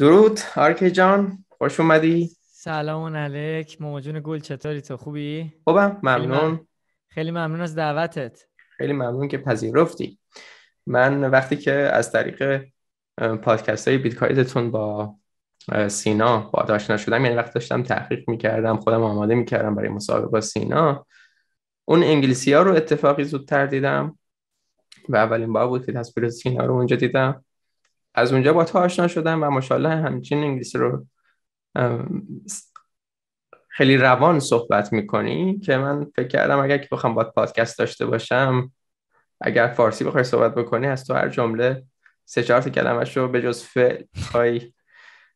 درود آرکی جان خوش اومدی سلام علیک ماماجون گل چطوری تو خوبی خوبم ممنون خیلی ممنون از دعوتت خیلی ممنون که پذیرفتی من وقتی که از طریق پادکست های بیتکایتتون با سینا با آشنا شدم یعنی وقت داشتم تحقیق میکردم خودم آماده میکردم برای مسابقه با سینا اون انگلیسی ها رو اتفاقی زودتر دیدم و اولین بار بود که تصویر سینا رو اونجا دیدم از اونجا با تو آشنا شدم و ماشاءالله همچین انگلیسی رو خیلی روان صحبت میکنی که من فکر کردم اگر که بخوام با پادکست داشته باشم اگر فارسی بخوای صحبت بکنی از تو هر جمله سه چهار رو به جز فعل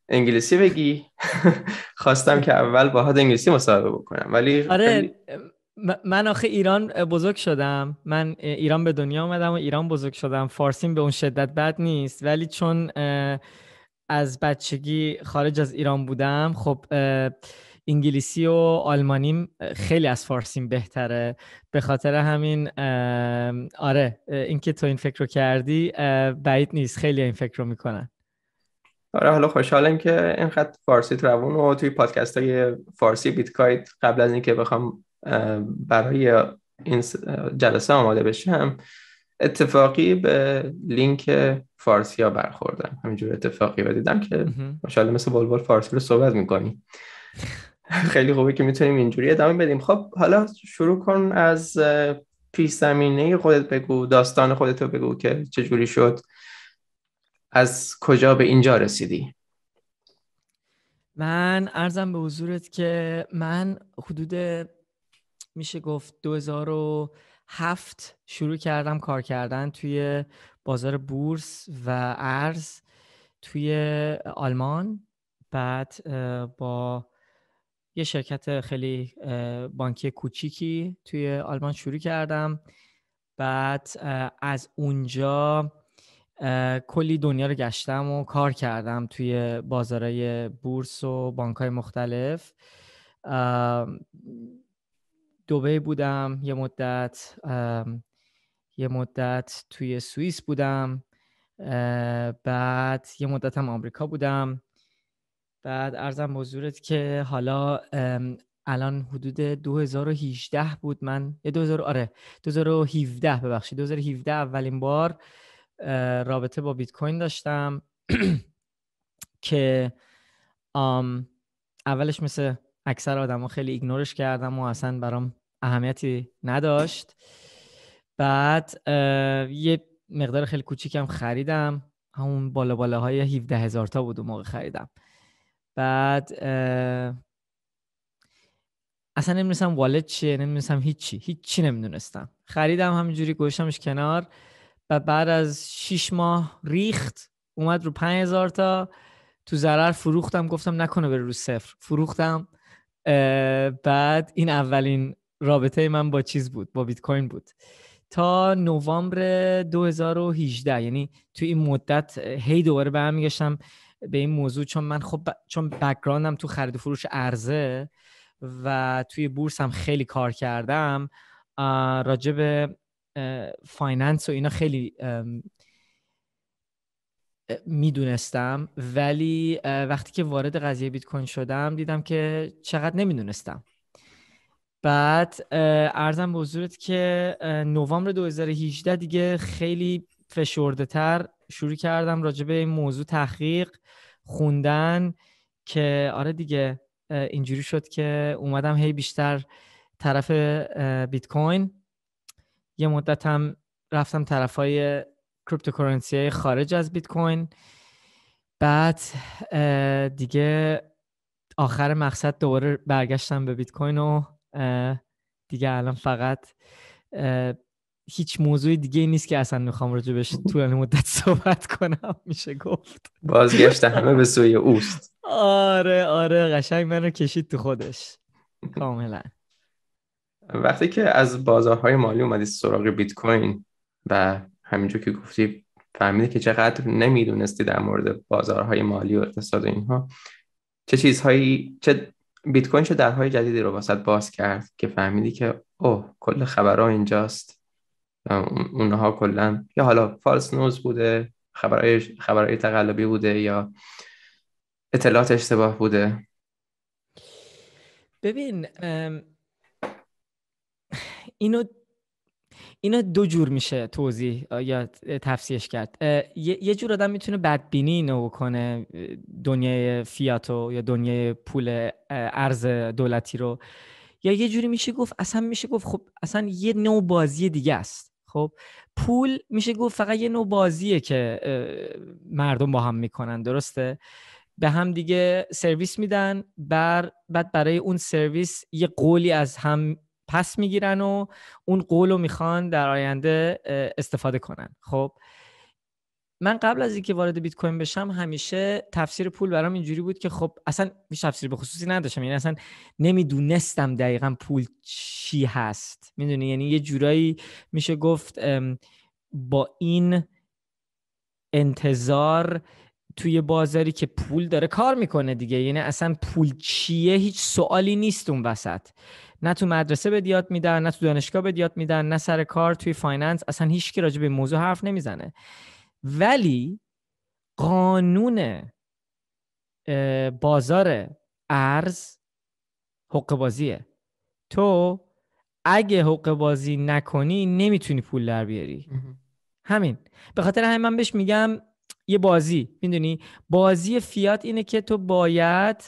انگلیسی بگی خواستم که اول باهات انگلیسی مصاحبه بکنم ولی آره، من آخه ایران بزرگ شدم من ایران به دنیا آمدم و ایران بزرگ شدم فارسیم به اون شدت بد نیست ولی چون از بچگی خارج از ایران بودم خب انگلیسی و آلمانیم خیلی از فارسیم بهتره به خاطر همین آره اینکه تو این فکر رو کردی بعید نیست خیلی این فکر رو میکنن آره حالا خوشحالم که اینقدر فارسی روون و توی پادکست های فارسی بیت قبل از اینکه بخوام برای این جلسه آماده بشم اتفاقی به لینک فارسی ها برخوردم همینجور اتفاقی و دیدم که ماشاءالله مثل بلبل فارسی رو صحبت میکنی خیلی خوبه که میتونیم اینجوری ادامه بدیم خب حالا شروع کن از پیش زمینه خودت بگو داستان خودت رو بگو که چجوری شد از کجا به اینجا رسیدی من ارزم به حضورت که من حدود میشه گفت 2007 شروع کردم کار کردن توی بازار بورس و ارز توی آلمان بعد با یه شرکت خیلی بانکی کوچیکی توی آلمان شروع کردم بعد از اونجا کلی دنیا رو گشتم و کار کردم توی بازارهای بورس و بانک مختلف دوبه بودم یه مدت یه مدت توی سوئیس بودم بعد یه مدت هم آمریکا بودم بعد ارزم حضورت که حالا الان حدود 2018 بود من یه 2000 آره 2017 ببخشید 2017 اولین بار رابطه با بیت کوین داشتم که اولش مثل اکثر ها خیلی ایگنورش کردم و اصلا برام اهمیتی نداشت بعد یه مقدار خیلی کوچیکم خریدم همون بالا بالا های 17 هزار تا بود و موقع خریدم بعد اصلا نمیدونستم والد چیه نمیدونستم هیچی هیچی نمیدونستم خریدم همینجوری گوشمش کنار و بعد از 6 ماه ریخت اومد رو 5000 تا تو ضرر فروختم گفتم نکنه بره رو صفر فروختم بعد این اولین رابطه من با چیز بود با بیت کوین بود تا نوامبر 2018 یعنی توی این مدت هی دوباره به هم میگشتم به این موضوع چون من خب چون بکگراندم تو خرید و فروش ارزه و توی بورس هم خیلی کار کردم راجب فایننس و اینا خیلی میدونستم ولی وقتی که وارد قضیه بیت کوین شدم دیدم که چقدر نمیدونستم بعد ارزم به حضورت که نوامبر 2018 دیگه خیلی فشرده تر شروع کردم راجع به این موضوع تحقیق خوندن که آره دیگه اینجوری شد که اومدم هی بیشتر طرف بیت کوین یه مدت هم رفتم طرف های کریپتوکارنسی خارج از بیت کوین بعد دیگه آخر مقصد دوباره برگشتم به بیت کوین و دیگه الان فقط هیچ موضوع دیگه ای نیست که اصلا میخوام راجع بهش طولانی مدت صحبت کنم میشه گفت بازگشت همه به سوی اوست آره آره قشنگ منو کشید تو خودش کاملا وقتی که از بازارهای مالی اومدی سراغ بیت کوین و همینجور که گفتی فهمیدی که چقدر نمیدونستی در مورد بازارهای مالی و اقتصاد اینها چه چیزهایی چه بیت کوین چه درهای جدیدی رو واسط باز کرد که فهمیدی که اوه کل خبرها اینجاست اونها کلا یا حالا فالس نوز بوده خبرهای خبرهای تقلبی بوده یا اطلاعات اشتباه بوده ببین اینو اینا دو جور میشه توضیح یا تفسیرش کرد یه جور آدم میتونه بدبینی اینو بکنه دنیای فیاتو یا دنیای پول ارز دولتی رو یا یه جوری میشه گفت اصلا میشه گفت خب اصلا یه نوع بازی دیگه است خب پول میشه گفت فقط یه نوع بازیه که مردم با هم میکنن درسته به هم دیگه سرویس میدن بر بعد برای اون سرویس یه قولی از هم پس میگیرن و اون قول رو میخوان در آینده استفاده کنن خب من قبل از اینکه وارد بیت کوین بشم همیشه تفسیر پول برام اینجوری بود که خب اصلا هیچ تفسیر به خصوصی نداشتم یعنی اصلا نمیدونستم دقیقا پول چی هست میدونی یعنی یه جورایی میشه گفت با این انتظار توی بازاری که پول داره کار میکنه دیگه یعنی اصلا پول چیه هیچ سوالی نیست اون وسط نه تو مدرسه به دیات میدن نه تو دانشگاه به دیات میدن نه سر کار توی فایننس اصلا هیچ راجع به موضوع حرف نمیزنه ولی قانون بازار ارز حق بازیه تو اگه حق بازی نکنی نمیتونی پول در بیاری همین به خاطر همین من بهش میگم یه بازی میدونی بازی فیات اینه که تو باید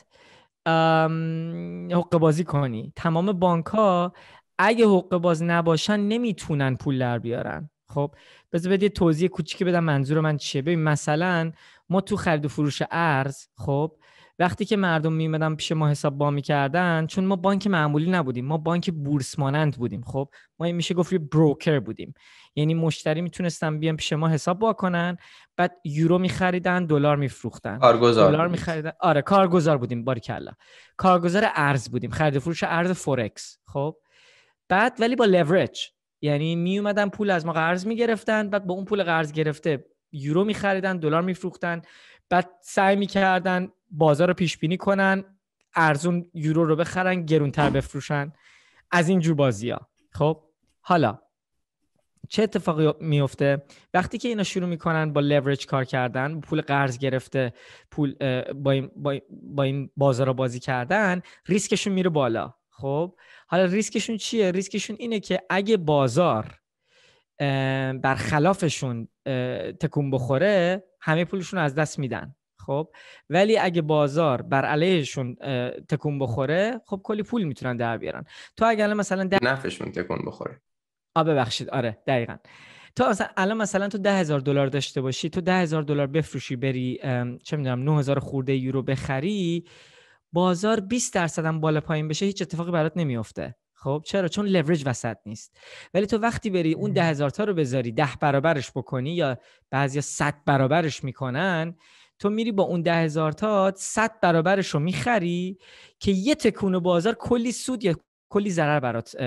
حق بازی کنی تمام بانک ها اگه حقوق باز نباشن نمیتونن پول در بیارن خب بذار یه توضیح کوچیکی بدم منظور من چیه ببین مثلا ما تو خرید و فروش ارز خب وقتی که مردم میمدن پیش ما حساب با میکردن چون ما بانک معمولی نبودیم ما بانک بورس مانند بودیم خب ما این میشه گفت یه بروکر بودیم یعنی مشتری میتونستن بیان پیش ما حساب با کنن بعد یورو میخریدن دلار میفروختن کارگزار دلار میخریدن آره کارگزار بودیم کلا. کارگزار ارز بودیم خرید فروش ارز فورکس خب بعد ولی با لورج یعنی می اومدن پول از ما قرض میگرفتن بعد با اون پول قرض گرفته یورو میخریدن دلار میفروختن بعد سعی میکردن بازار رو پیش بینی کنن ارزون یورو رو بخرن گرونتر بفروشن از این جور بازی ها خب حالا چه اتفاقی میفته وقتی که اینا شروع میکنن با لورج کار کردن پول قرض گرفته پول با این, با این بازار بازی کردن ریسکشون میره بالا خب حالا ریسکشون چیه ریسکشون اینه که اگه بازار برخلافشون تکون بخوره همه پولشون از دست میدن خب ولی اگه بازار بر علیهشون تکون بخوره خب کلی پول میتونن در بیارن تو اگه الان مثلا ده... تکون بخوره آ ببخشید آره دقیقا تو مثلا الان مثلا تو ده هزار دلار داشته باشی تو ده هزار دلار بفروشی بری چه میدونم 9000 خورده یورو بخری بازار 20 درصد هم بالا پایین بشه هیچ اتفاقی برات نمیفته خب چرا چون لورج وسط نیست ولی تو وقتی بری اون ده هزار تا رو بذاری ده برابرش بکنی یا بعضیا صد برابرش میکنن تو میری با اون ده هزار تا صد برابرش رو میخری که یه تکون بازار کلی سود یا کلی ضرر برات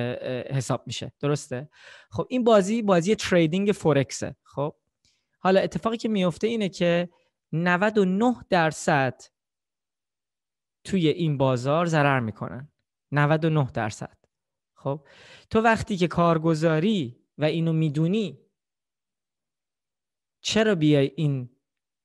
حساب میشه درسته خب این بازی بازی تریدینگ فورکسه خب حالا اتفاقی که میفته اینه که 99 درصد توی این بازار ضرر میکنن 99 درصد خب تو وقتی که کارگزاری و اینو میدونی چرا بیای این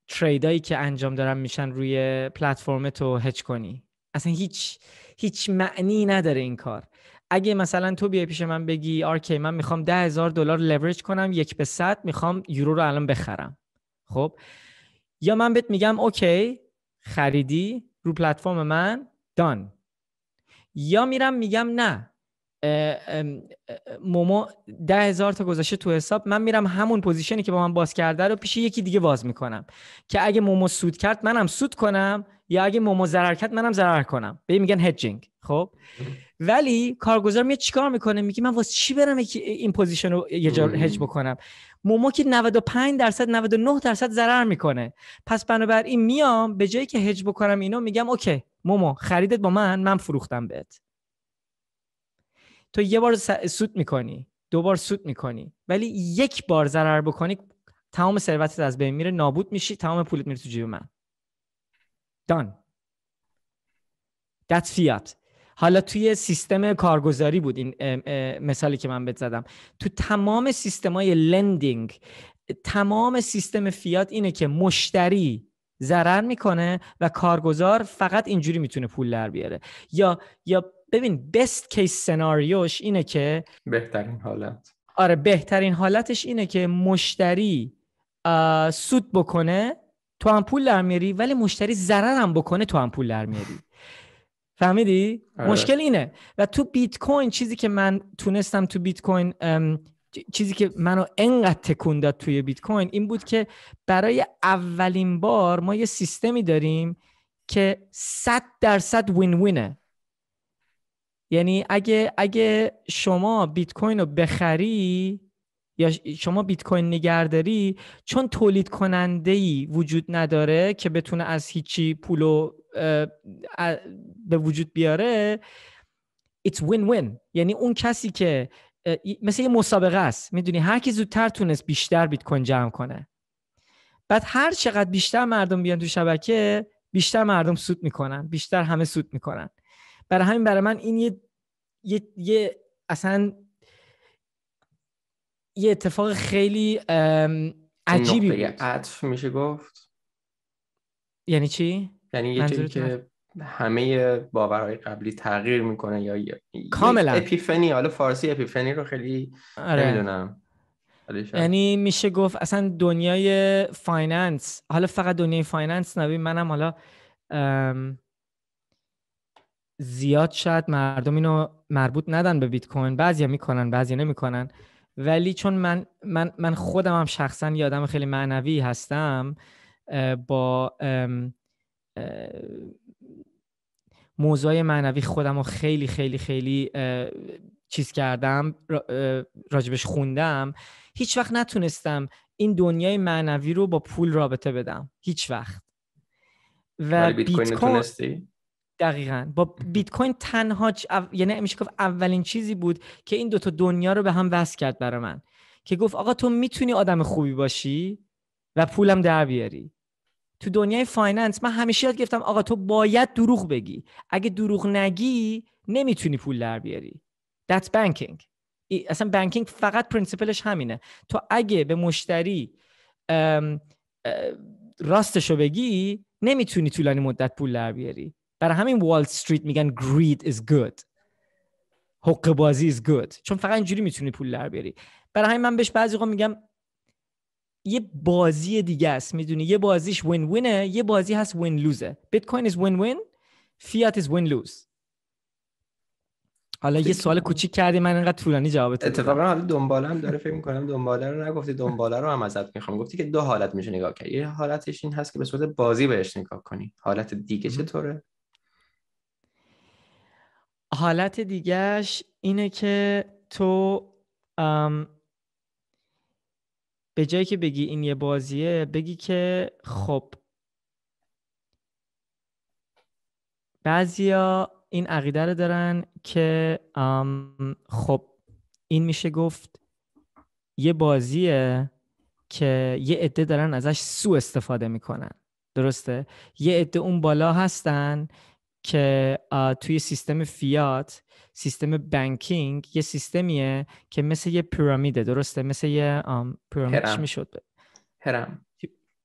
تریدایی که انجام دارن میشن روی پلتفرم تو هج کنی اصلا هیچ هیچ معنی نداره این کار اگه مثلا تو بیای پیش من بگی آرکی من میخوام ده هزار دلار لورج کنم یک به صد میخوام یورو رو الان بخرم خب یا من بهت میگم اوکی خریدی رو پلتفرم من دان یا میرم میگم نه مومو ده هزار تا گذاشته تو حساب من میرم همون پوزیشنی که با من باز کرده رو پیش یکی دیگه باز میکنم که اگه مومو سود کرد منم سود کنم یا اگه مومو ضرر کرد منم ضرر کنم به میگن هجینگ خب ولی کارگزار میاد چیکار میکنه میگه من واسه چی برم این پوزیشن رو یه جا هج بکنم مومو که 95 درصد 99 درصد ضرر میکنه پس بنابراین میام به جایی که هج بکنم اینو میگم اوکی مومو خریدت با من من فروختم بهت تو یه بار سود میکنی دو بار سود میکنی ولی یک بار ضرر بکنی تمام ثروتت از بین میره نابود میشی تمام پولت میره تو جیب من دان دت فیات حالا توی سیستم کارگزاری بود این مثالی که من بهت زدم تو تمام سیستم های لندینگ تمام سیستم فیات اینه که مشتری ضرر میکنه و کارگزار فقط اینجوری میتونه پول در بیاره یا یا ببین بست کیس سناریوش اینه که بهترین حالت آره بهترین حالتش اینه که مشتری سود بکنه تو هم پول در ولی مشتری ضرر هم بکنه تو هم پول در فهمیدی آره. مشکل اینه و تو بیت کوین چیزی که من تونستم تو بیت کوین چیزی که منو انقدر تکون داد توی بیت کوین این بود که برای اولین بار ما یه سیستمی داریم که 100 درصد وین وینه یعنی اگه اگه شما بیت کوین رو بخری یا شما بیت کوین نگهداری چون تولید کننده ای وجود نداره که بتونه از هیچی پولو به وجود بیاره it's وین وین یعنی اون کسی که مثل یه مسابقه است میدونی هر کی زودتر تونست بیشتر بیت کوین جمع کنه بعد هر چقدر بیشتر مردم بیان تو شبکه بیشتر مردم سود میکنن بیشتر همه سود میکنن برای همین برای من این یه, یه،, اصلا یه اتفاق خیلی عجیبی بود عطف میشه گفت یعنی چی؟ یعنی یه چیزی که همه باورهای قبلی تغییر میکنه یا کاملا اپیفنی حالا فارسی اپیفنی رو خیلی آره. نمیدونم یعنی میشه گفت اصلا دنیای فایننس حالا فقط دنیای فایننس نبی منم حالا زیاد شاید مردم اینو مربوط ندن به بیت کوین بعضیا میکنن بعضیا نمیکنن ولی چون من من من خودم هم شخصا یادم خیلی معنوی هستم با موضوع معنوی خودم رو خیلی خیلی خیلی چیز کردم راجبش خوندم هیچ وقت نتونستم این دنیای معنوی رو با پول رابطه بدم هیچ وقت و بیت کوین دقیقا با بیت کوین تنها یعنی میشه گفت اولین چیزی بود که این دوتا دنیا رو به هم وصل کرد برای من که گفت آقا تو میتونی آدم خوبی باشی و پولم در بیاری تو دنیای فایننس من همیشه یاد گرفتم آقا تو باید دروغ بگی اگه دروغ نگی نمیتونی پول در بیاری That's banking اصلا بانکینگ فقط پرنسپلش همینه تو اگه به مشتری راستشو بگی نمیتونی طولانی مدت پول در بیاری برای همین وال استریت میگن greed is good حق بازی is good چون فقط اینجوری میتونی پول در بیاری برای همین من بهش بعضی وقت میگم یه بازی دیگه است میدونی یه بازیش وین وینه یه بازی هست وین لوزه بیت کوین is win win فیات is win lose حالا یه سوال کوچیک کردی من اینقدر طولانی جواب اتفاقا حالا دنبالم داره فکر می‌کنم دنباله رو نگفتی دنباله رو هم ازت می‌خوام گفتی که دو حالت میشه نگاه کرد یه حالتش این هست که به صورت بازی بهش نگاه کنی حالت دیگه چطوره حالت دیگهش اینه که تو به جایی که بگی این یه بازیه بگی که خب بعضیا این عقیده رو دارن که خب این میشه گفت یه بازیه که یه عده دارن ازش سوء استفاده میکنن درسته یه عده اون بالا هستن که توی سیستم فیات سیستم بانکینگ یه سیستمیه که مثل یه پیرامیده درسته مثل یه پیرامیدش میشد هرم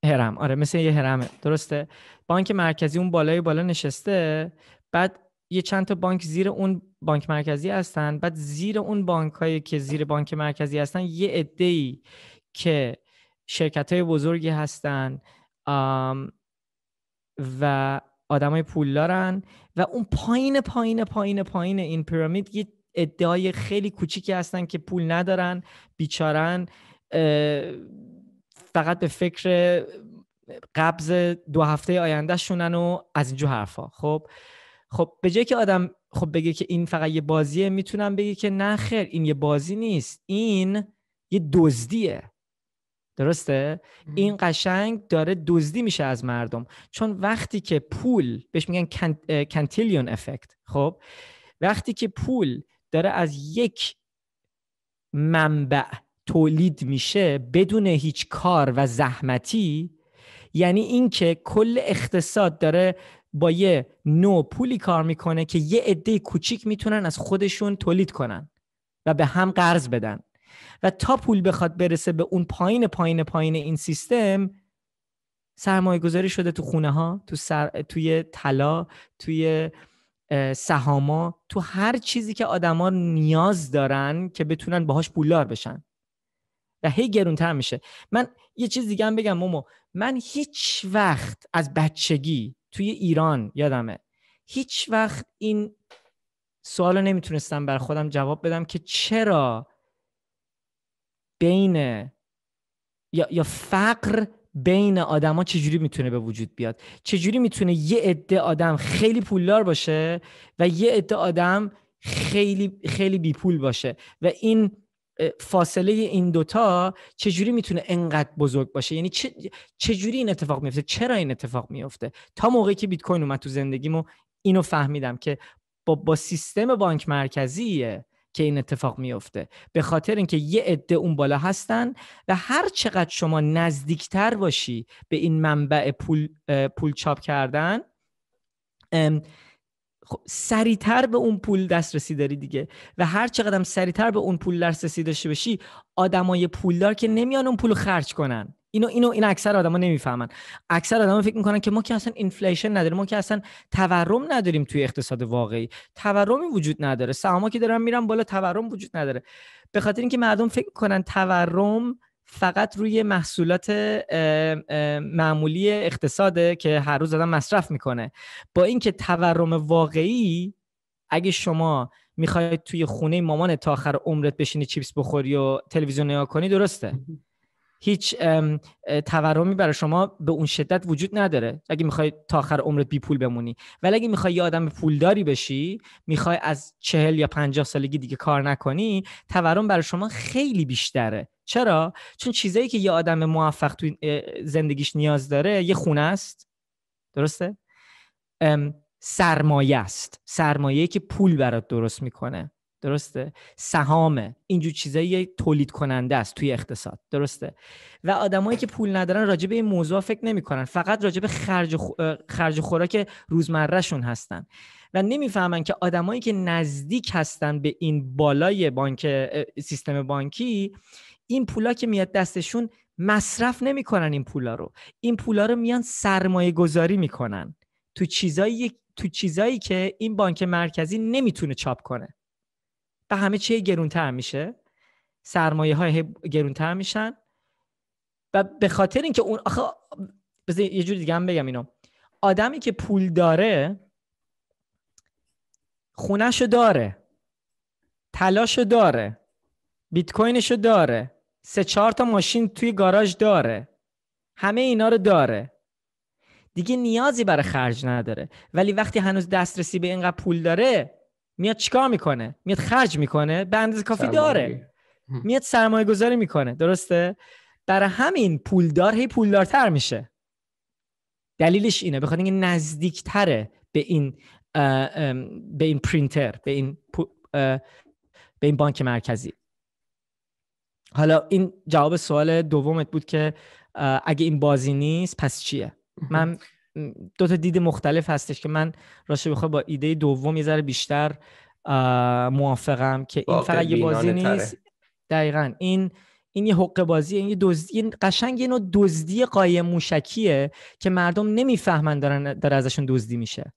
هرم آره مثل یه هرمه درسته بانک مرکزی اون بالای بالا نشسته بعد یه چند تا بانک زیر اون بانک مرکزی هستن بعد زیر اون بانک هایی که زیر بانک مرکزی هستن یه عده ای که شرکت های بزرگی هستن و آدمای پولدارن و اون پایین پایین پایین پایین این پیرامید یه ادعای خیلی کوچیکی هستن که پول ندارن بیچارن فقط به فکر قبض دو هفته آینده شونن و از اینجور حرفا خب خب به جای که آدم خب بگه که این فقط یه بازیه میتونم بگه که نه خیر این یه بازی نیست این یه دزدیه درسته این قشنگ داره دزدی میشه از مردم چون وقتی که پول بهش میگن کنتیلیون افکت خب وقتی که پول داره از یک منبع تولید میشه بدون هیچ کار و زحمتی یعنی اینکه کل اقتصاد داره با یه نو پولی کار میکنه که یه عده کوچیک میتونن از خودشون تولید کنن و به هم قرض بدن و تا پول بخواد برسه به اون پایین پایین پایین این سیستم سرمایه گذاری شده تو خونه ها تو سر... توی طلا توی سهاما تو هر چیزی که آدما نیاز دارن که بتونن باهاش پولدار بشن و هی گرونتر میشه من یه چیز دیگه هم بگم مومو من هیچ وقت از بچگی توی ایران یادمه هیچ وقت این سوال رو نمیتونستم بر خودم جواب بدم که چرا بین یا, یا فقر بین آدما چجوری میتونه به وجود بیاد چجوری میتونه یه عده آدم خیلی پولدار باشه و یه عده آدم خیلی خیلی بی پول باشه و این فاصله این دوتا چجوری میتونه انقدر بزرگ باشه یعنی چجوری این اتفاق میفته چرا این اتفاق میفته تا موقعی که بیت کوین اومد تو زندگیمو اینو فهمیدم که با, با سیستم بانک مرکزیه که این اتفاق میفته به خاطر اینکه یه عده اون بالا هستن و هر چقدر شما نزدیکتر باشی به این منبع پول, پول چاپ کردن خب، سریعتر به اون پول دسترسی داری دیگه و هر چقدر سریعتر به اون پول دسترسی داشته باشی آدمای پولدار که نمیان اون پول خرج کنن اینو اینو این اکثر آدما نمیفهمن اکثر آدما فکر میکنن که ما که اصلا اینفلیشن نداریم ما که اصلا تورم نداریم توی اقتصاد واقعی تورمی وجود نداره سهاما که دارن میرن بالا تورم وجود نداره به خاطر اینکه مردم فکر میکنن تورم فقط روی محصولات معمولی اقتصاده که هر روز آدم مصرف میکنه با اینکه تورم واقعی اگه شما میخواید توی خونه مامان تا آخر عمرت بشینی چیپس بخوری و تلویزیون نگاه کنی درسته هیچ تورمی برای شما به اون شدت وجود نداره اگه میخوای تا آخر عمرت بی پول بمونی ولی اگه میخوای یه آدم پولداری بشی میخوای از چهل یا پنجاه سالگی دیگه کار نکنی تورم برای شما خیلی بیشتره چرا چون چیزایی که یه آدم موفق تو زندگیش نیاز داره یه خونه است درسته سرمایه است سرمایه که پول برات درست میکنه درسته سهام اینجور چیزایی تولید کننده است توی اقتصاد درسته و آدمایی که پول ندارن راجع به این موضوع فکر نمیکنن فقط راجع به خرج خرج خوراک روزمرهشون هستن و نمیفهمن که آدمایی که نزدیک هستن به این بالای بانک سیستم بانکی این پولا که میاد دستشون مصرف نمیکنن این پولا رو این پولا رو میان سرمایه گذاری میکنن تو چیزایی تو چیزایی که این بانک مرکزی نمیتونه چاپ کنه و همه چیه گرونتر میشه سرمایه های گرونتر میشن و به خاطر اینکه اون آخه بذار یه جوری دیگه هم بگم اینو آدمی که پول داره خونهشو داره تلاشو داره بیت کوینشو داره سه چهار تا ماشین توی گاراژ داره همه اینا رو داره دیگه نیازی برای خرج نداره ولی وقتی هنوز دسترسی به اینقدر پول داره میاد چیکار میکنه میاد خرج میکنه به اندازه کافی داره میاد سرمایه گذاری میکنه درسته برای همین پولدار هی پولدارتر میشه دلیلش اینه بخواد اینکه نزدیکتره به این به این پرینتر به این به این بانک مرکزی حالا این جواب سوال دومت بود که اگه این بازی نیست پس چیه من دو تا دید مختلف هستش که من راشه بخوام با ایده دوم یه ذره بیشتر موافقم که این فقط یه بازی نیست دقیقا این این یه حقه بازی این یه دزدی قشنگ یه نوع دزدی قایم موشکیه که مردم نمیفهمن دارن در ازشون دزدی میشه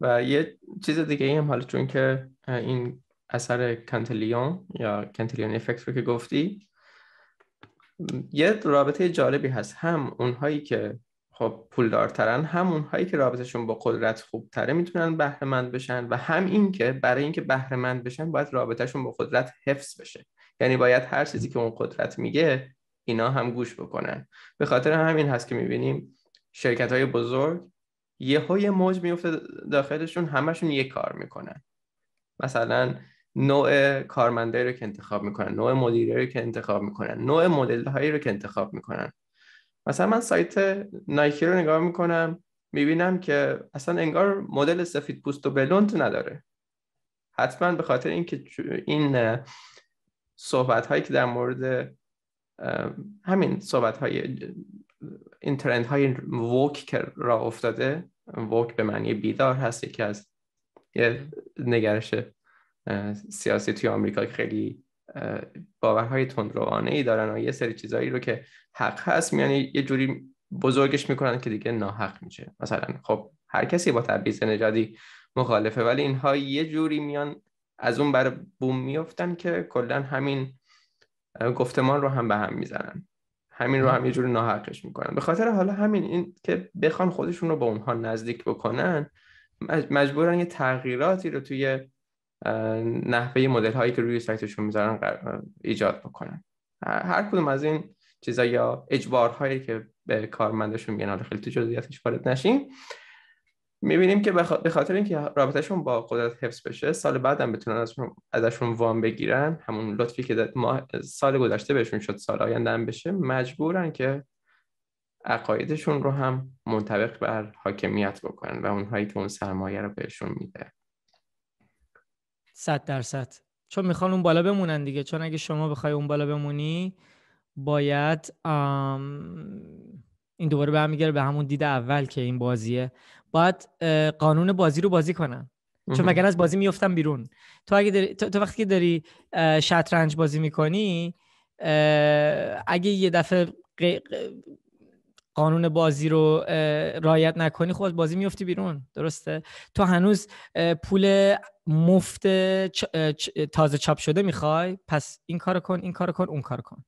و یه چیز دیگه هم حالا چون که این اثر کانتلیون یا کانتلیون افکت رو که گفتی یه رابطه جالبی هست هم اونهایی که خب پولدارترن همون هایی که رابطشون با قدرت خوبتره میتونن بهرهمند بشن و هم این که برای اینکه بهره مند بشن باید رابطهشون با قدرت حفظ بشه یعنی باید هر چیزی که اون قدرت میگه اینا هم گوش بکنن به خاطر همین هست که میبینیم شرکت های بزرگ یه های موج میفته داخلشون همشون یه کار میکنن مثلا نوع کارمنده رو که انتخاب میکنن نوع مدیری رو که انتخاب میکنن نوع مدل هایی رو که انتخاب میکنن مثلا من سایت نایکی رو نگاه میکنم میبینم که اصلا انگار مدل سفید پوست و بلوند نداره حتما به خاطر اینکه این صحبت هایی که در مورد همین صحبت های این ترند های ووک که را افتاده ووک به معنی بیدار هست یکی از یه نگرش سیاسی توی آمریکا خیلی باورهای تندروانه ای دارن و یه سری چیزایی رو که حق هست میان یعنی یه جوری بزرگش میکنن که دیگه ناحق میشه مثلا خب هر کسی با تبعیض نژادی مخالفه ولی اینها یه جوری میان از اون بر بوم میفتن که کلا همین گفتمان رو هم به هم میزنن همین رو هم یه جوری ناحقش میکنن به خاطر حالا همین این که بخوان خودشون رو به اونها نزدیک بکنن مجبورن یه تغییراتی رو توی نحوه مدل هایی که روی سایتشون میذارن ایجاد بکنن هر کدوم از این چیزا یا اجبارهایی که به کارمندشون میگن حالا خیلی تو جزئیاتش وارد نشیم میبینیم که به خاطر اینکه رابطهشون با قدرت حفظ بشه سال بعد بتونن ازشون وام بگیرن همون لطفی که ما سال گذشته بهشون شد سال آینده بشه مجبورن که عقایدشون رو هم منطبق بر حاکمیت بکنن و اونهایی که اون سرمایه رو بهشون میده صد درصد چون میخوان اون بالا بمونن دیگه چون اگه شما بخوای اون بالا بمونی باید این دوباره برمیگره به همون دید اول که این بازیه باید قانون بازی رو بازی کنن چون مگر از بازی میفتن بیرون تو اگه داری... تو... وقتی که داری شطرنج بازی میکنی اگه یه دفعه قانون بازی رو رایت نکنی خود خب بازی میفتی بیرون درسته تو هنوز پول مفت تازه چاپ شده میخوای پس این کار کن این کار کن اون کار کن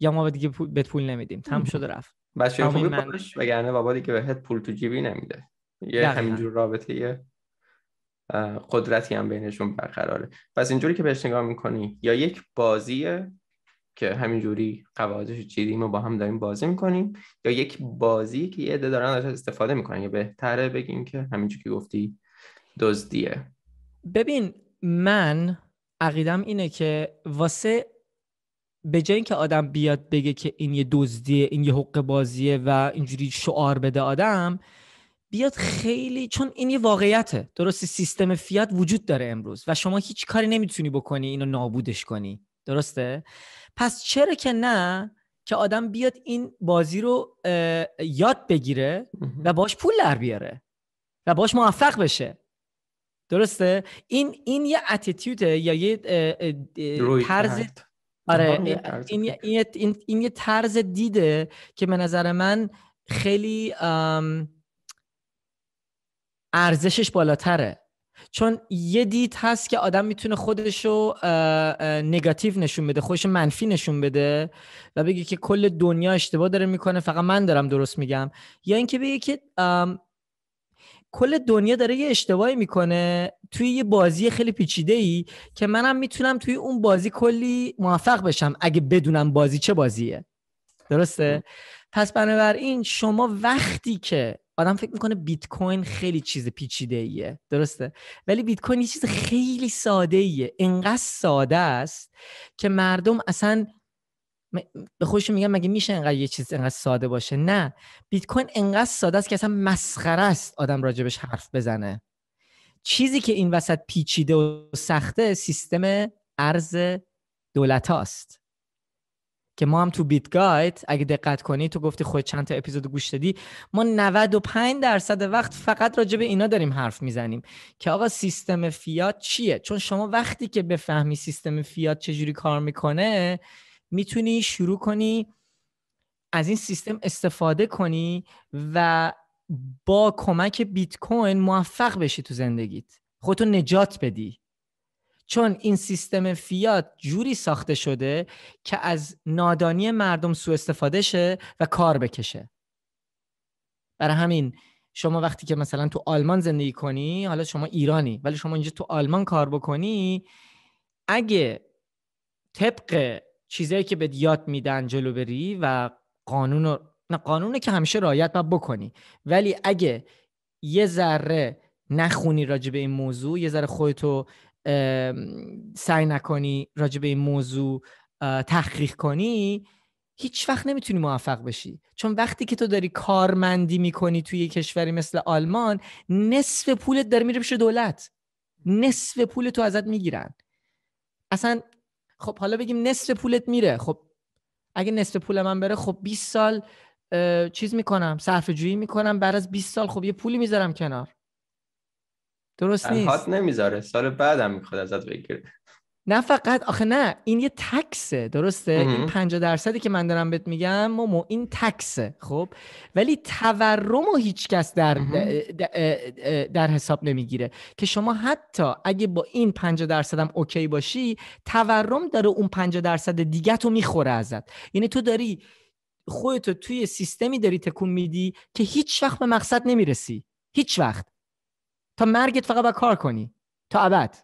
یا ما دیگه به پول نمیدیم تم شده رفت بچه خوبی من... باش وگرنه بابا دیگه بهت پول تو جیبی نمیده یه همینجور رابطه یه قدرتی هم بینشون برقراره پس اینجوری که بهش نگاه میکنی یا یک بازیه که همینجوری قواعدش چیدیم و با هم داریم بازی میکنیم یا یک بازی که یه عده دارن ازش استفاده میکنن یه بهتره بگیم که همینجوری که گفتی دزدیه ببین من عقیدم اینه که واسه به جای اینکه آدم بیاد بگه که این یه دزدیه این یه حق بازیه و اینجوری شعار بده آدم بیاد خیلی چون این یه واقعیته درسته سیستم فیات وجود داره امروز و شما هیچ کاری نمیتونی بکنی اینو نابودش کنی درسته پس چرا که نه که آدم بیاد این بازی رو یاد بگیره و باش پول در بیاره و باش موفق بشه درسته این این یه اتیتیوده یا یه طرز آره این یه، این, یه طرز دیده که به نظر من خیلی ارزشش بالاتره چون یه دید هست که آدم میتونه خودشو نگاتیو نشون بده خودش منفی نشون بده و بگه که کل دنیا اشتباه داره میکنه فقط من دارم درست میگم یا اینکه بگه که کل دنیا داره یه اشتباهی میکنه توی یه بازی خیلی پیچیده ای که منم میتونم توی اون بازی کلی موفق بشم اگه بدونم بازی چه بازیه درسته پس بنابراین شما وقتی که آدم فکر میکنه بیت کوین خیلی چیز پیچیده ایه درسته ولی بیت کوین یه چیز خیلی ساده ایه انقدر ساده است که مردم اصلا به خودشون میگن مگه میشه انقدر یه چیز انقدر ساده باشه نه بیت کوین انقدر ساده است که اصلا مسخره است آدم راجبش حرف بزنه چیزی که این وسط پیچیده و سخته سیستم ارز دولت هاست که ما هم تو بیت اگه دقت کنی تو گفتی خود چند تا اپیزود گوش دادی ما 95 درصد وقت فقط راجع به اینا داریم حرف میزنیم که آقا سیستم فیات چیه چون شما وقتی که بفهمی سیستم فیات چجوری کار میکنه میتونی شروع کنی از این سیستم استفاده کنی و با کمک بیت کوین موفق بشی تو زندگیت خودتو نجات بدی چون این سیستم فیات جوری ساخته شده که از نادانی مردم سوء استفاده شه و کار بکشه برای همین شما وقتی که مثلا تو آلمان زندگی کنی حالا شما ایرانی ولی شما اینجا تو آلمان کار بکنی اگه طبق چیزایی که بهت یاد میدن جلو بری و قانون نه قانونه که همیشه رایت باید بکنی ولی اگه یه ذره نخونی راجع به این موضوع یه ذره خودتو سعی نکنی راجع به این موضوع تحقیق کنی هیچ وقت نمیتونی موفق بشی چون وقتی که تو داری کارمندی میکنی توی کشوری مثل آلمان نصف پولت داره میره پیش دولت نصف پول تو ازت میگیرن اصلا خب حالا بگیم نصف پولت میره خب اگه نصف پول من بره خب 20 سال چیز میکنم صرف جویی میکنم بعد از 20 سال خب یه پولی میذارم کنار درست نیست نمیذاره سال بعدم میخواد ازت بگیره نه فقط آخه نه این یه تکسه درسته این 50 درصدی که من دارم بهت میگم مامو این تکسه خب ولی تورم رو هیچ کس در, در, در حساب نمیگیره که شما حتی اگه با این 50 درصدم هم اوکی باشی تورم داره اون 50 درصد دیگه تو میخوره ازت یعنی تو داری خودتو توی سیستمی داری تکون میدی که هیچ وقت به مقصد نمیرسی هیچ وقت تا مرگت فقط باید کار کنی تا ابد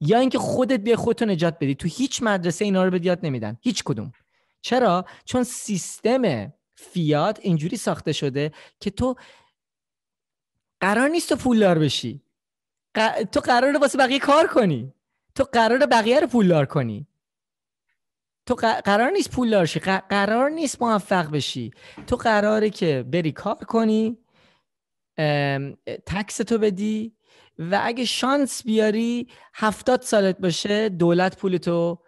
یا اینکه خودت بیا خودتو نجات بدی تو هیچ مدرسه اینا رو به یاد نمیدن هیچ کدوم چرا چون سیستم فیات اینجوری ساخته شده که تو قرار نیست تو پولدار بشی تو قرار واسه بقیه کار کنی تو قرار بقیه رو پولدار کنی تو قرار نیست پولدار شی قرار نیست موفق بشی تو قراره که بری کار کنی تکس تو بدی و اگه شانس بیاری هفتاد سالت باشه دولت پول تو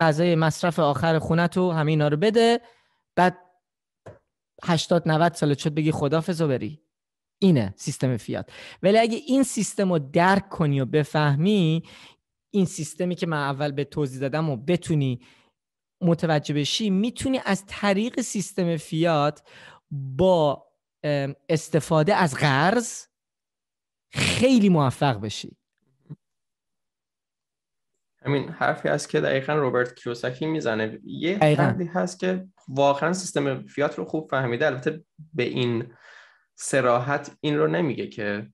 غذای مصرف آخر خونه تو اینا رو بده بعد هشتاد 90 سالت شد بگی خدافظ و بری اینه سیستم فیات ولی اگه این سیستم رو درک کنی و بفهمی این سیستمی که من اول به توضیح دادم و بتونی متوجه بشی میتونی از طریق سیستم فیات با استفاده از قرض خیلی موفق بشی همین حرفی هست که دقیقا روبرت کیوساکی میزنه یه حرفی هست که واقعا سیستم فیات رو خوب فهمیده البته به این سراحت این رو نمیگه که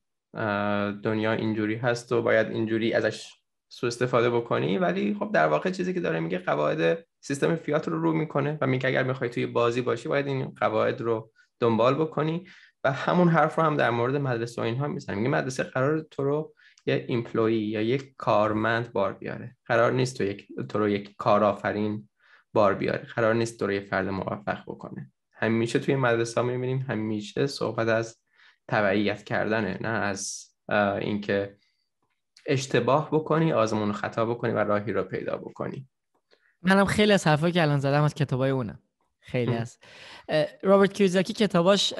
دنیا اینجوری هست و باید اینجوری ازش سو استفاده بکنی ولی خب در واقع چیزی که داره میگه قواعد سیستم فیات رو رو میکنه و میگه اگر میخوای توی بازی باشی باید این قواعد رو دنبال بکنی و همون حرف رو هم در مورد مدرسه و اینها میزنه میگه مدرسه قرار تو رو یه ایمپلوی یا یک کارمند بار بیاره قرار نیست تو, یک، تو رو یک کارآفرین بار بیاره قرار نیست تو رو فرد موفق بکنه همیشه توی مدرسه ها میبینیم همیشه صحبت از تبعیت کردنه نه از اینکه اشتباه بکنی آزمون و خطا بکنی و راهی رو پیدا بکنی منم خیلی از حرفایی که الان زدم از کتابای اونم خیلی از رابرت کیوزاکی کتاباش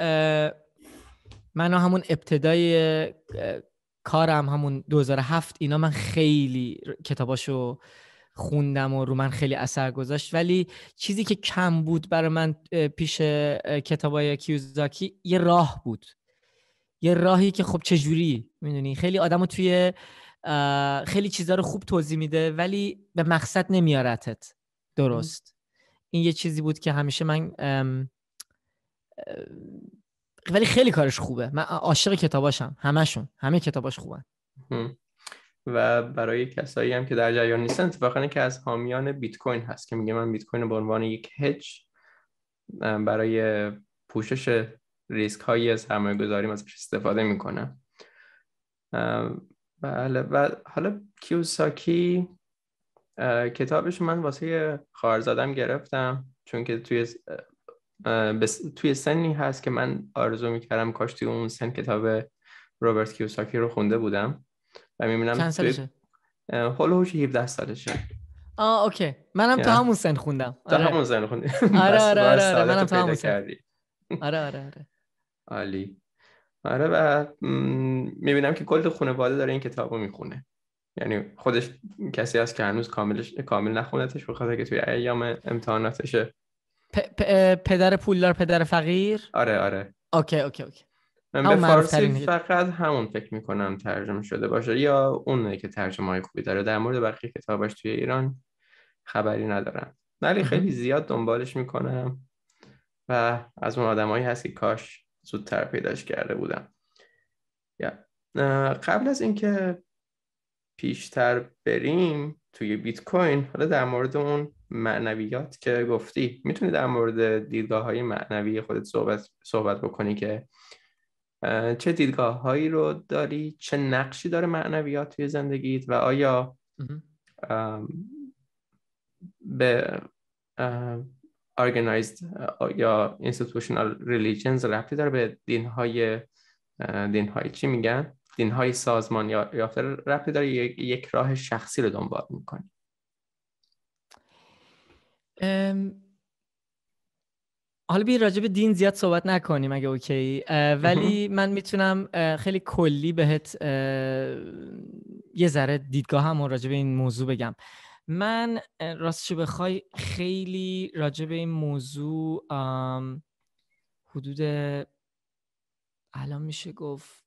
منو همون ابتدای کارم همون 2007 اینا من خیلی کتاباشو خوندم و رو من خیلی اثر گذاشت ولی چیزی که کم بود برای من پیش کتابای کیوزاکی یه راه بود یه راهی که خب چجوری میدونی خیلی آدم توی خیلی چیزا رو خوب توضیح میده ولی به مقصد نمیارتت درست این یه چیزی بود که همیشه من ولی خیلی کارش خوبه من عاشق کتاباشم همشون همه کتاباش خوبن و برای کسایی هم که در جریان نیستن اتفاقا که از حامیان بیت کوین هست که میگه من بیت کوین به عنوان یک هج برای پوشش ریسک های سرمایه گذاریم ازش استفاده میکنم بله و حالا کیوساکی کتابش من واسه خواهرزادم گرفتم چون که توی بس... توی سنی هست که من آرزو میکردم کاش توی اون سن کتاب روبرت کیوساکی رو خونده بودم و میبینم چند سالشه؟ هلوش 17 سالشه آه اوکی منم هم تا یعنی همون سن خوندم تا آره. همون سن خوندی آره آره،, آره آره, آره. منم تا همون سن آره آره آره عالی آره و میبینم که کل خانواده داره این کتاب رو میخونه یعنی خودش کسی هست که هنوز کاملش کامل نخونتش بخاطر که توی ایام امتحاناتشه پ- پ- پدر پولدار پدر فقیر آره آره اوکی اوکی اوکی من به فارسی فقط همون فکر میکنم ترجمه شده باشه یا اونه که ترجمه های خوبی داره در مورد برخی کتاباش توی ایران خبری ندارم ولی خیلی زیاد دنبالش میکنم و از اون آدمایی هست که کاش زودتر پیداش کرده بودم قبل از اینکه پیشتر بریم توی بیت کوین حالا در مورد اون معنویات که گفتی میتونی در مورد دیدگاه های معنوی خودت صحبت, صحبت بکنی که چه دیدگاه هایی رو داری چه نقشی داره معنویات توی زندگیت و آیا به organized uh, یا institutional religions ربطی داره به دین های دین های چی میگن دین های سازمان یا یافته ربطی داره یک راه شخصی رو دنبال میکنی ام... حالا بی راجب دین زیاد صحبت نکنیم اگه اوکی ولی من میتونم خیلی کلی بهت یه ذره دیدگاه هم راجب این موضوع بگم من راستش بخوای خیلی راجع به این موضوع حدود الان میشه گفت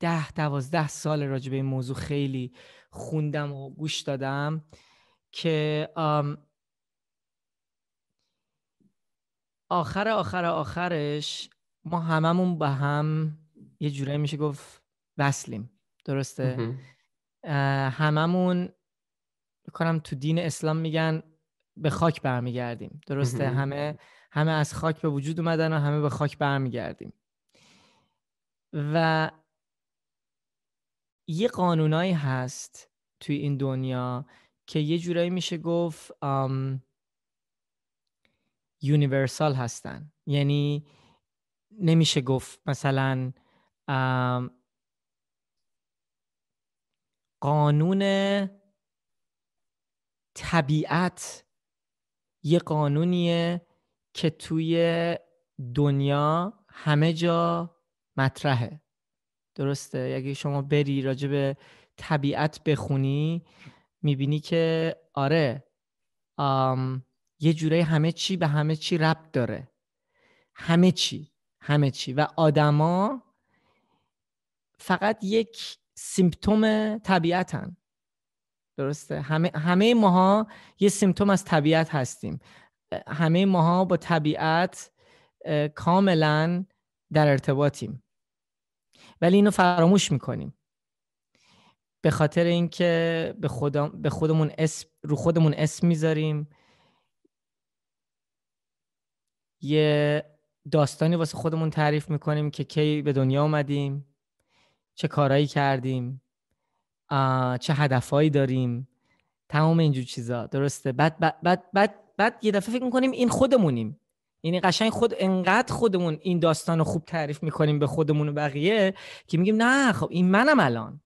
ده دوازده سال راجع به این موضوع خیلی خوندم و گوش دادم که آخر آخر آخرش ما هممون به هم یه جورایی میشه گفت وصلیم درسته هممون کنم تو دین اسلام میگن به خاک برمیگردیم درسته همه همه از خاک به وجود اومدن و همه به خاک برمیگردیم و یه قانونایی هست توی این دنیا که یه جورایی میشه گفت یونیورسال هستن یعنی نمیشه گفت مثلا قانون طبیعت یه قانونیه که توی دنیا همه جا مطرحه درسته اگه شما بری راجع به طبیعت بخونی میبینی که آره یه جورایی همه چی به همه چی ربط داره همه چی همه چی و آدما فقط یک سیمپتوم طبیعتن درسته همه همه ماها یه سیمتوم از طبیعت هستیم همه ماها با طبیعت کاملا در ارتباطیم ولی اینو فراموش میکنیم به خاطر اینکه به, خدا، به خودمون اسم رو خودمون اسم میذاریم یه داستانی واسه خودمون تعریف میکنیم که کی به دنیا آمدیم چه کارایی کردیم چه هدفهایی داریم تمام اینجور چیزا درسته بعد بعد بعد بعد, بعد یه دفعه فکر میکنیم این خودمونیم یعنی قشنگ خود انقدر خودمون این داستان رو خوب تعریف میکنیم به خودمون و بقیه که میگیم نه خب این منم الان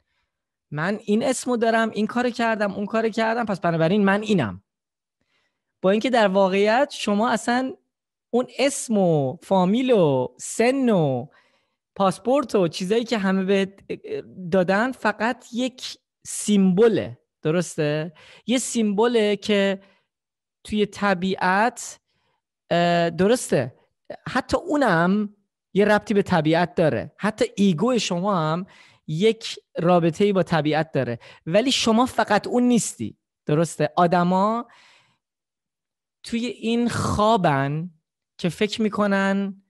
من این اسمو دارم این کار کردم اون کار کردم پس بنابراین من اینم با اینکه در واقعیت شما اصلا اون اسم و فامیل و سن و پاسپورت و چیزایی که همه به دادن فقط یک سیمبله درسته یه سیمبله که توی طبیعت درسته حتی اونم یه ربطی به طبیعت داره حتی ایگو شما هم یک رابطه با طبیعت داره ولی شما فقط اون نیستی درسته آدما توی این خوابن که فکر میکنن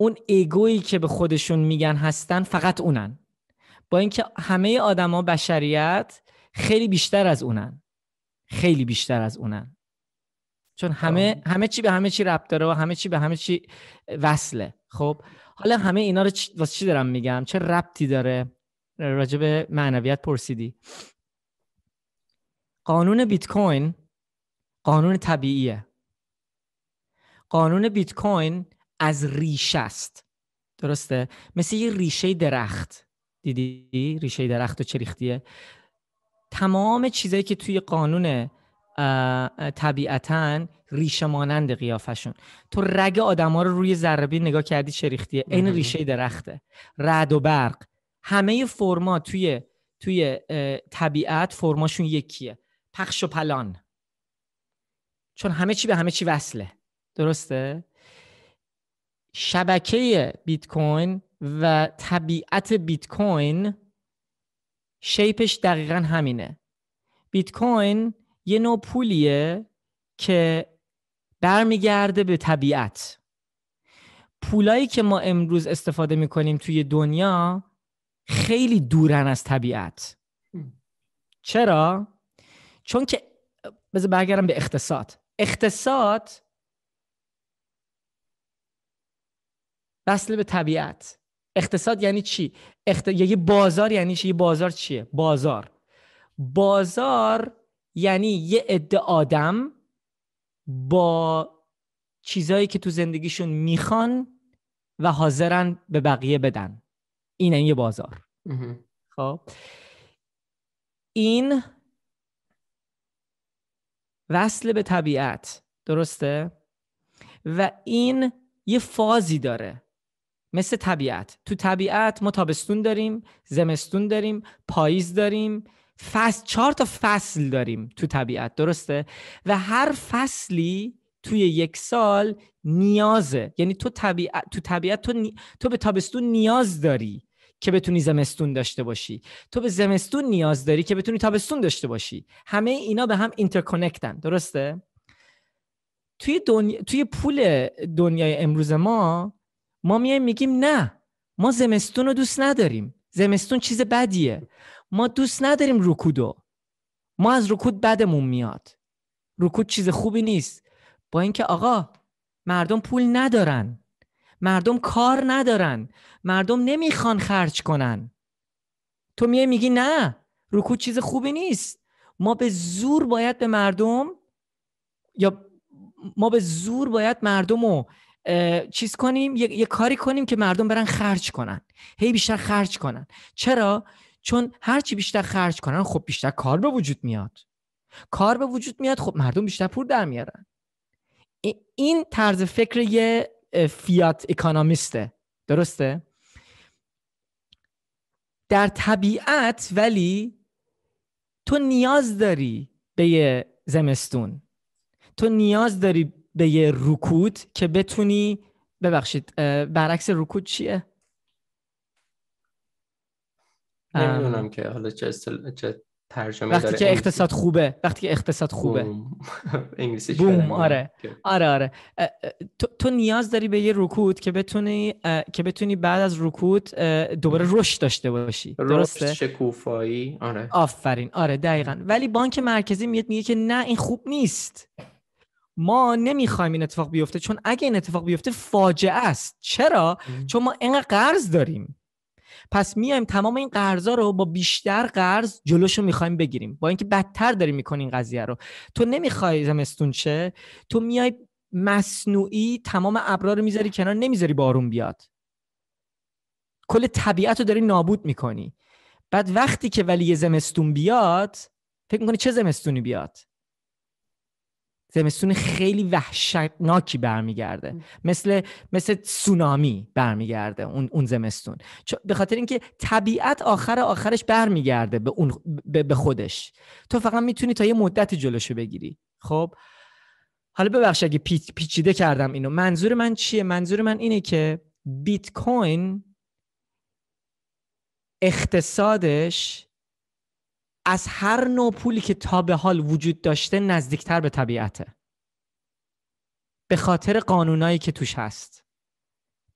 اون ایگویی که به خودشون میگن هستن فقط اونن با اینکه همه آدما بشریت خیلی بیشتر از اونن خیلی بیشتر از اونن چون همه همه چی به همه چی ربط داره و همه چی به همه چی وصله خب حالا همه اینا رو چی دارم میگم چه ربطی داره به معنویت پرسیدی قانون بیت کوین قانون طبیعیه قانون بیت کوین از ریشه است درسته مثل یه ریشه درخت دیدی ریشه درخت و چریختیه تمام چیزایی که توی قانون طبیعتا ریشه مانند قیافشون تو رگ آدما رو روی ذره نگاه کردی چریختیه این ریشه درخته رد و برق همه فرما توی توی طبیعت فرماشون یکیه پخش و پلان چون همه چی به همه چی وصله درسته شبکه بیت کوین و طبیعت بیت کوین شیپش دقیقا همینه بیت کوین یه نوع پولیه که برمیگرده به طبیعت پولایی که ما امروز استفاده میکنیم توی دنیا خیلی دورن از طبیعت چرا؟ چون که بذار برگردم به اقتصاد اقتصاد وصل به طبیعت اقتصاد یعنی چی یه بازار یعنی چی یه بازار چیه بازار بازار یعنی یه عده آدم با چیزایی که تو زندگیشون میخوان و حاضرن به بقیه بدن این یه بازار خب این وصل به طبیعت درسته و این یه فازی داره مثل طبیعت تو طبیعت ما تابستون داریم زمستون داریم پاییز داریم فصل چهار تا فصل داریم تو طبیعت درسته و هر فصلی توی یک سال نیازه یعنی تو طبیعت تو طبیعت تو, تو به تابستون نیاز داری که بتونی زمستون داشته باشی تو به زمستون نیاز داری که بتونی تابستون داشته باشی همه اینا به هم اینترکنکتن درسته توی دنیا... توی پول دنیای امروز ما ما میایم میگیم نه ما زمستون رو دوست نداریم زمستون چیز بدیه ما دوست نداریم رکودو ما از رکود بدمون میاد رکود چیز خوبی نیست با اینکه آقا مردم پول ندارن مردم کار ندارن مردم نمیخوان خرج کنن تو میای میگی نه رکود چیز خوبی نیست ما به زور باید به مردم یا ما به زور باید مردم رو چیز کنیم یه،, کاری کنیم که مردم برن خرج کنن هی بیشتر خرج کنن چرا چون هرچی بیشتر خرج کنن خب بیشتر کار به وجود میاد کار به وجود میاد خب مردم بیشتر پول در میارن این طرز فکر یه فیات اکانومیسته درسته در طبیعت ولی تو نیاز داری به یه زمستون تو نیاز داری به یه رکود که بتونی ببخشید برعکس رکود چیه نمیدونم که حالا چه, ترجمه وقتی که اقتصاد خوبه وقتی که اقتصاد خوبه بوم آره. آره آره تو،, نیاز داری به یه رکود که بتونی که بتونی بعد از رکود دوباره رشد داشته باشی درسته شکوفایی آره آفرین آره دقیقا ولی بانک مرکزی میاد میگه که نه این خوب نیست ما نمیخوایم این اتفاق بیفته چون اگه این اتفاق بیفته فاجعه است چرا چون ما اینقدر قرض داریم پس میایم تمام این قرضا رو با بیشتر قرض رو میخوایم بگیریم با اینکه بدتر داری میکنی این قضیه رو تو نمیخوای زمستون چه؟ تو میای مصنوعی تمام ابرا رو میذاری کنار نمیذاری بارون بیاد کل طبیعت رو داری نابود میکنی بعد وقتی که ولی یه زمستون بیاد فکر میکنی چه زمستونی بیاد زمستون خیلی وحشتناکی برمیگرده مثل مثل سونامی برمیگرده اون اون زمستون به خاطر اینکه طبیعت آخر آخرش برمیگرده به اون به خودش تو فقط میتونی تا یه مدت جلوشو بگیری خب حالا ببخش اگه پیچیده کردم اینو منظور من چیه منظور من اینه که بیت کوین اقتصادش از هر نوع پولی که تا به حال وجود داشته نزدیکتر به طبیعته به خاطر قانونایی که توش هست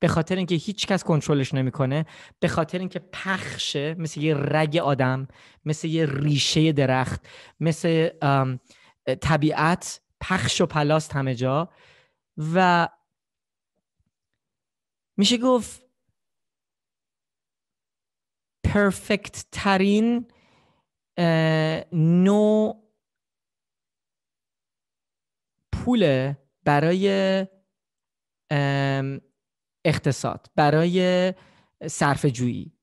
به خاطر اینکه هیچ کس کنترلش نمیکنه به خاطر اینکه پخشه مثل یه رگ آدم مثل یه ریشه درخت مثل طبیعت پخش و پلاست همه جا و میشه گفت پرفکت ترین نوع پول برای اقتصاد برای صرف جویی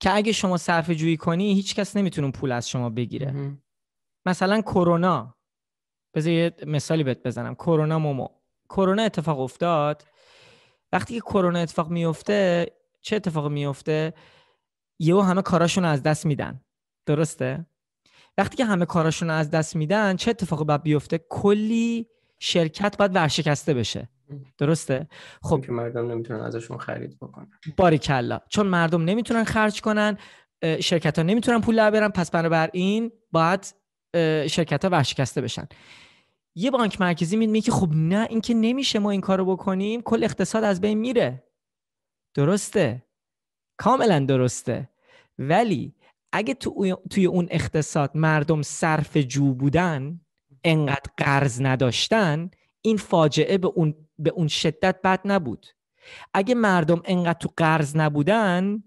که اگه شما صرف جویی کنی هیچ کس نمیتونه پول از شما بگیره مثلا کرونا بذار یه مثالی بهت بزنم کرونا مومو کرونا اتفاق افتاد وقتی که کرونا اتفاق میفته چه اتفاق میفته یهو همه کاراشون از دست میدن درسته وقتی که همه کاراشون رو از دست میدن چه اتفاقی باید بیفته کلی شرکت باید ورشکسته بشه درسته خب که مردم نمیتونن ازشون خرید بکنن باریکلا چون مردم نمیتونن خرج کنن شرکت ها نمیتونن پول در برن پس بنابراین باید شرکت ها ورشکسته بشن یه بانک مرکزی میگه که خب نه اینکه نمیشه ما این کارو بکنیم کل اقتصاد از بین میره درسته کاملا درسته ولی اگه تو توی اون اقتصاد مردم صرف جو بودن انقدر قرض نداشتن این فاجعه به اون, به اون شدت بد نبود اگه مردم انقدر تو قرض نبودن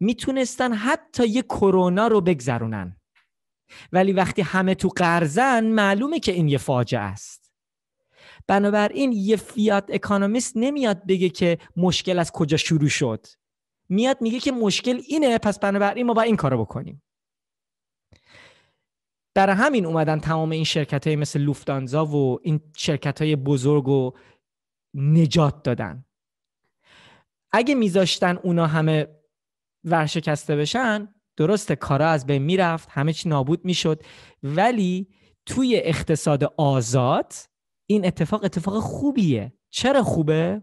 میتونستن حتی یه کرونا رو بگذرونن ولی وقتی همه تو قرضن معلومه که این یه فاجعه است بنابراین یه فیات اکانومیست نمیاد بگه که مشکل از کجا شروع شد میاد میگه که مشکل اینه پس بنابراین ما باید این کارو بکنیم در همین اومدن تمام این شرکت های مثل لوفتانزا و این شرکت های بزرگ و نجات دادن اگه میذاشتن اونا همه ورشکسته بشن درسته کارا از بین میرفت همه چی نابود میشد ولی توی اقتصاد آزاد این اتفاق اتفاق خوبیه چرا خوبه؟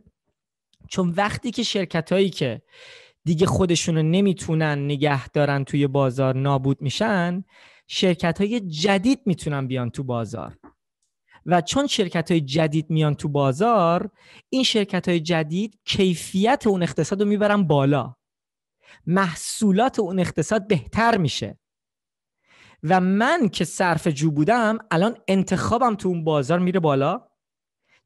چون وقتی که شرکت هایی که دیگه رو نمیتونن نگه دارن توی بازار نابود میشن شرکت های جدید میتونن بیان تو بازار و چون شرکت های جدید میان تو بازار این شرکت های جدید کیفیت اون اقتصاد رو میبرن بالا محصولات اون اقتصاد بهتر میشه و من که صرف جو بودم الان انتخابم تو اون بازار میره بالا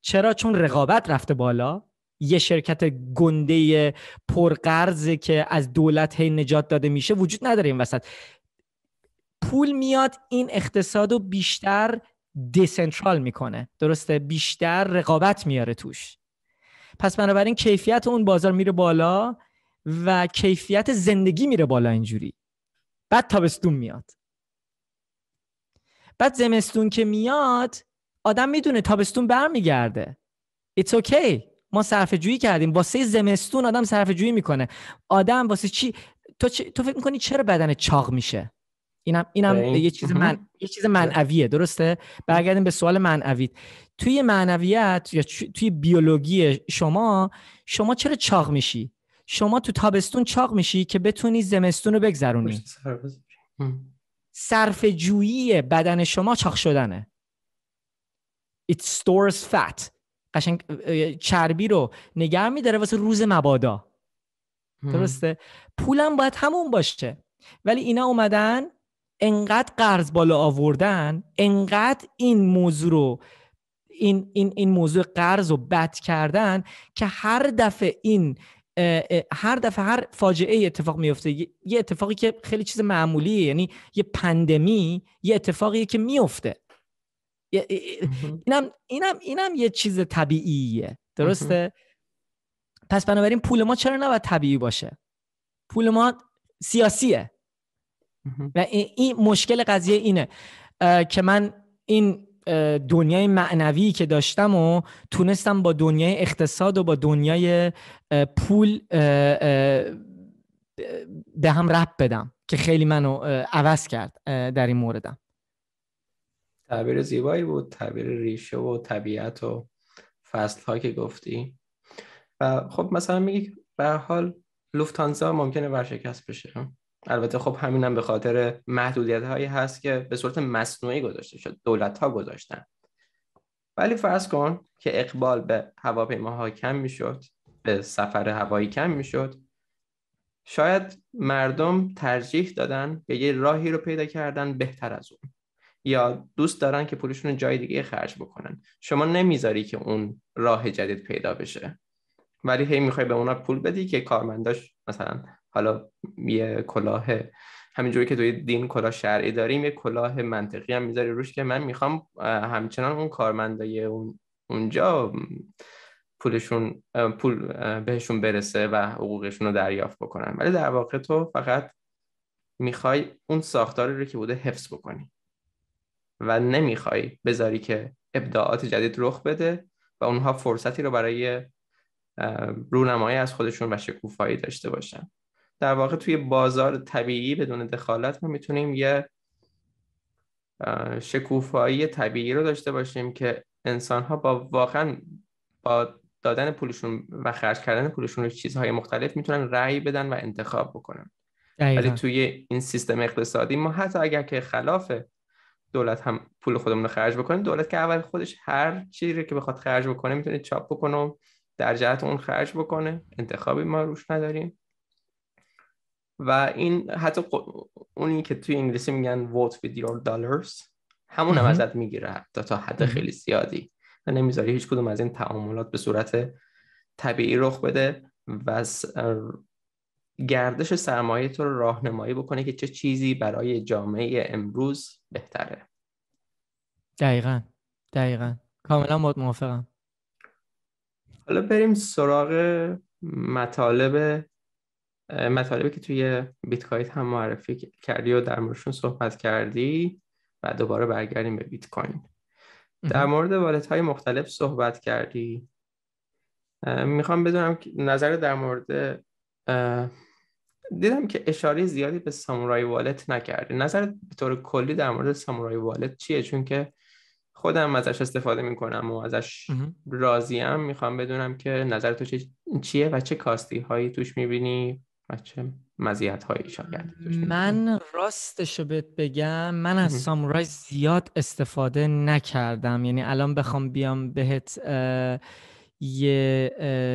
چرا چون رقابت رفته بالا یه شرکت گنده پرقرضه که از دولت هی نجات داده میشه وجود نداره این وسط پول میاد این اقتصاد رو بیشتر دیسنترال میکنه درسته بیشتر رقابت میاره توش پس بنابراین کیفیت اون بازار میره بالا و کیفیت زندگی میره بالا اینجوری بعد تابستون میاد بعد زمستون که میاد آدم میدونه تابستون برمیگرده It's okay ما صرفه جویی کردیم واسه زمستون آدم صرف جویی میکنه آدم واسه چی تو, تو فکر میکنی چرا بدن چاق میشه اینم اینم یه چیز من یه چیز درسته برگردیم به سوال منعوی توی معنویت یا توی بیولوژی شما شما چرا چاق میشی شما تو تابستون چاق میشی که بتونی زمستون رو بگذرونی صرف جویی بدن شما چاق شدنه it stores fat قشنگ چربی رو نگه میداره واسه روز مبادا درسته پولم باید همون باشه ولی اینا اومدن انقدر قرض بالا آوردن انقدر این موضوع رو این, این, این موضوع قرض رو بد کردن که هر دفعه این هر دفعه هر فاجعه ای اتفاق میفته یه اتفاقی که خیلی چیز معمولیه یعنی یه پندمی یه اتفاقیه که میفته اینم اینم اینم یه چیز طبیعیه درسته پس بنابراین پول ما چرا نباید طبیعی باشه پول ما سیاسیه و این مشکل قضیه اینه که من این دنیای معنوی که داشتم و تونستم با دنیای اقتصاد و با دنیای پول به هم رب بدم که خیلی منو عوض کرد در این موردم تعبیر زیبایی بود تعبیر ریشه و طبیعت و فصل ها که گفتی و خب مثلا میگی به حال لوفتانزا ممکنه ورشکست بشه البته خب همینم هم به خاطر محدودیت هایی هست که به صورت مصنوعی گذاشته شد دولت ها گذاشتن ولی فرض کن که اقبال به هواپیماها کم میشد به سفر هوایی کم میشد شاید مردم ترجیح دادن به یه راهی رو پیدا کردن بهتر از اون یا دوست دارن که پولشون رو جای دیگه خرج بکنن شما نمیذاری که اون راه جدید پیدا بشه ولی هی میخوای به اونا پول بدی که کارمنداش مثلا حالا یه کلاه همینجوری که توی دین کلاه شرعی داریم یه کلاه منطقی هم میذاری روش که من میخوام همچنان اون کارمندای اون اونجا پولشون پول بهشون برسه و حقوقشون رو دریافت بکنن ولی در واقع تو فقط میخوای اون ساختاری رو که بوده حفظ بکنی و نمیخوای بذاری که ابداعات جدید رخ بده و اونها فرصتی رو برای رونمایی از خودشون و شکوفایی داشته باشن در واقع توی بازار طبیعی بدون دخالت ما میتونیم یه شکوفایی طبیعی رو داشته باشیم که انسان ها با واقعا با دادن پولشون و خرج کردن پولشون رو چیزهای مختلف میتونن رأی بدن و انتخاب بکنن ولی توی این سیستم اقتصادی ما حتی اگر که خلاف دولت هم پول خودمون رو خرج بکنیم دولت که اول خودش هر چیزی که بخواد خرج بکنه میتونه چاپ بکنه در جهت اون خرج بکنه انتخابی ما روش نداریم و این حتی اونی که توی انگلیسی میگن vote with your dollars همون هم ازت میگیره تا تا حد خیلی زیادی و نمیذاری هیچ کدوم از این تعاملات به صورت طبیعی رخ بده و گردش سرمایه تو رو راهنمایی بکنه که چه چیزی برای جامعه امروز بهتره دقیقا دقیقا کاملا موافقم حالا بریم سراغ مطالب مطالبی که توی بیت کوین هم معرفی کردی و در موردشون صحبت کردی و دوباره برگردیم به بیت کوین در مورد والت های مختلف صحبت کردی میخوام بدونم نظر در مورد دیدم که اشاره زیادی به سامورای والت نکرده نظر به طور کلی در مورد سامورای والت چیه چون که خودم ازش استفاده میکنم و ازش راضیم میخوام بدونم که نظر تو چیه و چه کاستی هایی توش میبینی و چه مزیت هایی شاید من راستشو بهت بگم من از سامورای زیاد استفاده نکردم یعنی الان بخوام بیام بهت یه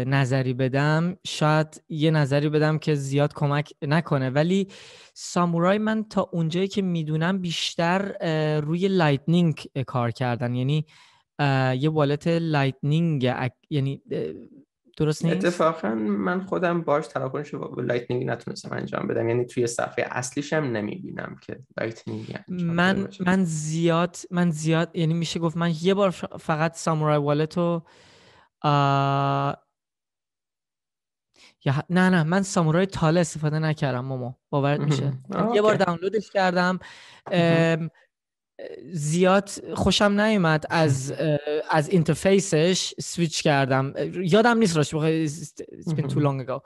نظری بدم شاید یه نظری بدم که زیاد کمک نکنه ولی سامورای من تا اونجایی که میدونم بیشتر روی لایتنینگ کار کردن یعنی یه والت لایتنینگ یعنی درست نیست؟ اتفاقا من خودم باش تراکنش با لایتنینگ نتونستم انجام بدم یعنی توی صفحه اصلیشم نمیبینم که لایتنینگ من من زیاد من زیاد یعنی میشه گفت من یه بار فقط سامورای والت رو نه نه من سامورای تاله استفاده نکردم ماما باورت میشه یه بار دانلودش کردم زیاد خوشم نیومد از از اینترفیسش سویچ کردم یادم نیست راش بخوای too long ago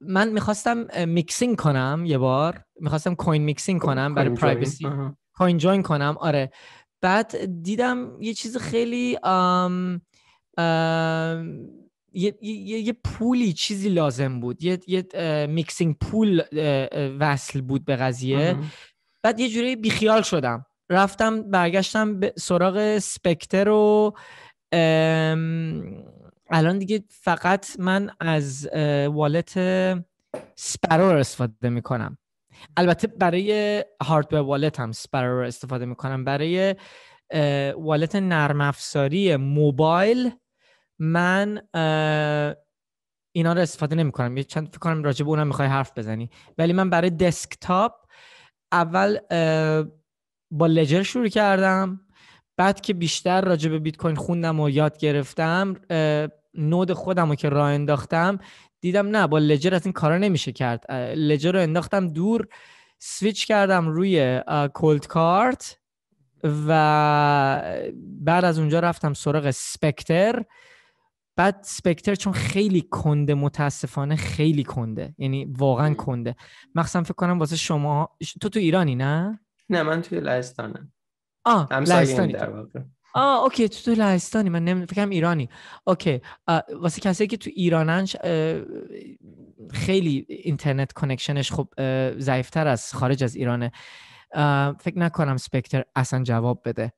من میخواستم میکسینگ کنم یه بار میخواستم کوین میکسینگ خب، کنم برای پرایوسی کوین جوین کنم آره بعد دیدم یه چیز خیلی آم، یه،, یه،, یه،, پولی چیزی لازم بود یه, یه میکسینگ پول وصل بود به قضیه بعد یه جوری بیخیال شدم رفتم برگشتم به سراغ سپکتر و الان دیگه فقط من از والت سپرو استفاده میکنم البته برای هاردور والت هم سپرر رو استفاده میکنم برای والت نرم افزاری موبایل من اینا رو استفاده نمیکنم یه چند فکر کنم راجب اونم میخوای حرف بزنی ولی من برای دسکتاپ اول با لجر شروع کردم بعد که بیشتر راجب بیت کوین خوندم و یاد گرفتم نود خودم رو که راه انداختم دیدم نه با لجر از این کارا نمیشه کرد لجر رو انداختم دور سویچ کردم روی کولد کارت و بعد از اونجا رفتم سراغ سپکتر بعد سپکتر چون خیلی کنده متاسفانه خیلی کنده یعنی واقعا کنده مخصوصا فکر کنم واسه شما تو تو ایرانی نه نه من توی لهستانم آه لهستانی در آه اوکی تو تو لهستانی من فکرم ایرانی اوکی واسه کسی که تو ایرانن خیلی اینترنت کنکشنش خب ضعیفتر از خارج از ایرانه فکر نکنم سپکتر اصلا جواب بده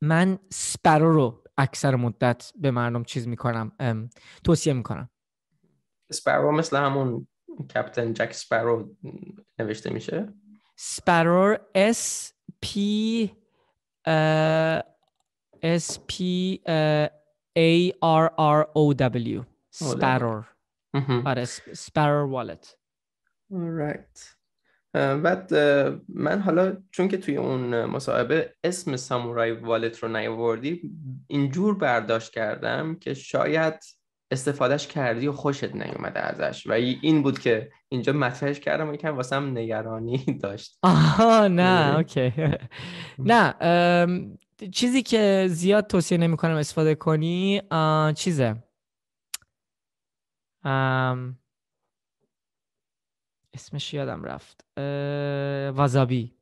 من سپرو رو اکثر مدت به مردم چیز میکنم توصیه میکنم سپرو مثل همون کپتن جک سپرو نوشته میشه سپرو اس پی Uh, S P uh, Sparrow آره Sparrow Wallet right. Uh, بعد من حالا چون که توی اون مصاحبه اسم سامورای والت رو نیاوردی اینجور برداشت کردم که شاید استفادهش کردی و خوشت نیومده ازش و این بود که اینجا مطرحش کردم و واسه واسم نگرانی داشت آها نه یعنی اوکی نه چیزی که زیاد توصیه نمیکنم استفاده کنی چیزه اسمش یادم رفت وازابی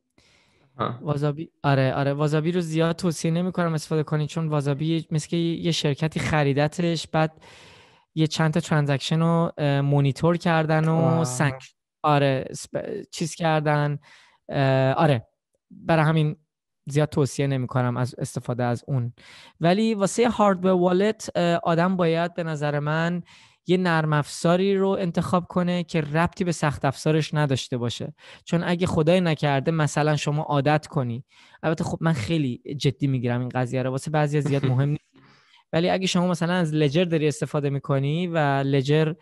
وازابی آره آره وازابی رو زیاد توصیه نمیکنم استفاده کنی چون وازابی مثل که یه شرکتی خریدتش بعد یه چند تا ترانزکشن رو مونیتور کردن و سنگ آره سپ... چیز کردن آره برای همین زیاد توصیه نمی کنم از استفاده از اون ولی واسه هاردور والت آدم باید به نظر من یه نرم افزاری رو انتخاب کنه که ربطی به سخت افزارش نداشته باشه چون اگه خدای نکرده مثلا شما عادت کنی البته خب من خیلی جدی میگیرم این قضیه رو واسه بعضی زیاد مهم نیست ولی اگه شما مثلا از لجر داری استفاده میکنی و لجر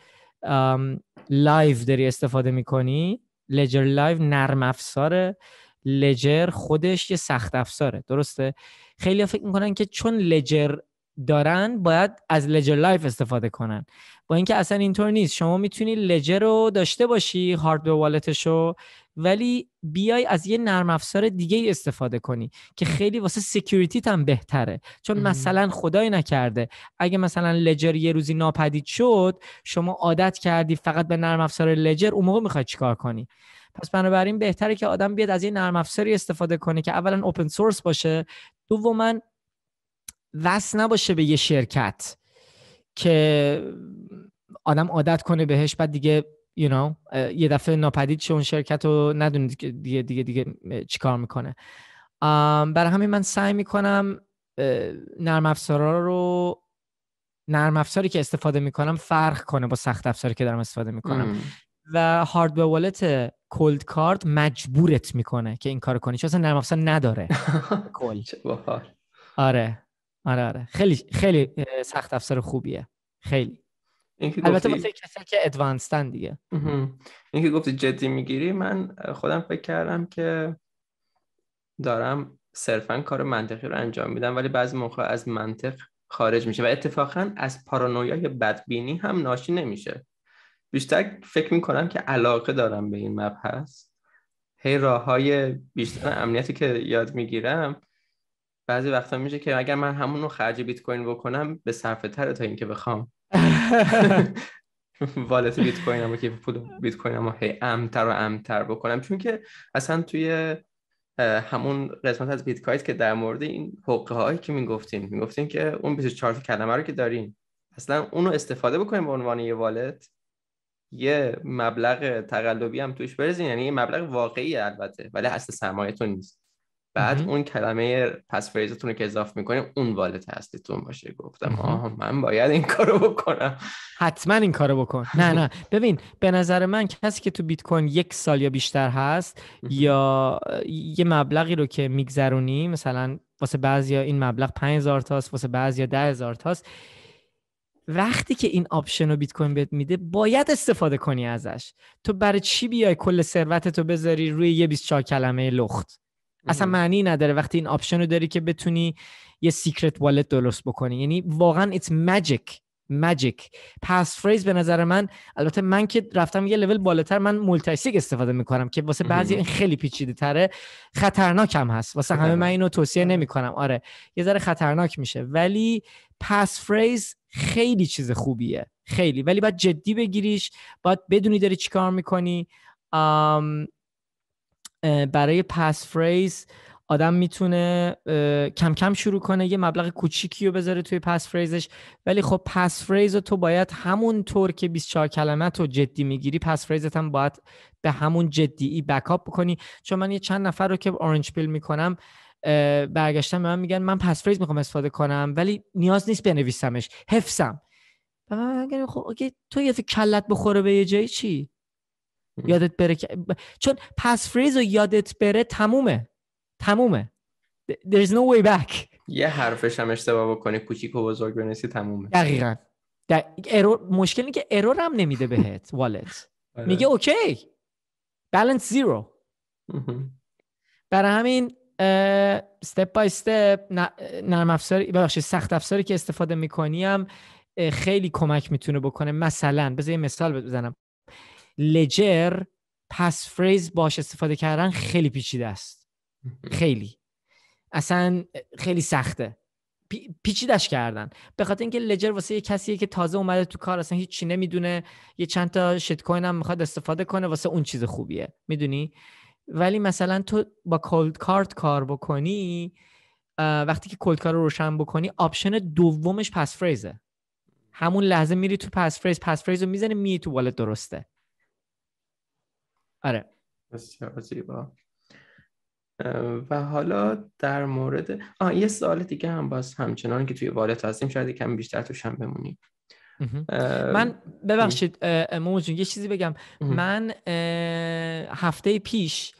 لایو داری استفاده میکنی لجر لایو نرم افزاره لجر خودش یه سخت افزاره درسته خیلی فکر میکنن که چون لجر دارن باید از لجر لایف استفاده کنن با اینکه اصلا اینطور نیست شما میتونی لجر رو داشته باشی به والتش رو ولی بیای از یه نرم افزار دیگه استفاده کنی که خیلی واسه سکیوریتی هم بهتره چون مثلا خدای نکرده اگه مثلا لجر یه روزی ناپدید شد شما عادت کردی فقط به نرم افزار لجر اون موقع میخوای چیکار کنی پس بنابراین بهتره که آدم بیاد از یه نرم افزاری استفاده کنه که اولا اوپن سورس باشه دوما وصل نباشه به یه شرکت که آدم عادت کنه بهش بعد دیگه you know, یه دفعه ناپدید شه اون شرکت رو ندونید دیگه دیگه دیگه, دیگه چیکار میکنه برای همین من سعی میکنم نرم افزارا رو نرم افزاری که استفاده میکنم فرق کنه با سخت افزاری که دارم استفاده میکنم ام. و به والت کولد کارد مجبورت میکنه که این کار کنی چون اصلا نرم افزار نداره کل آره آره آره خیلی خیلی سخت افسر خوبیه خیلی البته مثلا کسی که ادوانستن دیگه که گفتی جدی میگیری من خودم فکر کردم که دارم صرفا کار منطقی رو انجام میدم ولی بعضی موقع از منطق خارج میشه و اتفاقا از پارانویای بدبینی هم ناشی نمیشه بیشتر فکر میکنم که علاقه دارم به این مبحث هی راههای راه های بیشتر امنیتی که یاد میگیرم بعضی وقتا میشه که اگر من همون رو خرج بیت کوین بکنم به صرفه تر تا اینکه بخوام والت بیت کوینمو که پول بیت کوینمو هی امتر و امتر بکنم چون که اصلا توی همون قسمت از بیت کوین که در مورد این حقه هایی که میگفتیم میگفتیم که اون 24 کلمه رو که دارین اصلا اونو استفاده بکنیم به عنوان یه والت یه مبلغ تقلبی هم توش برزین یعنی یه مبلغ واقعی البته ولی اصل سرمایهتون نیست بعد اون کلمه پس رو که اضافه میکنیم اون والد هستیتون باشه گفتم آه من باید این کارو بکنم حتما این کارو بکن نه نه ببین به نظر من کسی که تو بیت کوین یک سال یا بیشتر هست یا یه مبلغی رو که میگذرونی مثلا واسه بعضی این مبلغ 5000 تاست واسه بعضیا 10000 تاست وقتی که این آپشن رو بیت کوین بهت میده باید استفاده کنی ازش تو برای چی بیای کل ثروتت رو بذاری روی یه 24 کلمه لخت اصلا معنی نداره وقتی این آپشن رو داری که بتونی یه سیکرت والت درست بکنی یعنی واقعا its ماجیک ماجیک پاس فریز به نظر من البته من که رفتم یه لول بالاتر من سیگ استفاده میکنم که واسه بعضی این خیلی پیچیده تره خطرناک هم هست واسه همه من اینو توصیه آره. نمیکنم آره یه ذره خطرناک میشه ولی پاس فریز خیلی چیز خوبیه خیلی ولی باید جدی بگیریش باید بدونی داری چیکار میکنی برای پس فریز آدم میتونه کم کم شروع کنه یه مبلغ کوچیکی رو بذاره توی پس فریزش ولی خب پس فریز رو تو باید همون طور که 24 کلمه تو جدی میگیری پس فریزت هم باید به همون جدی بکاپ بکنی چون من یه چند نفر رو که اورنج پیل میکنم برگشتم به من میگن من پس فریز میخوام استفاده کنم ولی نیاز نیست بنویسمش حفظم و خب تو یه کلت بخوره به یه جایی چی یادت بره چون پس فریز رو یادت بره تمومه تمومه there is no way back یه حرفش هم اشتباه بکنی کوچیک و بزرگ بنویسی تمومه دقیقا در... ارور... مشکلی که ارور هم نمیده بهت والت آره. میگه اوکی بالانس زیرو برای همین استپ بای استپ نرم افزار ببخشید سخت افزاری که استفاده میکنیم خیلی کمک میتونه بکنه مثلا بذار یه مثال بزنم لجر پس فریز باش استفاده کردن خیلی پیچیده است خیلی اصلا خیلی سخته پی، پیچیدش کردن به خاطر اینکه لجر واسه یه کسیه که تازه اومده تو کار اصلا هیچ چی نمیدونه یه چند تا شیت کوین هم میخواد استفاده کنه واسه اون چیز خوبیه میدونی ولی مثلا تو با کولد کارت کار بکنی وقتی که کولد کار رو روشن بکنی آپشن دومش پس فریزه همون لحظه میری تو پس فریز پس فریز رو میزنی تو والت درسته آره بسیار زیبا و حالا در مورد آه یه سوال دیگه هم باز همچنان که توی والت هستیم شاید کمی بیشتر توش هم بمونیم من ببخشید موضوع یه چیزی بگم من هفته پیش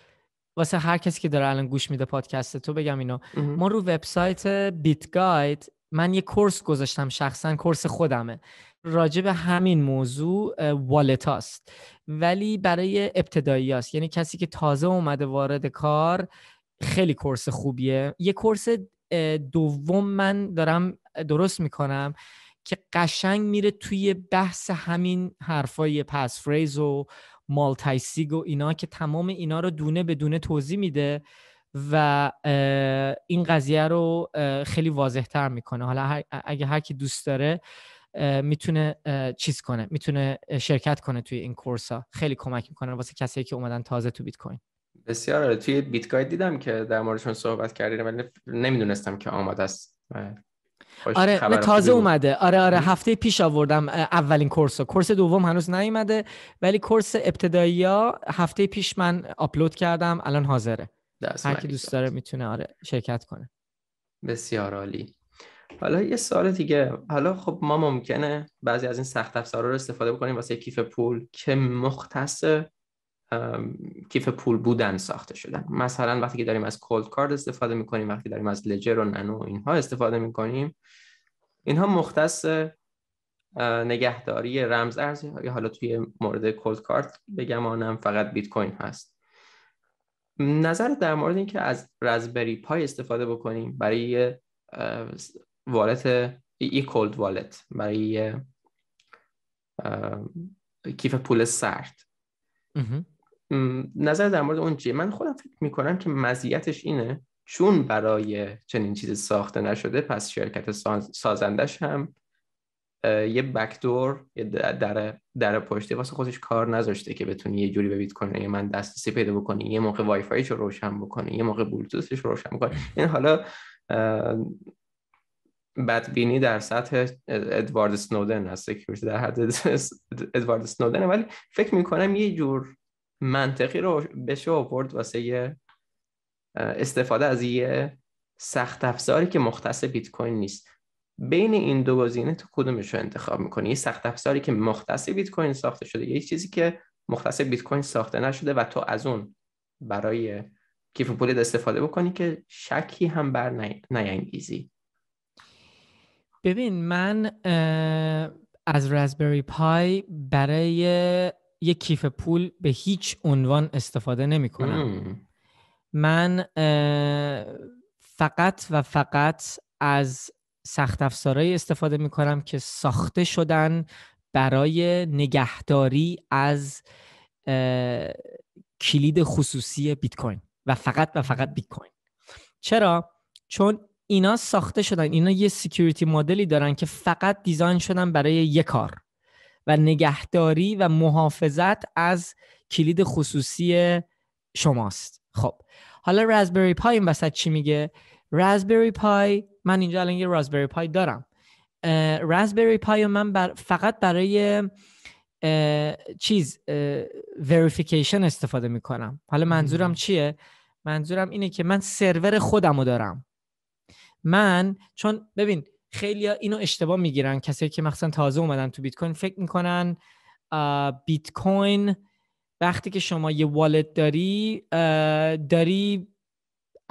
واسه هر کسی که داره الان گوش میده پادکست تو بگم اینو ما رو وبسایت بیت گاید من یه کورس گذاشتم شخصا کورس خودمه راجع به همین موضوع والت هاست ولی برای ابتدایی هاست یعنی کسی که تازه اومده وارد کار خیلی کورس خوبیه یه کورس دوم من دارم درست میکنم که قشنگ میره توی بحث همین حرفای پس فریز و مالتایسیگ و اینا که تمام اینا رو دونه به دونه توضیح میده و این قضیه رو خیلی واضح تر میکنه حالا اگه هر کی دوست داره میتونه چیز کنه میتونه شرکت کنه توی این کورس ها خیلی کمک میکنه واسه کسی که اومدن تازه تو بیت کوین بسیار توی بیت کوین دیدم که در موردشون صحبت کردین ولی نمیدونستم که آماده است آره تازه اومده آره آره هفته پیش آوردم اولین کورس رو کورس دوم هنوز نیومده ولی کورس ابتدایی ها هفته پیش من آپلود کردم الان حاضره هر کی دوست داره میتونه آره شرکت کنه بسیار عالی حالا یه سوال دیگه حالا خب ما ممکنه بعضی از این سخت افزارا رو استفاده بکنیم واسه کیف پول که مختص کیف پول بودن ساخته شدن مثلا وقتی که داریم از کولد کارد استفاده میکنیم وقتی داریم از لجر و نانو اینها استفاده میکنیم اینها مختص نگهداری رمز ارز یا حالا توی مورد کولد کارد بگم آنم فقط بیت کوین هست نظر در مورد اینکه از رزبری پای استفاده بکنیم برای والت ای کولد والت برای کیف پول سرد نظر در مورد اون چیه من خودم فکر میکنم که مزیتش اینه چون برای چنین چیزی ساخته نشده پس شرکت سازندش هم یه بکدور یه در در پشتی واسه خودش کار نذاشته که بتونی یه جوری به بیت کوین من دسترسی پیدا بکنی یه موقع وای فایش رو روشن بکنی یه موقع بلوتوثش رو روشن بکنی این حالا بدبینی در سطح ادوارد سنودن هست سکیوریتی در حد ادوارد سنودن ولی فکر میکنم یه جور منطقی رو بشه آورد واسه استفاده از یه سخت افزاری که مختص بیت کوین نیست بین این دو گزینه تو کدومش رو انتخاب میکنی یه سخت افزاری که مختص بیت کوین ساخته شده یه چیزی که مختص بیت کوین ساخته نشده و تو از اون برای کیف پولت استفاده بکنی که شکی هم بر نینگیزی ببین من از رازبری پای برای یک کیف پول به هیچ عنوان استفاده نمی کنم من فقط و فقط از سخت افزارهایی استفاده می کنم که ساخته شدن برای نگهداری از کلید خصوصی بیت کوین و فقط و فقط بیت کوین چرا چون اینا ساخته شدن اینا یه سکیوریتی مدلی دارن که فقط دیزاین شدن برای یه کار و نگهداری و محافظت از کلید خصوصی شماست خب حالا رازبری پای این وسط چی میگه رازبری پای من اینجا الان یه رازبری پای دارم رازبری پای من فقط برای چیز وریفیکیشن استفاده میکنم حالا منظورم چیه منظورم اینه که من سرور خودم رو دارم من چون ببین خیلی اینو اشتباه میگیرن کسایی که مخصوصا تازه اومدن تو بیت کوین فکر میکنن بیت کوین وقتی که شما یه والت داری داری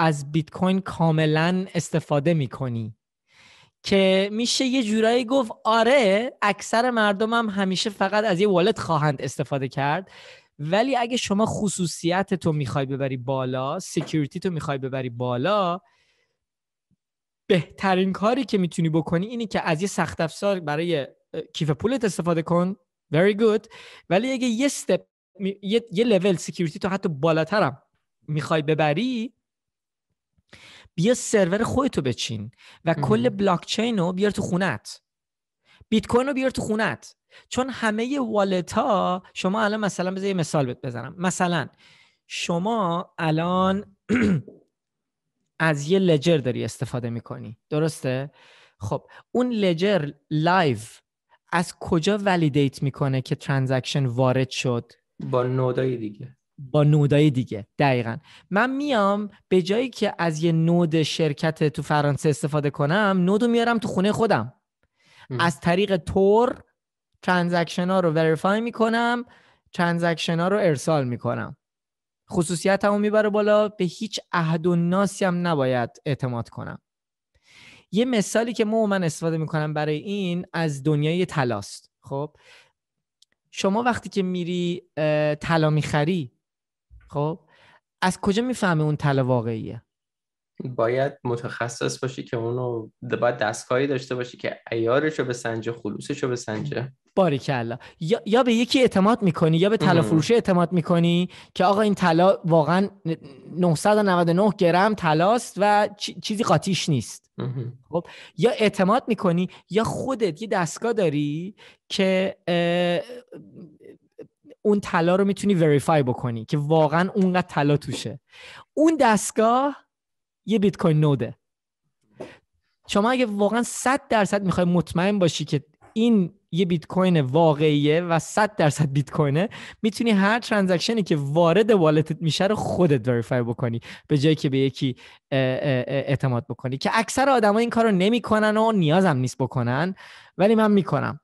از بیت کوین کاملا استفاده میکنی که میشه یه جورایی گفت آره اکثر مردم هم همیشه فقط از یه والت خواهند استفاده کرد ولی اگه شما خصوصیت تو میخوای ببری بالا سکیوریتی تو میخوای ببری بالا بهترین کاری که میتونی بکنی اینی که از یه سخت افزار برای کیف پولت استفاده کن very good ولی اگه یه step، یه, یه لول تو حتی بالاترم میخوای ببری بیا سرور خودتو بچین و کل بلاکچین رو بیار تو خونت بیت کوین رو بیار تو خونت چون همه والت ها شما الان مثلا بذار یه مثال بهت بزنم مثلا شما الان از یه لجر داری استفاده میکنی درسته خب اون لجر لایو از کجا ولیدیت میکنه که ترانزکشن وارد شد با نودای دیگه با نودای دیگه دقیقا من میام به جایی که از یه نود شرکت تو فرانسه استفاده کنم نودو میارم تو خونه خودم از طریق تور ترانزکشن ها رو وریفای میکنم ترانزکشن ها رو ارسال میکنم خصوصیت همون میبره بالا به هیچ اهد و ناسی هم نباید اعتماد کنم یه مثالی که ما من استفاده میکنم برای این از دنیای تلاست خب شما وقتی که میری طلا میخری خب از کجا میفهمه اون طلا واقعیه باید متخصص باشی که اونو باید دستگاهی داشته باشی که ایارش رو بسنجه خلوصش رو بسنجه باریکلا یا،, یا به یکی اعتماد میکنی یا به طلا فروشه اعتماد میکنی که آقا این طلا واقعا 999 گرم طلاست و چیزی قاطیش نیست خب یا اعتماد میکنی یا خودت یه دستگاه داری که اون طلا رو میتونی وریفای بکنی که واقعا اونقدر طلا توشه اون دستگاه یه بیت کوین نوده شما اگه واقعا 100 درصد میخوای مطمئن باشی که این یه بیت کوین واقعیه و 100 درصد بیت کوینه میتونی هر ترانزکشنی که وارد والتت میشه رو خودت وریفای بکنی به جایی که به یکی اعتماد بکنی که اکثر آدما این کارو نمیکنن و نیازم نیست بکنن ولی من میکنم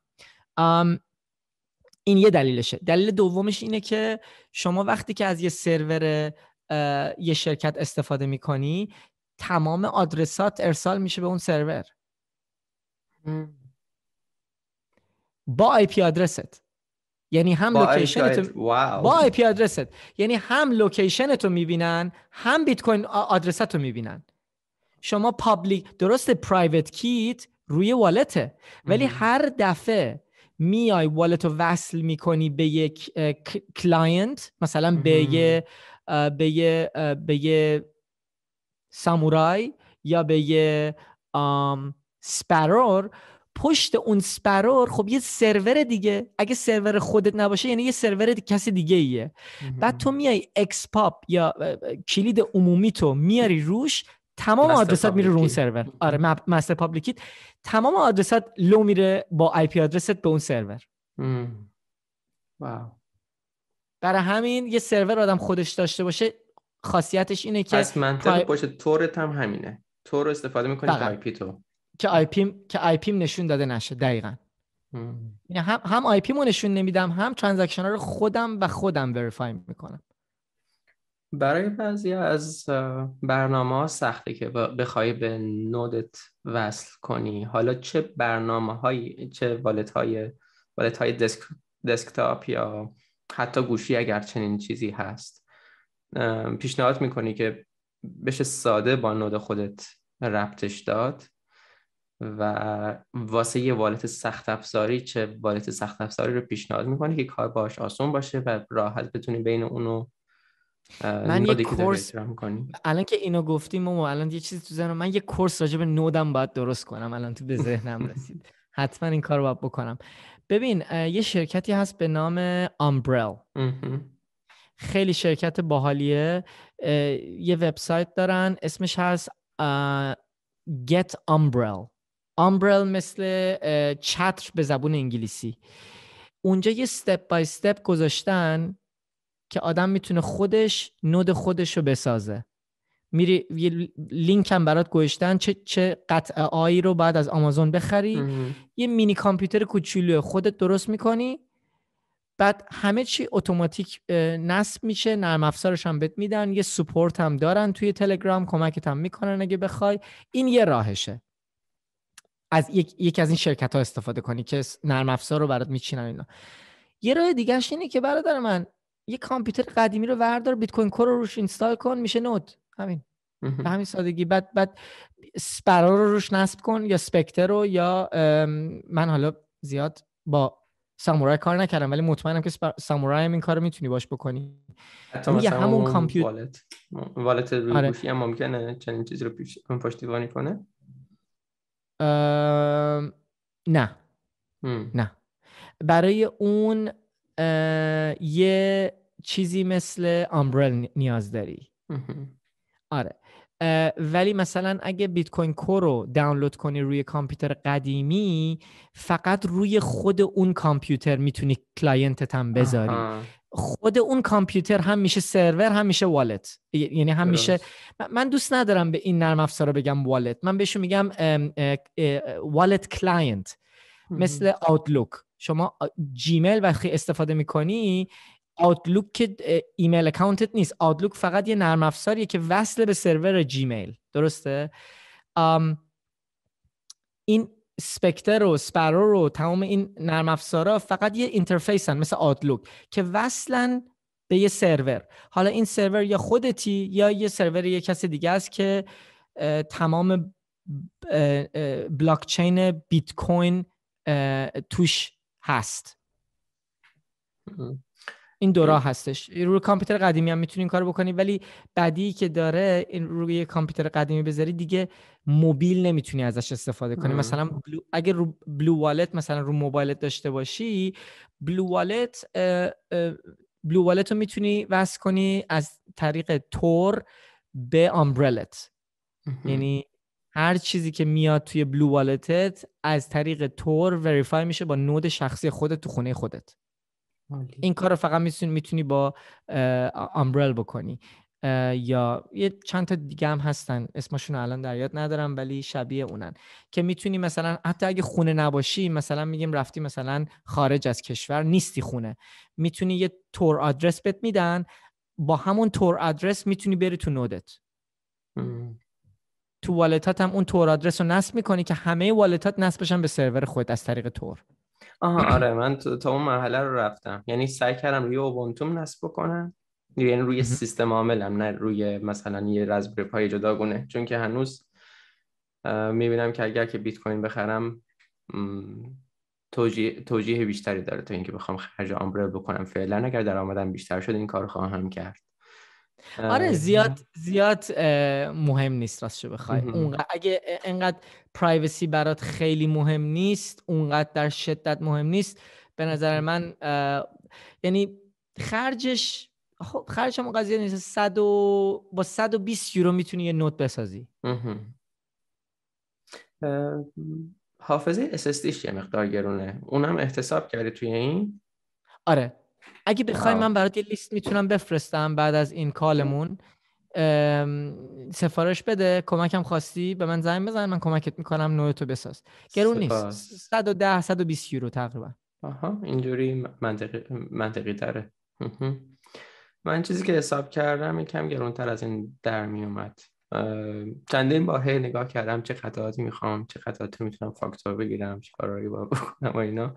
این یه دلیلشه دلیل دومش اینه که شما وقتی که از یه سرور یه شرکت استفاده میکنی تمام آدرسات ارسال میشه به اون سرور یعنی با آی پی آدرست یعنی هم لوکیشن تو با آی پی آدرست یعنی هم لوکیشن تو میبینن هم بیت کوین آدرست رو میبینن شما پابلیک درست پرایوت کیت روی والته ولی هر دفعه میای والت رو وصل میکنی به یک کلاینت مثلا به یه به یه به یه سامورای یا به یه سپرور پشت اون سپرور خب یه سرور دیگه اگه سرور خودت نباشه یعنی یه سرور کسی دیگه ایه بعد تو میای اکس یا کلید عمومی تو میاری روش تمام آدرسات میره رو اون سرور آره مستر پابلیکیت تمام آدرسات لو میره با آی پی آدرست به اون سرور برای همین یه سرور آدم خودش داشته باشه خاصیتش اینه که از منطقه پای... باشه تورت هم همینه تور استفاده میکنی بله. که آی تو که آی پیم که آی پیم نشون داده نشه دقیقا یعنی هم هم آی مو نشون نمیدم هم ترانزکشن رو خودم و خودم وریفای میکنم برای بعضی از برنامه ها سخته که بخوای به نودت وصل کنی حالا چه برنامه های چه والت های والت دسکتاپ یا حتی گوشی اگر چنین چیزی هست پیشنهاد میکنی که بشه ساده با نود خودت ربطش داد و واسه یه والت سخت افزاری چه والت سخت افزاری رو پیشنهاد میکنی که کار باش آسون باشه و راحت بتونی بین اونو من یه کورس الان که اینو گفتیم و الان یه چیزی تو ذهنم من یه کورس راجع به نودم باید درست کنم الان تو به ذهنم رسید حتما این کار رو باید بکنم ببین یه شرکتی هست به نام امبرل خیلی شرکت باحالیه یه وبسایت دارن اسمش هست get umbrel umbrel مثل چتر به زبون انگلیسی اونجا یه ستپ بای ستپ گذاشتن که آدم میتونه خودش نود خودش رو بسازه میری یه لینک هم برات گوشتن چه چه قطعه آیی رو بعد از آمازون بخری یه مینی کامپیوتر کوچولو خودت درست میکنی بعد همه چی اتوماتیک نصب میشه نرم افزارش هم بهت میدن یه سپورت هم دارن توی تلگرام کمکت هم میکنن اگه بخوای این یه راهشه از یک، یکی از این شرکت ها استفاده کنی که نرم افزار رو برات میچینن اینا یه راه دیگهش اینه که برادر من یه کامپیوتر قدیمی رو وردار بیت کوین کور رو روش اینستال کن میشه نود همین به همین سادگی بعد بعد سپرا رو روش نصب کن یا سپکتر رو یا من حالا زیاد با سامورای کار نکردم ولی مطمئنم که سامورای این کار میتونی باش بکنی حتی مثلا همون کامپیوتر والت والت روی آره. گوشی هم ممکنه چنین چیز رو پیش پشتیبانی کنه نه نه برای اون یه چیزی مثل امبرل نیاز داری آره ولی مثلا اگه بیت کوین کور رو دانلود کنی روی کامپیوتر قدیمی فقط روی خود اون کامپیوتر میتونی کلاینتت هم بذاری خود اون کامپیوتر هم میشه سرور هم میشه والت یعنی هم میشه من دوست ندارم به این نرم افزار بگم والت من بهشون میگم والت کلاینت مثل آوتلوک شما جیمیل وقتی استفاده میکنی آوتلوک که ایمیل اکاونتت نیست آوتلوک فقط یه نرم افزاریه که وصل به سرور جیمیل درسته این سپکتر و سپرو رو تمام این نرم افزارا فقط یه هن، مثل آوتلوک که وصلن به یه سرور حالا این سرور یا خودتی یا یه سرور یه کس دیگه است که تمام بلاکچین بیت کوین توش هست این راه هستش روی کامپیوتر قدیمی هم میتونی این کار بکنی ولی بعدی که داره این روی کامپیوتر قدیمی بذاری دیگه موبیل نمیتونی ازش استفاده کنی مثلا بلو، اگه رو بلو والت مثلا رو موبایلت داشته باشی بلو والت بلو والت رو میتونی وصل کنی از طریق تور به امبرلت یعنی هر چیزی که میاد توی بلو والتت از طریق تور وریفای میشه با نود شخصی خودت تو خونه خودت این کار رو فقط میتونی میتونی با امبرل بکنی یا یه چند تا دیگه هم هستن اسمشون الان در یاد ندارم ولی شبیه اونن که میتونی مثلا حتی اگه خونه نباشی مثلا میگیم رفتی مثلا خارج از کشور نیستی خونه میتونی یه تور آدرس بهت میدن با همون تور آدرس میتونی بری تو نودت تو والتات هم اون تور آدرس رو نصب میکنی که همه والتات نصب بشن به سرور خود از طریق تور آها آره من تا اون مرحله رو رفتم یعنی سعی کردم روی اوبونتوم نصب بکنم یعنی روی سیستم عاملم نه روی مثلا یه رزبری پای جداگونه چون که هنوز میبینم که اگر که بیت کوین بخرم توجیه, بیشتری داره تا اینکه بخوام خرج آمبرل بکنم فعلا اگر درآمدم بیشتر شد این کار خواهم کرد آره زیاد زیاد مهم نیست شو بخوای اونقدر اگه انقدر پرایوسی برات خیلی مهم نیست اونقدر در شدت مهم نیست به نظر من یعنی خرجش خب خرجش هم قضیه نیست صد و... با 120 یورو میتونی یه نوت بسازی حافظه SSD یه مقدار گرونه اونم احتساب کرده توی این آره اگه بخوای من خب. برات یه لیست میتونم بفرستم بعد از این کالمون سفارش بده کمکم خواستی به من زنگ بزن من کمکت میکنم نوع تو بساز گرون نیست 110 120 یورو تقریبا آها اینجوری منطقی, منطقی من چیزی که حساب کردم یکم گرونتر از این در میومد چندین با هی نگاه کردم چه قطعاتی میخوام چه قطعاتی میتونم فاکتور بگیرم چه با بکنم و اینا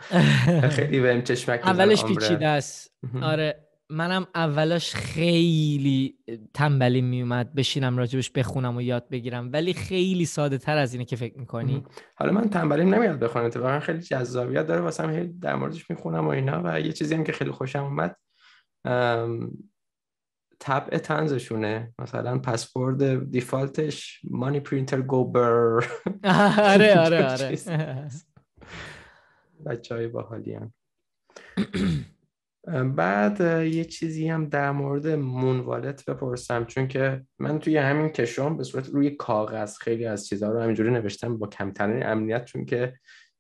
خیلی بهم چشمک اولش پیچیده است آره منم اولش خیلی تنبلی میومد بشینم راجبش بخونم و یاد بگیرم ولی خیلی ساده تر از اینه که فکر میکنی حالا من تنبلیم نمیاد بخونم اتفاقا خیلی جذابیت داره واسم هی در موردش میخونم و اینا و یه چیزی هم که خیلی خوشم اومد طبع تنزشونه مثلا پسورد دیفالتش مانی پرینتر گوبر آره آره آره بچه های باحالی هم بعد یه چیزی هم در مورد مونوالت بپرسم چون که من توی همین کشوم به صورت روی کاغذ خیلی از چیزها رو همینجوری نوشتم با کمترین امنیت چون که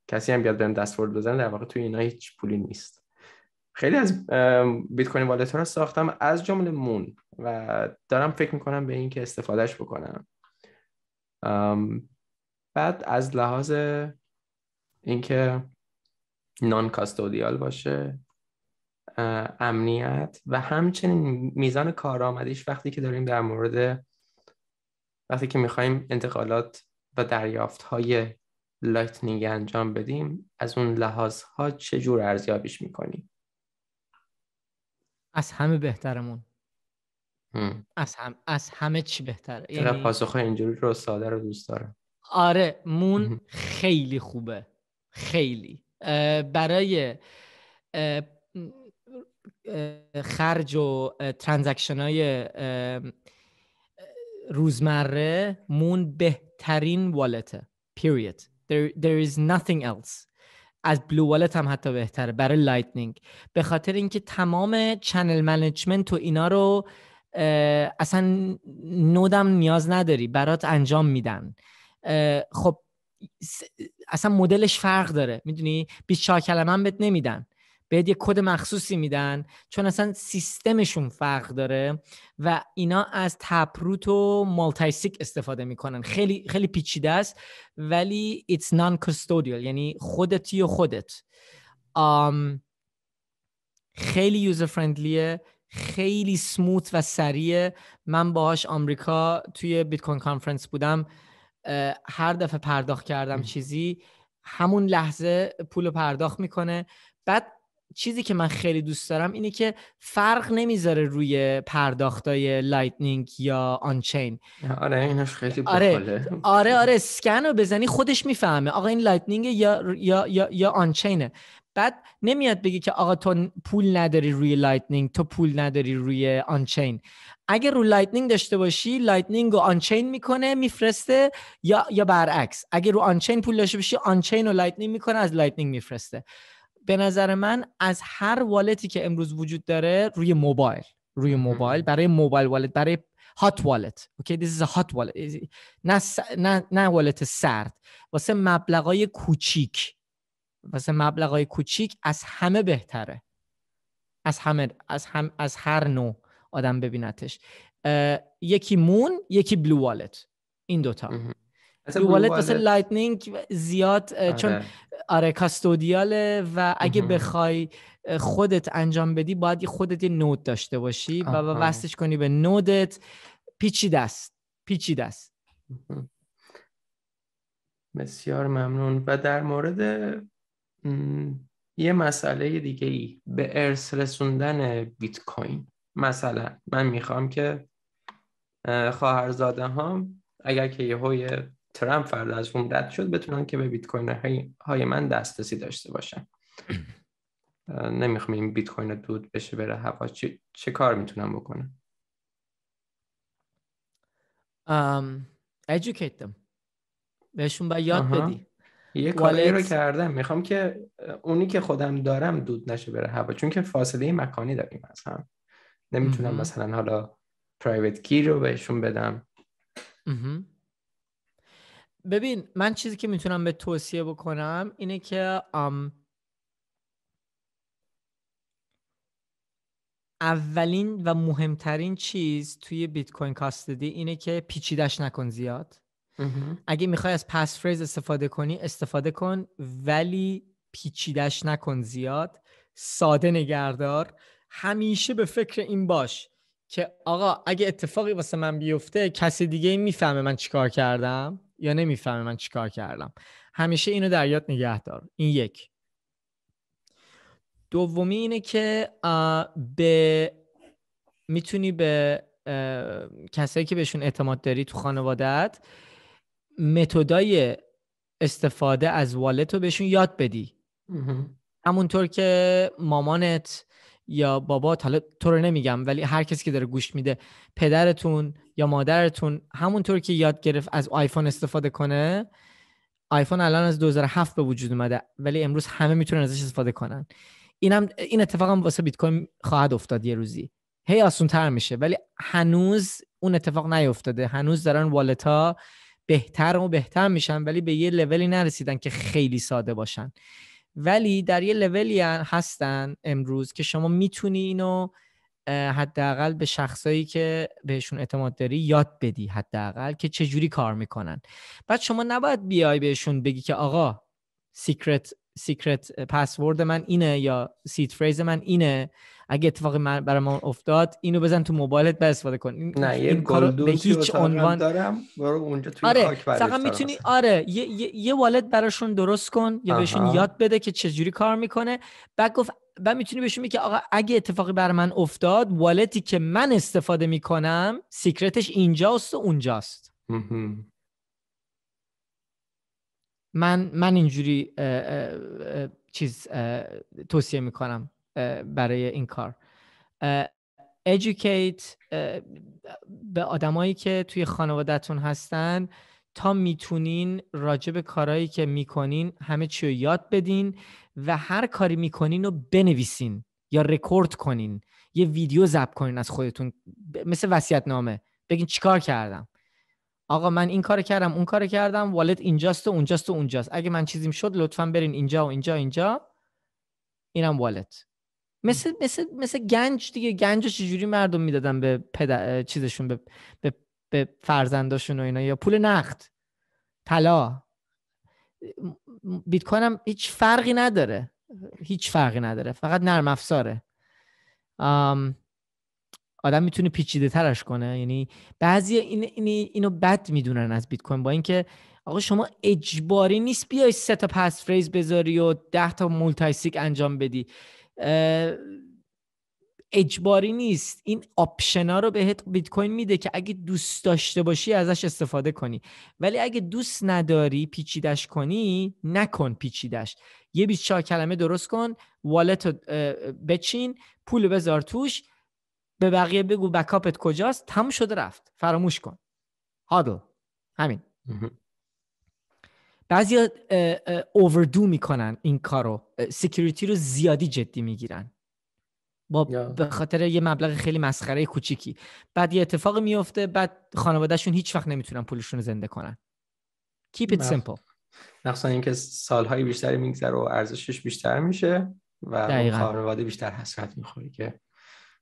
کسی هم بیاد بهم دستورد بزنه در واقع توی اینا هیچ پولی نیست خیلی از بیت کوین والت رو ساختم از جمله مون و دارم فکر میکنم به اینکه استفادهش بکنم بعد از لحاظ اینکه نان کاستودیال باشه امنیت و همچنین میزان کارآمدیش وقتی که داریم در مورد وقتی که میخوایم انتقالات و دریافت های لایتنینگ انجام بدیم از اون لحاظ ها جور ارزیابیش میکنیم از همه بهترمون از, هم، از همه چی بهتره یعنی پاسخ اینجوری رو ساده رو دوست دارم آره مون خیلی خوبه خیلی برای خرج و ترانزکشن های روزمره مون بهترین والته period there, there is nothing else از بلو والت هم حتی بهتره برای لایتنینگ به خاطر اینکه تمام چنل منیجمنت و اینا رو اصلا نودم نیاز نداری برات انجام میدن خب اصلا مدلش فرق داره میدونی 24 کلمه هم بهت نمیدن بهت یه کد مخصوصی میدن چون اصلا سیستمشون فرق داره و اینا از تپروت و مالتایسیک استفاده میکنن خیلی خیلی پیچیده است ولی it's نان custodial یعنی خودتی و خودت خیلی یوزر فرندلیه خیلی سموت و سریه من باهاش آمریکا توی بیت کوین کانفرنس بودم هر دفعه پرداخت کردم چیزی همون لحظه پول پرداخت میکنه بعد چیزی که من خیلی دوست دارم اینه که فرق نمیذاره روی پرداختای لایتنینگ یا آنچین آره آره آره آره سکن رو بزنی خودش میفهمه آقا این لایتنینگ یا یا یا, یا آنچینه بعد نمیاد بگی که آقا تو پول نداری روی لایتنینگ تو پول نداری روی آنچین اگر رو لایتنینگ داشته باشی لایتنینگ رو آنچین میکنه میفرسته یا یا برعکس اگر رو آنچین پول داشته باشی آنچین رو لایتنینگ میکنه از لایتنینگ میفرسته به نظر من از هر والتی که امروز وجود داره روی موبایل روی موبایل برای موبایل والت برای هات والت اوکی دیس از هات والت نه نه نه والت سرد واسه مبلغای کوچیک واسه مبلغای کوچیک از همه بهتره از همه از هم از هر نوع آدم ببینتش یکی مون یکی بلو والت این دوتا اصلا والت واسه لایتنینگ زیاد آره. چون آره کاستودیاله و اگه بخوای خودت انجام بدی باید خودت یه نود داشته باشی و وصلش کنی به نودت پیچیده است پیچیده است بسیار ممنون و در مورد یه مسئله دیگه ای به ارث رسوندن بیت کوین مثلا من میخوام که خواهرزاده هم اگر که یه های ترامپ فردا از اون رد شد بتونن که به بیت کوین های, من دسترسی داشته باشن نمیخوام این بیت کوین دود بشه بره هوا چه, کار میتونم بکنم um, بهشون باید یاد بدی یه کاری رو کردم میخوام که اونی که خودم دارم دود نشه بره هوا چون که فاصله مکانی داریم از هم نمیتونم مثلا حالا پرایوت کی رو بهشون بدم ببین من چیزی که میتونم به توصیه بکنم اینه که اولین و مهمترین چیز توی بیت کوین کاستدی اینه که پیچیدش نکن زیاد اگه میخوای از پس فریز استفاده کنی استفاده کن ولی پیچیدش نکن زیاد ساده نگردار همیشه به فکر این باش که آقا اگه اتفاقی واسه من بیفته کسی دیگه میفهمه من چیکار کردم یا نمیفهمه من چیکار کردم همیشه اینو در یاد نگه دار این یک دومی اینه که به میتونی به کسایی که بهشون اعتماد داری تو خانوادت متدای استفاده از والت رو بهشون یاد بدی همونطور که مامانت یا بابا حالا تو رو نمیگم ولی هر کسی که داره گوش میده پدرتون یا مادرتون همونطور که یاد گرفت از آیفون استفاده کنه آیفون الان از 2007 به وجود اومده ولی امروز همه میتونن ازش استفاده کنن این این اتفاق هم واسه بیت کوین خواهد افتاد یه روزی هی آسون تر میشه ولی هنوز اون اتفاق نیفتاده هنوز دارن والت ها بهتر و بهتر میشن ولی به یه لولی نرسیدن که خیلی ساده باشن ولی در یه لولی هستن امروز که شما میتونی اینو حداقل به شخصایی که بهشون اعتماد داری یاد بدی حداقل که چه کار میکنن بعد شما نباید بیای بهشون بگی که آقا سیکرت سیکرت پسورد من اینه یا سیت فریز من اینه اگه اتفاقی من برای من افتاد اینو بزن تو موبایلت به استفاده کن نه این, یه کارو هیچ عنوان دارم اونجا آره فقط میتونی آره یه, یه،, یه والت براشون درست کن یا بهشون یاد بده که چجوری کار میکنه بعد گفت بعد میتونی بهشون بگی آقا اگه اتفاقی بر من افتاد والتی که من استفاده میکنم سیکرتش اینجاست و اونجاست من من اینجوری چیز توصیه میکنم برای این کار educate به آدمایی که توی خانوادهتون هستن تا میتونین راجب کارهایی که میکنین همه چی رو یاد بدین و هر کاری میکنین رو بنویسین یا رکورد کنین یه ویدیو ضبط کنین از خودتون مثل وصیت نامه بگین چیکار کردم آقا من این کار کردم اون کار کردم والت اینجاست و اونجاست و اونجاست اگه من چیزیم شد لطفا برین اینجا و اینجا و اینجا اینم والت مثل مثل مثل گنج دیگه گنج چجوری مردم میدادن به پدر... چیزشون به... به... به فرزنداشون و اینا یا پول نقد طلا بیت کوینم هیچ فرقی نداره هیچ فرقی نداره فقط نرم افزاره آدم میتونه پیچیده ترش کنه یعنی بعضی این, این اینو بد میدونن از بیت کوین با اینکه آقا شما اجباری نیست بیای سه تا پاس فریز بذاری و ده تا سیک انجام بدی اجباری نیست این آپشنا رو بهت بیت کوین میده که اگه دوست داشته باشی ازش استفاده کنی ولی اگه دوست نداری پیچیدش کنی نکن پیچیدش یه چهار کلمه درست کن والت بچین پول بذار توش به بقیه بگو بکاپت کجاست تم شده رفت فراموش کن هادل همین بعضی اووردو میکنن این کارو سکیوریتی رو زیادی جدی میگیرن با به خاطر یه مبلغ خیلی مسخره کوچیکی بعد یه اتفاق میفته بعد خانوادهشون هیچ وقت نمیتونن پولشون رو زنده کنن keep it simple اینکه سالهای بیشتری میگذره و ارزشش بیشتر میشه و خانواده بیشتر حسرت میخوری که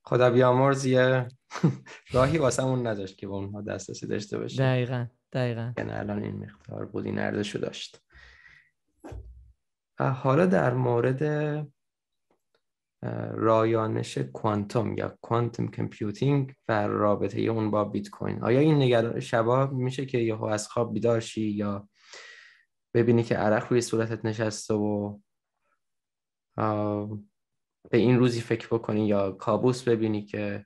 خدا بیامرز یه راهی اون نداشت که به اونها دسترسی داشته باشه دقیقا دقیقا یعنی الان این مقدار بود این ارزشو داشت حالا در مورد رایانش کوانتوم یا کوانتوم کمپیوتینگ و رابطه اون با بیت کوین آیا این نگران میشه که یهو از خواب بیدارشی یا ببینی که عرق روی صورتت نشسته و به این روزی فکر بکنی یا کابوس ببینی که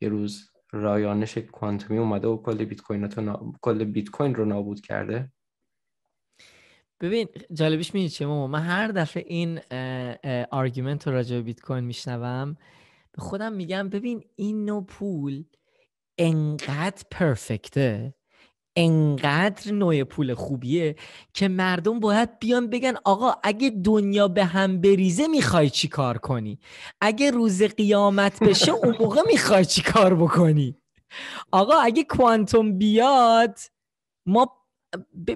یه روز رایانش کوانتومی اومده و کل بیت کوین نا... کل بیت کوین رو نابود کرده ببین جالبیش میدید چه ماما من هر دفعه این آرگومنت رو راجع به بیت کوین میشنوم به خودم میگم ببین این نوع پول انقدر پرفکته انقدر نوع پول خوبیه که مردم باید بیان بگن آقا اگه دنیا به هم بریزه میخوای چی کار کنی اگه روز قیامت بشه اون موقع میخوای چی کار بکنی آقا اگه کوانتوم بیاد ما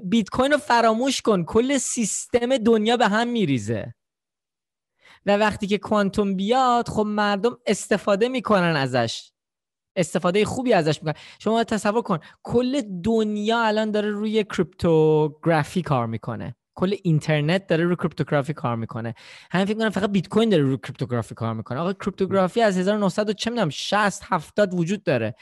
بیت کوین رو فراموش کن کل سیستم دنیا به هم میریزه و وقتی که کوانتوم بیاد خب مردم استفاده میکنن ازش استفاده خوبی ازش میکنن شما تصور کن کل دنیا الان داره روی کریپتوگرافی کار میکنه کل اینترنت داره روی کریپتوگرافی کار میکنه همین فکر کنم فقط بیت کوین داره روی کریپتوگرافی کار میکنه آقا کریپتوگرافی از 1900 چه میدونم 60 70 وجود داره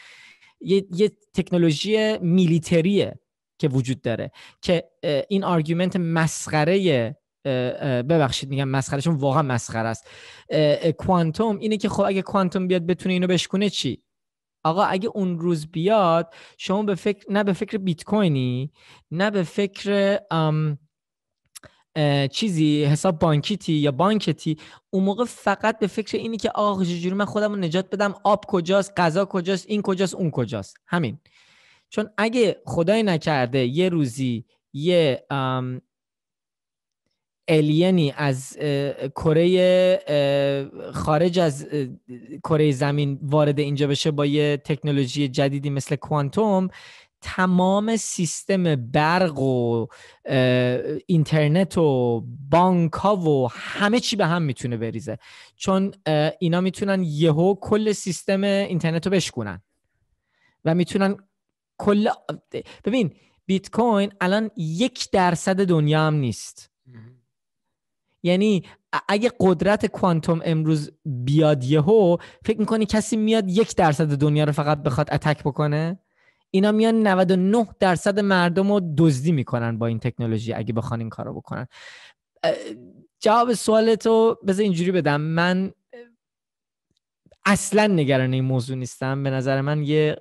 یه, یه تکنولوژی میلیتریه که وجود داره که این آرگومنت مسخره ببخشید میگم مسخره چون واقعا مسخره است کوانتوم اینه که خب اگه کوانتوم بیاد بتونه اینو بشکونه چی آقا اگه اون روز بیاد شما به فکر نه به فکر بیت کوینی نه به فکر چیزی حساب بانکیتی یا بانکتی اون موقع فقط به فکر اینی که آقا چجوری من خودم رو نجات بدم آب کجاست غذا کجاست این کجاست اون کجاست همین چون اگه خدای نکرده یه روزی یه الینی از کره خارج از کره زمین وارد اینجا بشه با یه تکنولوژی جدیدی مثل کوانتوم تمام سیستم برق و اینترنت و بانک ها و همه چی به هم میتونه بریزه چون اینا میتونن یهو کل سیستم اینترنت رو بشکنن و میتونن کل ببین بیت کوین الان یک درصد دنیا هم نیست یعنی اگه قدرت کوانتوم امروز بیاد یهو فکر میکنی کسی میاد یک درصد دنیا رو فقط بخواد اتک بکنه اینا میان 99 درصد مردم رو دزدی میکنن با این تکنولوژی اگه بخوان این کارو بکنن جواب سوالتو بذار اینجوری بدم من اصلا نگران این موضوع نیستم به نظر من یه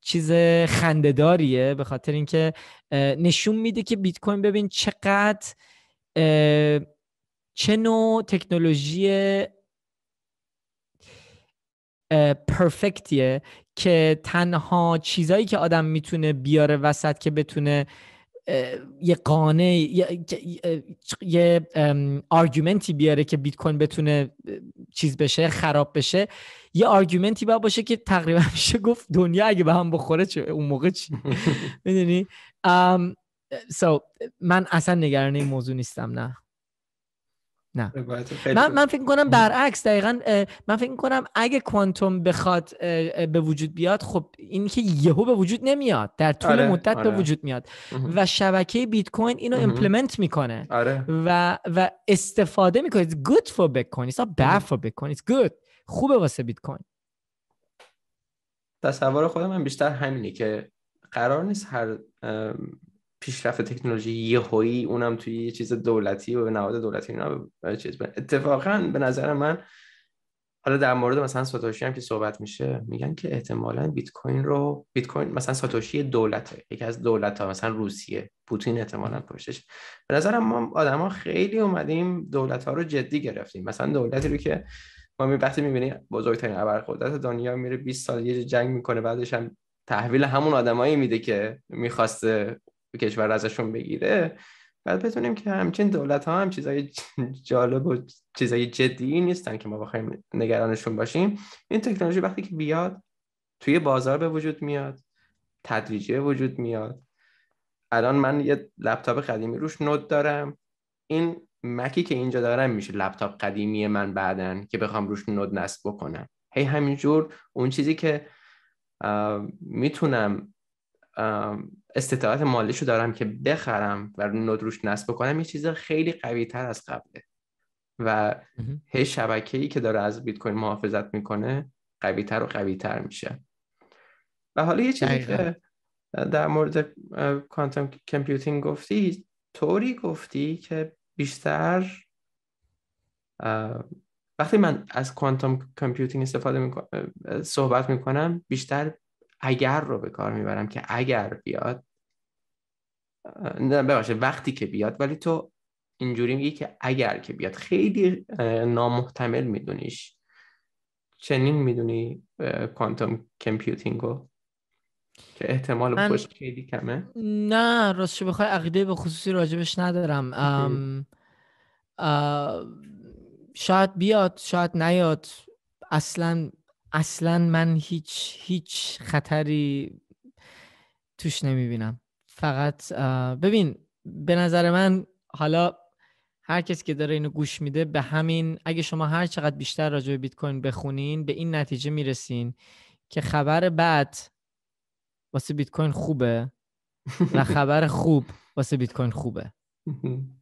چیز خندهداریه به خاطر اینکه نشون میده که بیت کوین ببین چقدر چه نوع تکنولوژی پرفکتیه که تنها چیزایی که آدم میتونه بیاره وسط که بتونه یه قانه یه, یه آرگومنتی بیاره که بیت کوین بتونه چیز بشه خراب بشه یه آرگومنتی باید باشه که تقریبا میشه گفت دنیا اگه به هم بخوره چه اون موقع چی میدونی من اصلا نگران این موضوع نیستم نه من, من فکر کنم برعکس دقیقا من فکر کنم اگه کوانتوم بخواد به وجود بیاد خب این که یهو به وجود نمیاد در طول آره، مدت به آره. وجود میاد و شبکه بیت کوین اینو ایمپلمنت میکنه آره. و و استفاده میکنه good for bitcoin it's not bad for bitcoin it's good خوبه واسه بیت کوین تصور خودم من بیشتر همینی که قرار نیست هر پیشرفت تکنولوژی یهویی اونم توی یه چیز دولتی و نهاد دولتی اینا چیز اتفاقا به نظر من حالا در مورد مثلا ساتوشی هم که صحبت میشه میگن که احتمالا بیت کوین رو بیت کوین مثلا ساتوشی دولته یکی از دولت ها مثلا روسیه پوتین احتمالا پشتش به نظرم ما آدما خیلی اومدیم دولت ها رو جدی گرفتیم مثلا دولتی رو که ما می وقتی بزرگترین ابرقدرت دنیا میره 20 سال یه جنگ میکنه بعدش هم تحویل همون آدمایی میده که میخواسته کشور ازشون بگیره بعد بتونیم که همچین دولت ها هم چیزای جالب و چیزای جدی نیستن که ما بخوایم نگرانشون باشیم این تکنولوژی وقتی که بیاد توی بازار به وجود میاد تدریجی وجود میاد الان من یه لپتاپ قدیمی روش نود دارم این مکی که اینجا دارم میشه لپتاپ قدیمی من بعدن که بخوام روش نود نصب بکنم هی همینجور اون چیزی که میتونم استطاعت مالیشو دارم که بخرم و نود روش نصب کنم یه چیز خیلی قوی تر از قبله و هی شبکه ای که داره از بیت کوین محافظت میکنه قوی تر و قوی تر میشه و حالا یه چیزی که در مورد کوانتوم کمپیوتینگ گفتی طوری گفتی که بیشتر وقتی من از کوانتوم کمپیوتینگ استفاده می صحبت میکنم بیشتر اگر رو به کار میبرم که اگر بیاد نه ببخشید وقتی که بیاد ولی تو اینجوری میگی که اگر که بیاد خیلی نامحتمل میدونیش چنین میدونی کوانتوم کمپیوتینگو رو که احتمال من... خیلی کمه نه راستش بخوای عقیده به خصوصی راجبش ندارم شاید بیاد شاید نیاد اصلا اصلا من هیچ هیچ خطری توش نمیبینم فقط ببین به نظر من حالا هر کسی که داره اینو گوش میده به همین اگه شما هر چقدر بیشتر راجع به بیت کوین بخونین به این نتیجه میرسین که خبر بد واسه بیت کوین خوبه و خبر خوب واسه بیت کوین خوبه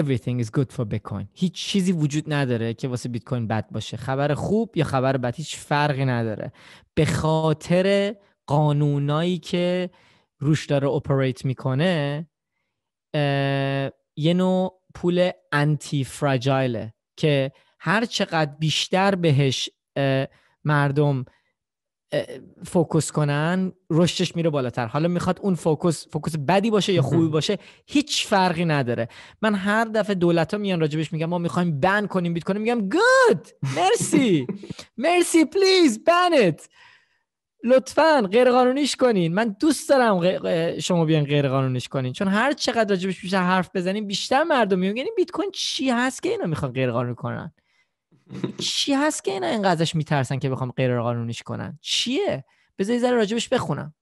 everything is good for bitcoin هیچ چیزی وجود نداره که واسه بیت کوین بد باشه خبر خوب یا خبر بد هیچ فرقی نداره به خاطر قانونایی که روش داره اپرییت میکنه یه نوع پول انتی فرجایله که هر چقدر بیشتر بهش مردم فوکس کنن رشدش میره بالاتر حالا میخواد اون فوکوس فوکوس بدی باشه یا خوبی باشه هیچ فرقی نداره من هر دفعه دولت ها میان راجبش میگم ما میخوایم بن کنیم بیت کوین میگم گود مرسی مرسی پلیز بنت لطفا غیرقانونیش کنین من دوست دارم شما بیان غیرقانونیش کنین چون هر چقدر راجبش بیشتر حرف بزنیم بیشتر مردم میگن بیت کوین چی هست که اینا میخوان قانونی کنن چی هست که اینا اینقدر ازش میترسن که بخوام غیر قانونیش کنن چیه بذار ذره راجبش بخونم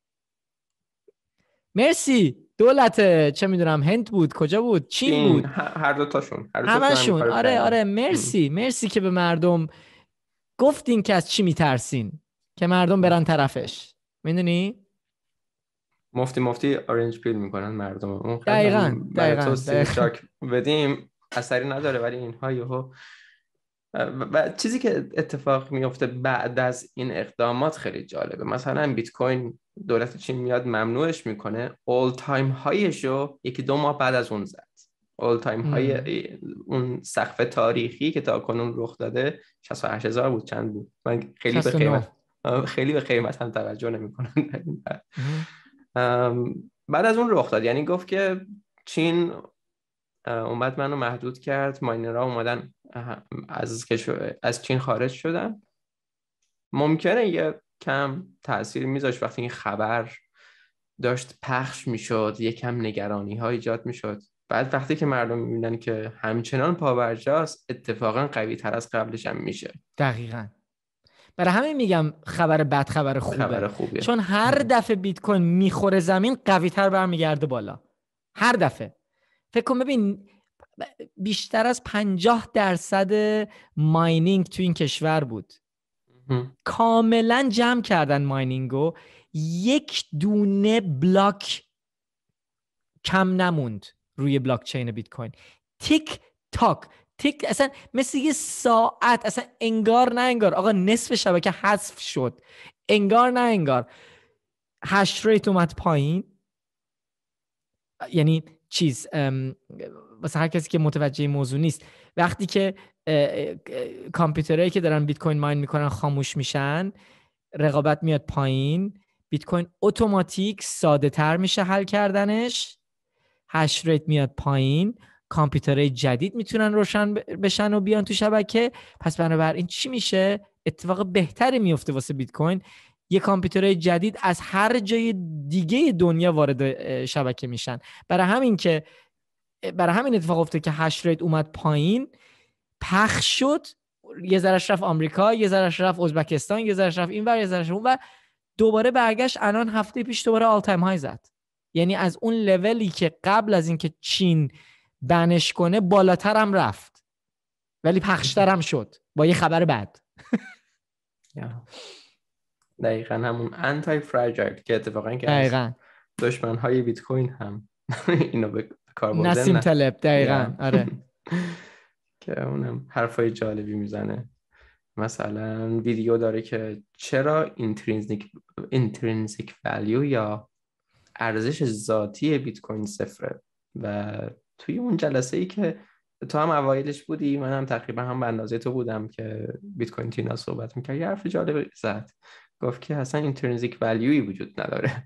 مرسی دولت چه میدونم هند بود کجا بود چین بود هر دو تاشون هر دو همشون آره آره مرسی مرسی که به مردم گفتین که از چی میترسین که مردم برن طرفش میدونی مفتی مفتی اورنج پیل میکنن مردم اون دقیقاً دقیقاً, بدیم اثری نداره ولی اینها یهو و چیزی که اتفاق میفته بعد از این اقدامات خیلی جالبه مثلا بیت کوین دولت چین میاد ممنوعش میکنه اول تایم هایش رو یکی دو ماه بعد از اون زد اول تایم های اون سقف تاریخی که تا کنون رخ داده 68 هزار بود چند بود من خیلی به قیمت خیلی به قیمت هم توجه نمیکنم بعد از اون رخ داد یعنی گفت که چین اومد منو محدود کرد ماینرها اومدن از, از چین خارج شدن ممکنه یه کم تاثیر میذاشت وقتی این خبر داشت پخش میشد یه کم نگرانی ها ایجاد میشد بعد وقتی که مردم میبینن که همچنان پاورجاست اتفاقا قوی تر از قبلش هم میشه دقیقا برای همین میگم خبر بد خبر خوبه, خبر خوبه. چون هر دفعه بیت کوین میخوره زمین قوی تر برمیگرده بالا هر دفعه فکر کن ببین بیشتر از 50 درصد ماینینگ تو این کشور بود کاملا جمع کردن رو یک دونه بلاک کم نموند روی بلاک چین بیت کوین تیک تاک تیک اصلا مثل یه ساعت اصلا انگار نه انگار آقا نصف شبکه حذف شد انگار نه انگار هش ریت اومد پایین یعنی چیز مثلا هر کسی که متوجه موضوع نیست وقتی که کامپیوترهایی که دارن بیت کوین ماین میکنن خاموش میشن رقابت میاد پایین بیت کوین اتوماتیک ساده تر میشه حل کردنش هش ریت میاد پایین کامپیوترهای جدید میتونن روشن بشن و بیان تو شبکه پس بنابراین چی میشه اتفاق بهتری میفته واسه بیت کوین یه کامپیوتر جدید از هر جای دیگه دنیا وارد شبکه میشن برای همین که برای همین اتفاق افته که هش ریت اومد پایین پخش شد یه ذره رفت آمریکا یه ذره رفت ازبکستان یه ذرهش رفت اینور یه اون دوباره برگشت الان هفته پیش دوباره آل تایم های زد یعنی از اون لولی که قبل از اینکه چین بنش کنه بالاتر هم رفت ولی پخشتر هم شد با یه خبر بد دقیقا همون انتای فرجایل که اتفاقا که دشمن های بیت کوین هم اینو کار نسیم طلب دقیقا آره که اونم حرفای جالبی میزنه مثلا ویدیو داره که چرا اینترینزیک اینترینزیک یا ارزش ذاتی بیت کوین صفره و توی اون جلسه ای که تو هم اوایلش بودی من هم تقریبا هم به اندازه تو بودم که بیت کوین تینا صحبت میکرد یه حرف جالب زد گفت که اصلا اینترینزیک ولیوی وجود نداره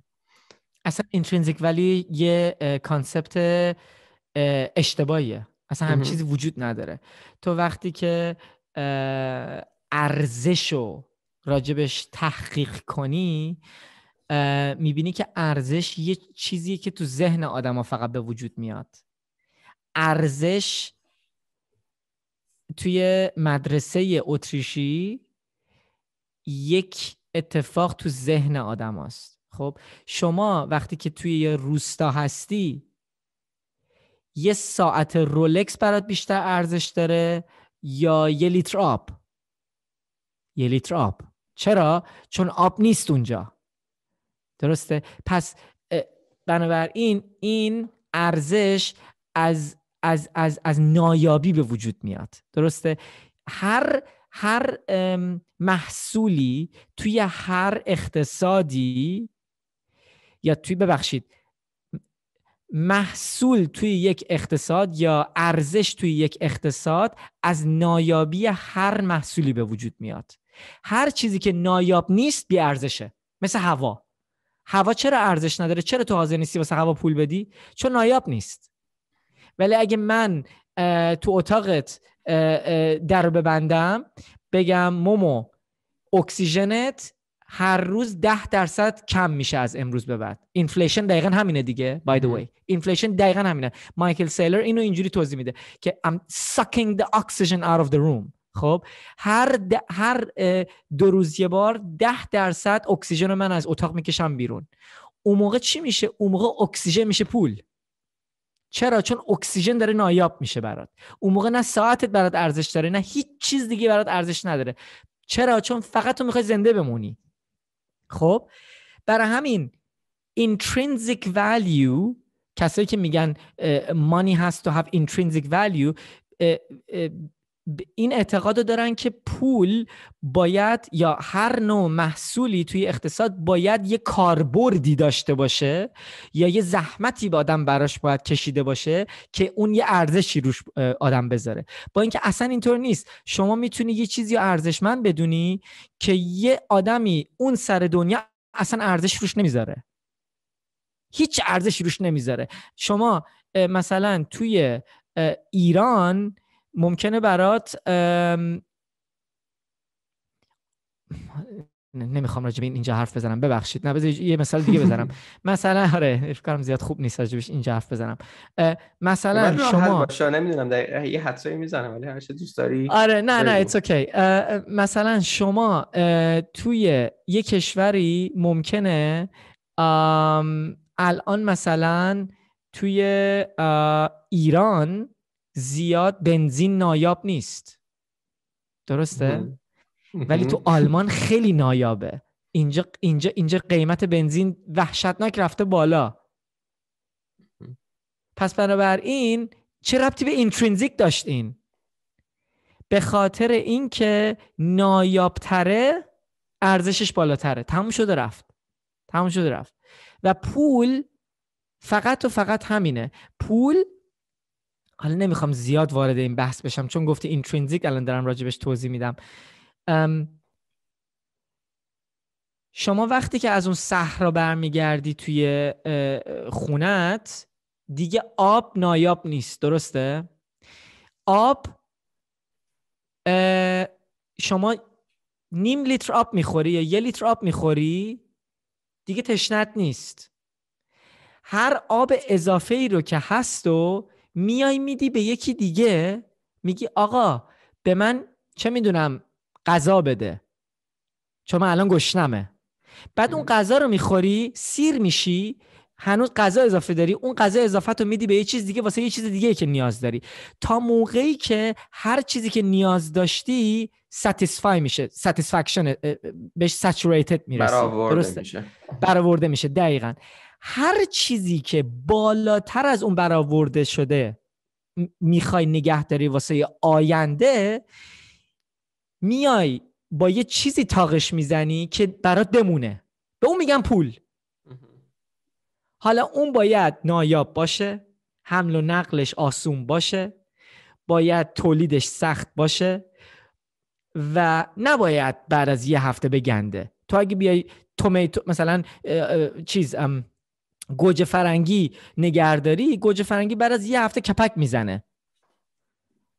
اصلا اینترنزیک ولی یه کانسپت اشتباهیه اصلا هم چیزی وجود نداره تو وقتی که ارزش رو راجبش تحقیق کنی میبینی که ارزش یه چیزیه که تو ذهن آدم فقط به وجود میاد ارزش توی مدرسه اتریشی یک اتفاق تو ذهن آدم هست. خب شما وقتی که توی یه روستا هستی یه ساعت رولکس برات بیشتر ارزش داره یا یه لیتر آب یه لیتر آب چرا؟ چون آب نیست اونجا درسته؟ پس بنابراین این ارزش از از, از, از نایابی به وجود میاد درسته هر هر محصولی توی هر اقتصادی یا توی ببخشید محصول توی یک اقتصاد یا ارزش توی یک اقتصاد از نایابی هر محصولی به وجود میاد هر چیزی که نایاب نیست بی ارزشه مثل هوا هوا چرا ارزش نداره چرا تو حاضر نیستی واسه هوا پول بدی چون نایاب نیست ولی اگه من تو اتاقت در ببندم بگم مومو اکسیژنت هر روز ده درصد کم میشه از امروز به بعد اینفلیشن دقیقا همینه دیگه by the way اینفلیشن دقیقا همینه مایکل سیلر اینو اینجوری توضیح میده که I'm sucking the oxygen out of the room خب هر هر دو روز یه بار ده درصد اکسیژن من از اتاق میکشم بیرون اون موقع چی میشه اون موقع اکسیژن میشه پول چرا چون اکسیژن داره نایاب میشه برات اون موقع نه ساعتت برات ارزش داره نه هیچ چیز دیگه برات ارزش نداره چرا چون فقط تو میخوای زنده بمونی خب برای همین intrinsic value کسایی که میگن مانی هست to have intrinsic value این اعتقاد دارن که پول باید یا هر نوع محصولی توی اقتصاد باید یه کاربردی داشته باشه یا یه زحمتی به آدم براش باید کشیده باشه که اون یه ارزشی روش آدم بذاره با اینکه اصلا اینطور نیست شما میتونی یه چیزی ارزشمند بدونی که یه آدمی اون سر دنیا اصلا ارزش روش نمیذاره هیچ ارزشی روش نمیذاره شما مثلا توی ایران ممکنه برات نمیخوام راجب اینجا حرف بزنم ببخشید نه بذار یه مثال دیگه بزنم مثلا آره فکر زیاد خوب نیست راجبش اینجا حرف بزنم مثلا شما باشه نمیدونم یه حدسایی میزنم ولی هر دوست داری آره نه نه ایتس اوکی مثلا شما توی یه کشوری ممکنه الان مثلا توی ایران زیاد بنزین نایاب نیست درسته ولی تو آلمان خیلی نایابه اینجا اینجا اینجا قیمت بنزین وحشتناک رفته بالا پس بنابراین چه ربطی به اینترینزیک داشت این به خاطر اینکه نایابتره ارزشش بالاتره تموم شده رفت تموم شده رفت و پول فقط و فقط همینه پول حالا نمیخوام زیاد وارد این بحث بشم چون گفتی اینترینزیک الان دارم راجبش توضیح میدم شما وقتی که از اون صحرا برمیگردی توی خونت دیگه آب نایاب نیست درسته آب شما نیم لیتر آب میخوری یا یه لیتر آب میخوری دیگه تشنت نیست هر آب اضافه ای رو که هست و میای میدی به یکی دیگه میگی آقا به من چه میدونم غذا بده چون من الان گشنمه بعد اون غذا رو میخوری سیر میشی هنوز غذا اضافه داری اون غذا اضافه رو میدی به یه چیز دیگه واسه یه چیز دیگه که نیاز داری تا موقعی که هر چیزی که نیاز داشتی ساتیسفای میشه ساتیسفکشن بهش سچوریتد میرسه میشه برآورده میشه دقیقا هر چیزی که بالاتر از اون برآورده شده میخوای نگهداری واسه آینده میای با یه چیزی تاقش میزنی که برات بمونه به اون میگن پول حالا اون باید نایاب باشه حمل و نقلش آسون باشه باید تولیدش سخت باشه و نباید بعد از یه هفته بگنده تو اگه بیای تومیتو مثلا چیز گوجه فرنگی نگهداری گوجه فرنگی بعد از یه هفته کپک میزنه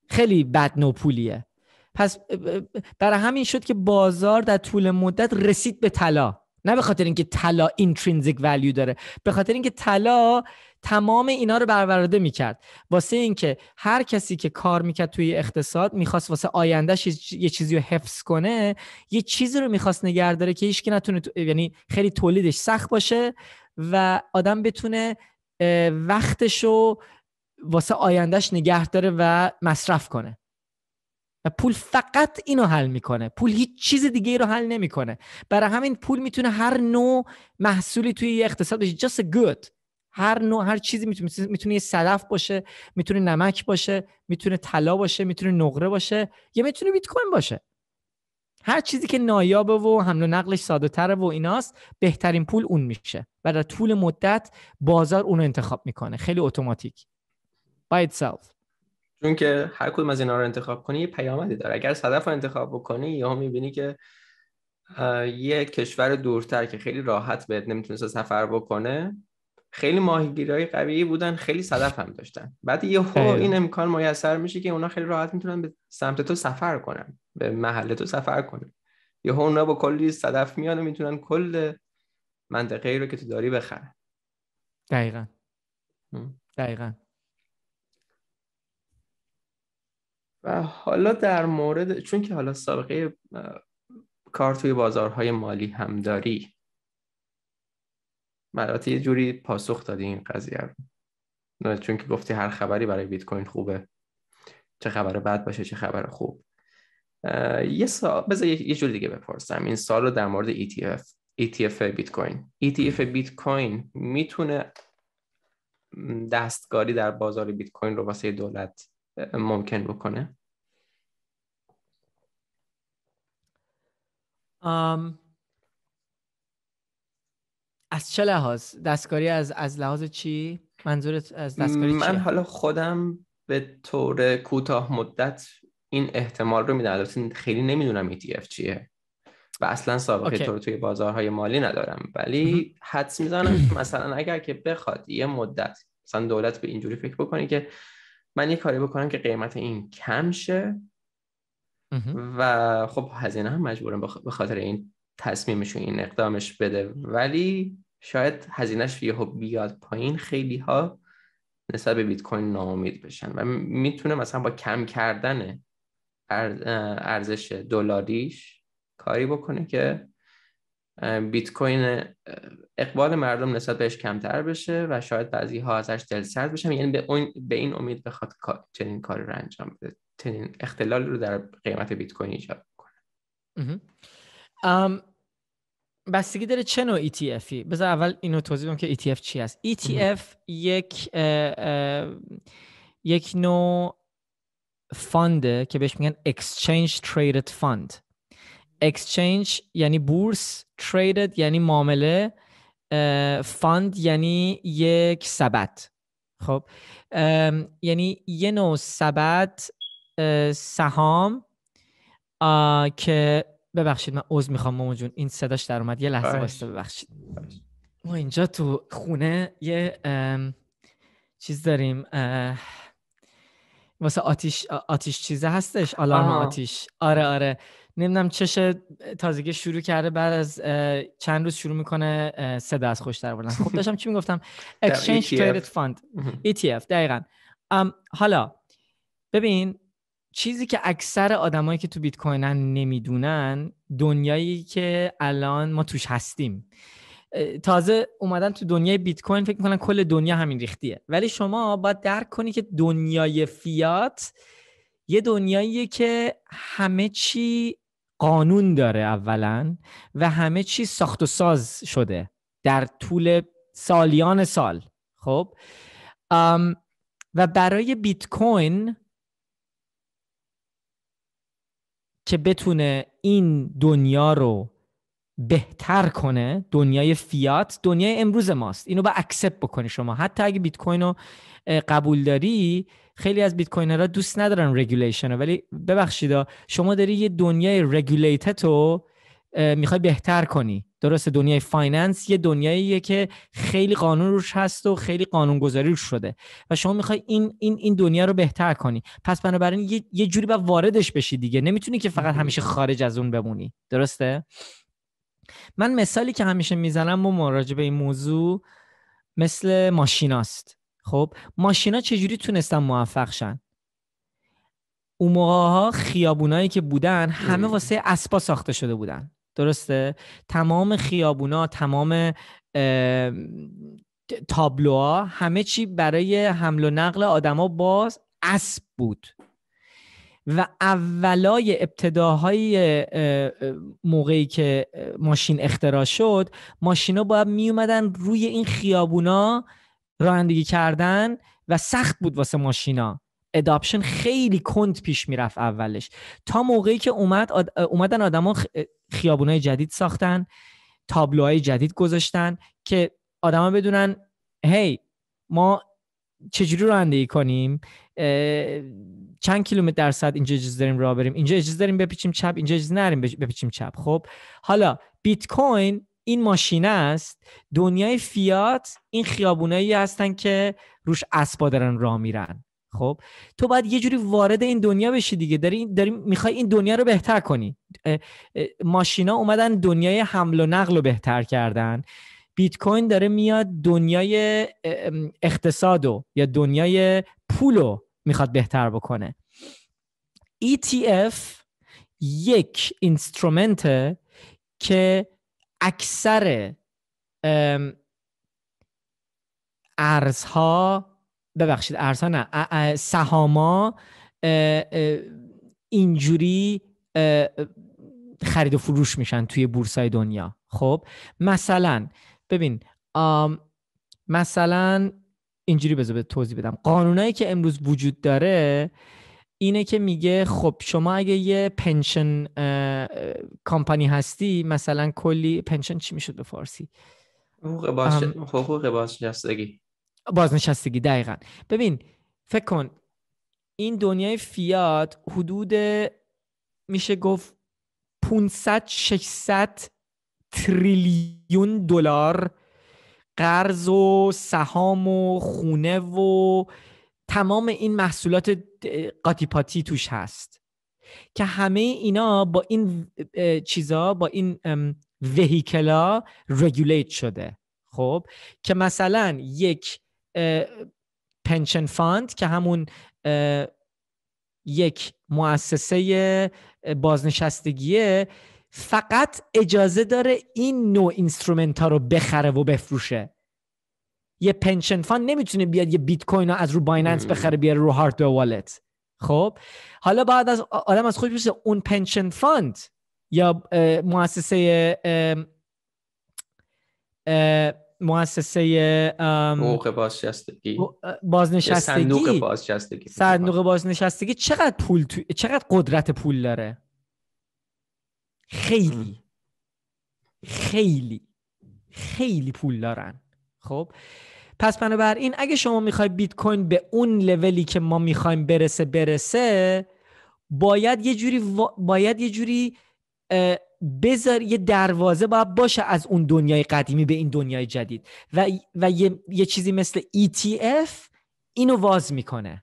خیلی بد نوپولیه پس برای همین شد که بازار در طول مدت رسید به طلا نه به خاطر اینکه طلا اینترینزیک ولیو داره به خاطر اینکه طلا تمام اینا رو برورده میکرد واسه اینکه هر کسی که کار میکرد توی اقتصاد میخواست واسه آیندهش یه چیزی رو حفظ کنه یه چیزی رو میخواست نگه که هیچکی نتونه یعنی خیلی تولیدش سخت باشه و آدم بتونه وقتش رو واسه آیندهش نگه داره و مصرف کنه پول فقط اینو حل میکنه پول هیچ چیز دیگه ای رو حل نمیکنه برای همین پول میتونه هر نوع محصولی توی اقتصاد بشه just a good هر نوع هر چیزی میتونه میتونه یه صدف باشه میتونه نمک باشه میتونه طلا باشه میتونه نقره باشه یا میتونه بیت کوین باشه هر چیزی که نایابه و حمل و نقلش ساده تره و ایناست بهترین پول اون میشه و در طول مدت بازار اون انتخاب میکنه خیلی اتوماتیک by itself چون که هر کدوم از اینا رو انتخاب کنی یه پیامدی داره اگر صدف رو انتخاب بکنی یا میبینی که یه کشور دورتر که خیلی راحت بهت نمیتونست سفر بکنه خیلی ماهیگیرای قویی بودن خیلی صدف هم داشتن بعد یهو این امکان میسر میشه که اونا خیلی راحت میتونن به سمت تو سفر کنن به محل تو سفر کنن یهو اونا با کلی صدف میان و میتونن کل منطقه ای رو که تو داری بخرن دقیقا دقیقا و حالا در مورد چون که حالا سابقه کار توی بازارهای مالی هم داری یه جوری پاسخ دادی این قضیه رو نه چون که گفتی هر خبری برای بیت کوین خوبه چه خبر بد باشه چه خبر خوب یه سال بذار یه جوری دیگه بپرسم این سال رو در مورد ETF ETF بیت کوین ETF بیت کوین میتونه دستگاری در بازار بیت کوین رو واسه دولت ممکن بکنه ام از چه لحاظ دستکاری از از لحاظ چی منظورت از دستکاری من حالا خودم به طور کوتاه مدت این احتمال رو میدم البته خیلی نمیدونم ETF چیه و اصلا سابقه okay. تو توی بازارهای مالی ندارم ولی حدس میزنم مثلا اگر که بخواد یه مدت مثلا دولت به اینجوری فکر بکنه که من یه کاری بکنم که قیمت این کم شه و خب هزینه هم مجبورم به خاطر این تصمیمش و این اقدامش بده ولی شاید هزینهش یهو بیاد پایین خیلی ها نسبت به بیت کوین ناامید بشن و میتونه مثلا با کم کردن ارزش دلاریش کاری بکنه که بیت کوین اقبال مردم نسبت بهش کمتر بشه و شاید بعضی ها ازش دلسرد بشن یعنی به, به این امید بخواد چنین کاری رو انجام بده چنین اختلال رو در قیمت بیت کوین ایجاد کنه بستگی داره چه نوع ETFی بذار اول اینو توضیح بدم که ETF چی هست ETF یک یک نوع فانده که بهش میگن Exchange Traded Fund Exchange یعنی بورس traded یعنی معامله فاند یعنی یک سبد خب یعنی یه نوع سبد سهام که ببخشید من عذر میخوام مامو جون این صداش در اومد یه لحظه واسه ببخشید ما اینجا تو خونه یه چیز داریم واسه آتیش آتیش چیزه هستش آلارم آتیش آره آره نمیدونم چش تازگی شروع کرده بعد از چند روز شروع میکنه سه دست خوش در بردن خب داشتم چی میگفتم Exchange e Traded Fund ETF دقیقا حالا ببین چیزی که اکثر آدمایی که تو بیت کوینن نمیدونن دنیایی که الان ما توش هستیم تازه اومدن تو دنیای بیت کوین فکر میکنن کل دنیا همین ریختیه ولی شما باید درک کنی که دنیای فیات یه دنیاییه که همه چی قانون داره اولا و همه چی ساخت و ساز شده در طول سالیان سال خب و برای بیت کوین که بتونه این دنیا رو بهتر کنه دنیای فیات دنیای امروز ماست اینو با اکسپت بکنی شما حتی اگه بیت کوین رو قبول داری خیلی از بیت کوینرها دوست ندارن رگولیشن رو ولی ببخشید شما داری یه دنیای رگولیتد رو میخوای بهتر کنی درسته دنیای فایننس یه دنیاییه که خیلی قانون روش هست و خیلی گذاری روش شده و شما میخوای این این این دنیا رو بهتر کنی پس بنابراین یه, یه جوری باید واردش بشی دیگه نمیتونی که فقط همیشه خارج از اون بمونی درسته من مثالی که همیشه میزنم با به این موضوع مثل ماشیناست خب ماشینا چجوری تونستن موفق شن اون موقع ها خیابونایی که بودن همه واسه اسبا ساخته شده بودن درسته تمام خیابونا تمام تابلوها همه چی برای حمل و نقل آدما باز اسب بود و اولای ابتداهای موقعی که ماشین اختراع شد ماشینا باید می اومدن روی این خیابونا رانندگی کردن و سخت بود واسه ماشینا اداپشن خیلی کند پیش میرفت اولش تا موقعی که اومد اومدن آدما خیابونای جدید ساختن تابلوهای جدید گذاشتن که آدما بدونن هی ما چجوری رانندگی کنیم چند کیلومتر درصد اینجا اجازه داریم راه بریم اینجا اجازه داریم بپیچیم چپ اینجا اجازه نریم بپیچیم چپ خب حالا بیت کوین این ماشین است دنیای فیات این خیابونایی هستن که روش اسبا دارن راه میرن خب تو باید یه جوری وارد این دنیا بشی دیگه داری داری میخوای این دنیا رو بهتر کنی ماشینا اومدن دنیای حمل و نقل رو بهتر کردن بیت کوین داره میاد دنیای اقتصاد و یا دنیای پول رو میخواد بهتر بکنه ETF یک اینسترومنته که اکثر ارزها ببخشید ارزها نه سهاما اینجوری خرید و فروش میشن توی های دنیا خب مثلا ببین مثلا اینجوری بذار توضیح بدم قانونایی که امروز وجود داره اینه که میگه خب شما اگه یه پنشن کامپانی هستی مثلا کلی پنشن چی میشد به فارسی حقوق بازنشستگی بازنشستگی دقیقا ببین فکر کن این دنیای فیات حدود میشه گفت 500 600 تریلیون دلار قرض و سهام و خونه و تمام این محصولات قاطی پاتی توش هست که همه اینا با این چیزا با این وهیکلا رگولیت شده خب که مثلا یک پنشن فاند که همون یک مؤسسه بازنشستگیه فقط اجازه داره این نوع اینسترومنت ها رو بخره و بفروشه یه پنشن فاند نمیتونه بیاد یه بیت کوین از رو بایننس بخره بیاره رو هارت والت خب حالا بعد از آدم از خود بشه اون پنشن فاند یا مؤسسه مؤسسه حقوق بازنشستگی بازنشستگی صندوق بازنشستگی صندوق بازنشستگی چقدر پول چقدر قدرت پول داره خیلی خیلی خیلی پول دارن خب پس بنابراین اگه شما میخوای بیت کوین به اون لولی که ما میخوایم برسه برسه باید یه جوری باید یه جوری بذار یه دروازه باید باشه از اون دنیای قدیمی به این دنیای جدید و, و یه،, یه چیزی مثل ETF اینو واز میکنه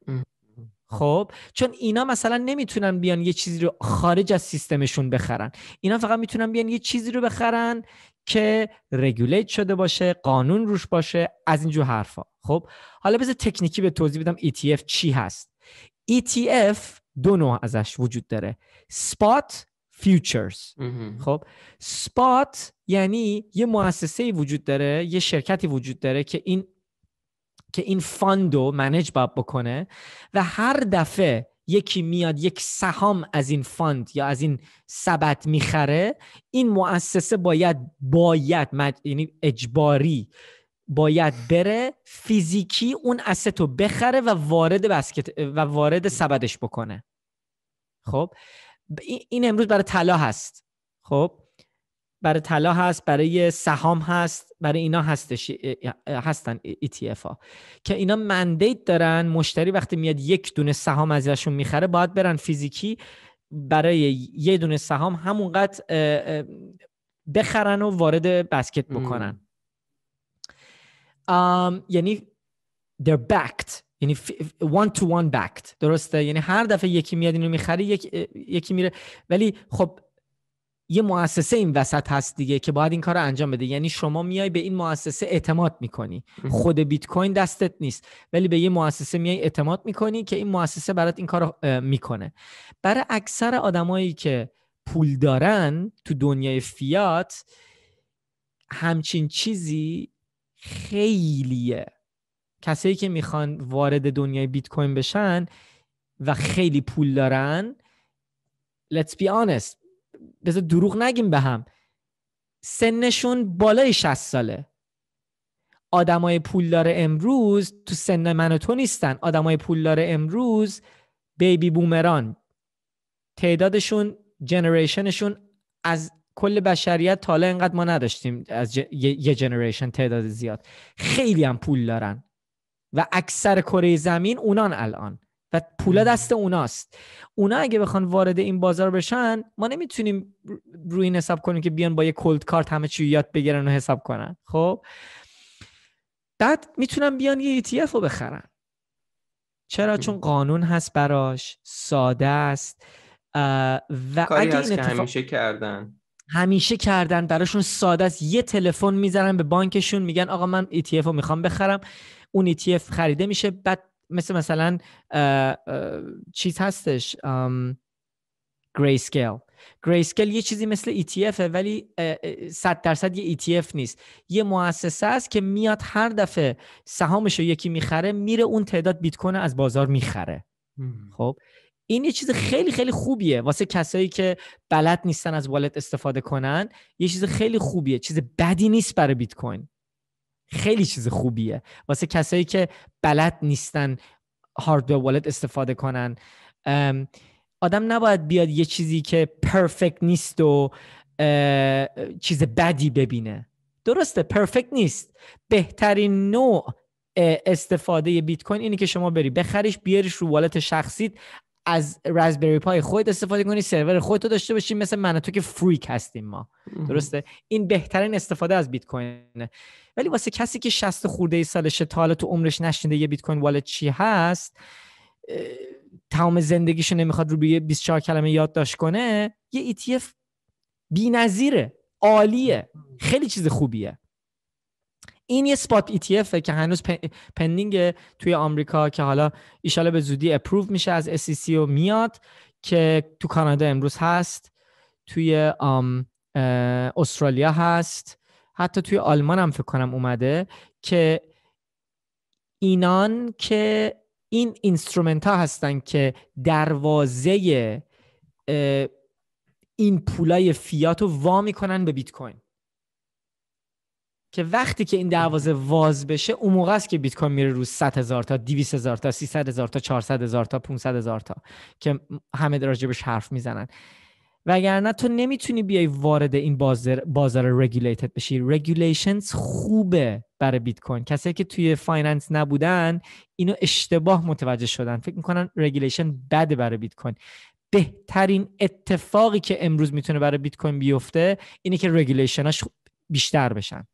خب چون اینا مثلا نمیتونن بیان یه چیزی رو خارج از سیستمشون بخرن اینا فقط میتونن بیان یه چیزی رو بخرن که رگولیت شده باشه قانون روش باشه از اینجور حرفا خب حالا بذار تکنیکی به توضیح بدم ETF چی هست ETF دو نوع ازش وجود داره سپات فیوچرز خب سپات یعنی یه مؤسسه وجود داره یه شرکتی وجود داره که این که این فاندو منیج باب بکنه و هر دفعه یکی میاد یک سهام از این فاند یا از این سبد میخره این مؤسسه باید باید یعنی اجباری باید بره فیزیکی اون asset رو بخره و وارد بسکت و وارد سبدش بکنه خب این امروز برای طلا هست خب برای طلا هست برای سهام هست برای اینا هستش هستن ETF ها که اینا مندیت دارن مشتری وقتی میاد یک دونه سهام ازشون میخره باید برن فیزیکی برای یک دونه سهام همونقدر بخرن و وارد بسکت بکنن um, یعنی they're backed یعنی one to one backed درسته یعنی هر دفعه یکی میاد اینو میخره یک، یکی میره ولی خب یه مؤسسه این وسط هست دیگه که باید این کار رو انجام بده یعنی شما میای به این مؤسسه اعتماد میکنی خود بیت کوین دستت نیست ولی به یه مؤسسه میای اعتماد میکنی که این مؤسسه برات این کار میکنه برای اکثر آدمایی که پول دارن تو دنیای فیات همچین چیزی خیلیه کسایی که میخوان وارد دنیای بیت کوین بشن و خیلی پول دارن let's be honest بذار دروغ نگیم به هم سنشون بالای 60 ساله آدمای پولدار امروز تو سن من و تو نیستن آدمای پولدار امروز بیبی بومران تعدادشون جنریشنشون از کل بشریت تا حالا انقدر ما نداشتیم از ج... یه جنریشن تعداد زیاد خیلی هم پول دارن و اکثر کره زمین اونان الان و پولا دست اوناست اونا اگه بخوان وارد این بازار بشن ما نمیتونیم روی این حساب کنیم که بیان با یه کلد کارت همه چی یاد بگیرن و حساب کنن خب بعد میتونن بیان یه ETF رو بخرن چرا چون قانون هست براش ساده است و اگه همیشه کردن همیشه کردن براشون ساده است یه تلفن میزنن به بانکشون میگن آقا من ETF رو میخوام بخرم اون ETF خریده میشه بعد مثل مثلا اه اه چیز هستش گری سکیل گری سکیل یه چیزی مثل ETF ولی 100 درصد یه ETF نیست یه مؤسسه است که میاد هر دفعه سهامش رو یکی میخره میره اون تعداد بیت کوین از بازار میخره خب این یه چیز خیلی خیلی خوبیه واسه کسایی که بلد نیستن از والت استفاده کنن یه چیز خیلی خوبیه چیز بدی نیست برای بیت کوین خیلی چیز خوبیه واسه کسایی که بلد نیستن هارد والت استفاده کنن آدم نباید بیاد یه چیزی که پرفکت نیست و چیز بدی ببینه درسته پرفکت نیست بهترین نوع استفاده بیت کوین اینه که شما بری بخریش بیاریش رو والت شخصیت از رزبری پای خود استفاده کنی سرور خودتو داشته باشی مثل من تو که فریک هستیم ما درسته این بهترین استفاده از بیت کوینه ولی واسه کسی که 60 خورده ای سالشه تا حالا تو عمرش نشینده یه بیت کوین والت چی هست تمام زندگیشو نمیخواد رو به 24 کلمه یادداشت کنه یه ETF بی‌نظیره عالیه خیلی چیز خوبیه این یه سپات ETF که هنوز پندینگ توی آمریکا که حالا ایشالا به زودی اپروف میشه از SEC و میاد که تو کانادا امروز هست توی آم استرالیا هست حتی توی آلمان هم فکر کنم اومده که اینان که این اینسترومنت ها هستن که دروازه این پولای فیات رو وا میکنن به بیت کوین که وقتی که این دروازه واز بشه اون موقع است که بیت کوین میره رو 100 هزار تا 200 هزار تا 300 هزار تا 400 هزار تا 500 هزار تا که همه راجبش حرف میزنن وگرنه تو نمیتونی بیای وارد این بازار بازار رگولیتد بشی رگولیشنز خوبه برای بیت کوین کسایی که توی فایننس نبودن اینو اشتباه متوجه شدن فکر میکنن رگولیشن بده برای بیت کوین بهترین اتفاقی که امروز میتونه برای بیت کوین بیفته اینه که رگولیشناش بیشتر بشن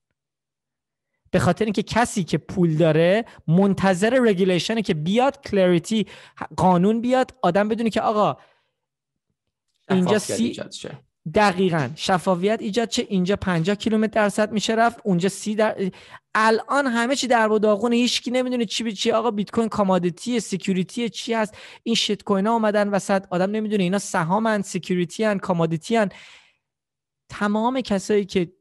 به خاطر اینکه کسی که پول داره منتظر رگولیشنه که بیاد کلریتی قانون بیاد آدم بدونه که آقا اینجا سی دقیقا شفافیت ایجاد چه اینجا 50 کیلومتر درصد میشه رفت اونجا سی در... الان همه چی در و داغونه هیچکی نمیدونه چی به چی آقا بیت کوین کامادیتی سکیوریتی چی هست این شیت کوین ها اومدن وسط آدم نمیدونه اینا سهامن سکیوریتی ان کامادیتی ان تمام کسایی که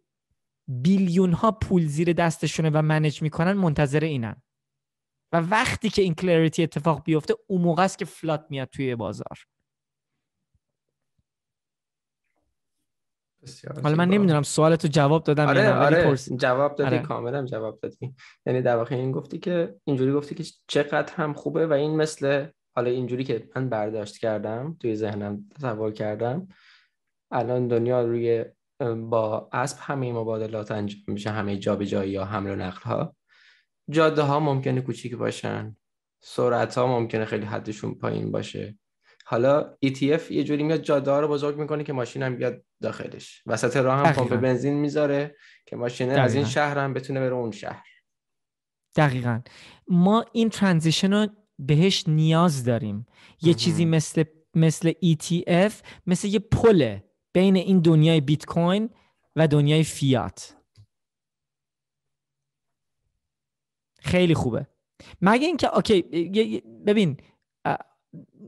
بیلیون ها پول زیر دستشونه و منج میکنن منتظر اینن و وقتی که این کلریتی اتفاق بیفته اون موقع است که فلات میاد توی بازار حالا من نمیدونم سوالتو جواب دادم آره, آره جواب دادی آره. کاملا جواب دادی یعنی در واقع این گفتی که اینجوری گفتی که چقدر هم خوبه و این مثل حالا اینجوری که من برداشت کردم توی ذهنم تصور کردم الان دنیا روی با اسب همه مبادلات انجام میشه همه جابجایی یا حمل و نقل ها جاده ها ممکنه کوچیک باشن سرعت ها ممکنه خیلی حدشون پایین باشه حالا ETF یه جوری میاد جاده ها رو بزرگ میکنه که ماشین هم بیاد داخلش وسط راه هم پمپ بنزین میذاره که ماشین از این شهر هم بتونه بره اون شهر دقیقا ما این ترانزیشن رو بهش نیاز داریم یه چیزی مثل مثل ETF مثل یه پله بین این دنیای بیت کوین و دنیای فیات خیلی خوبه مگه اینکه اوکی ببین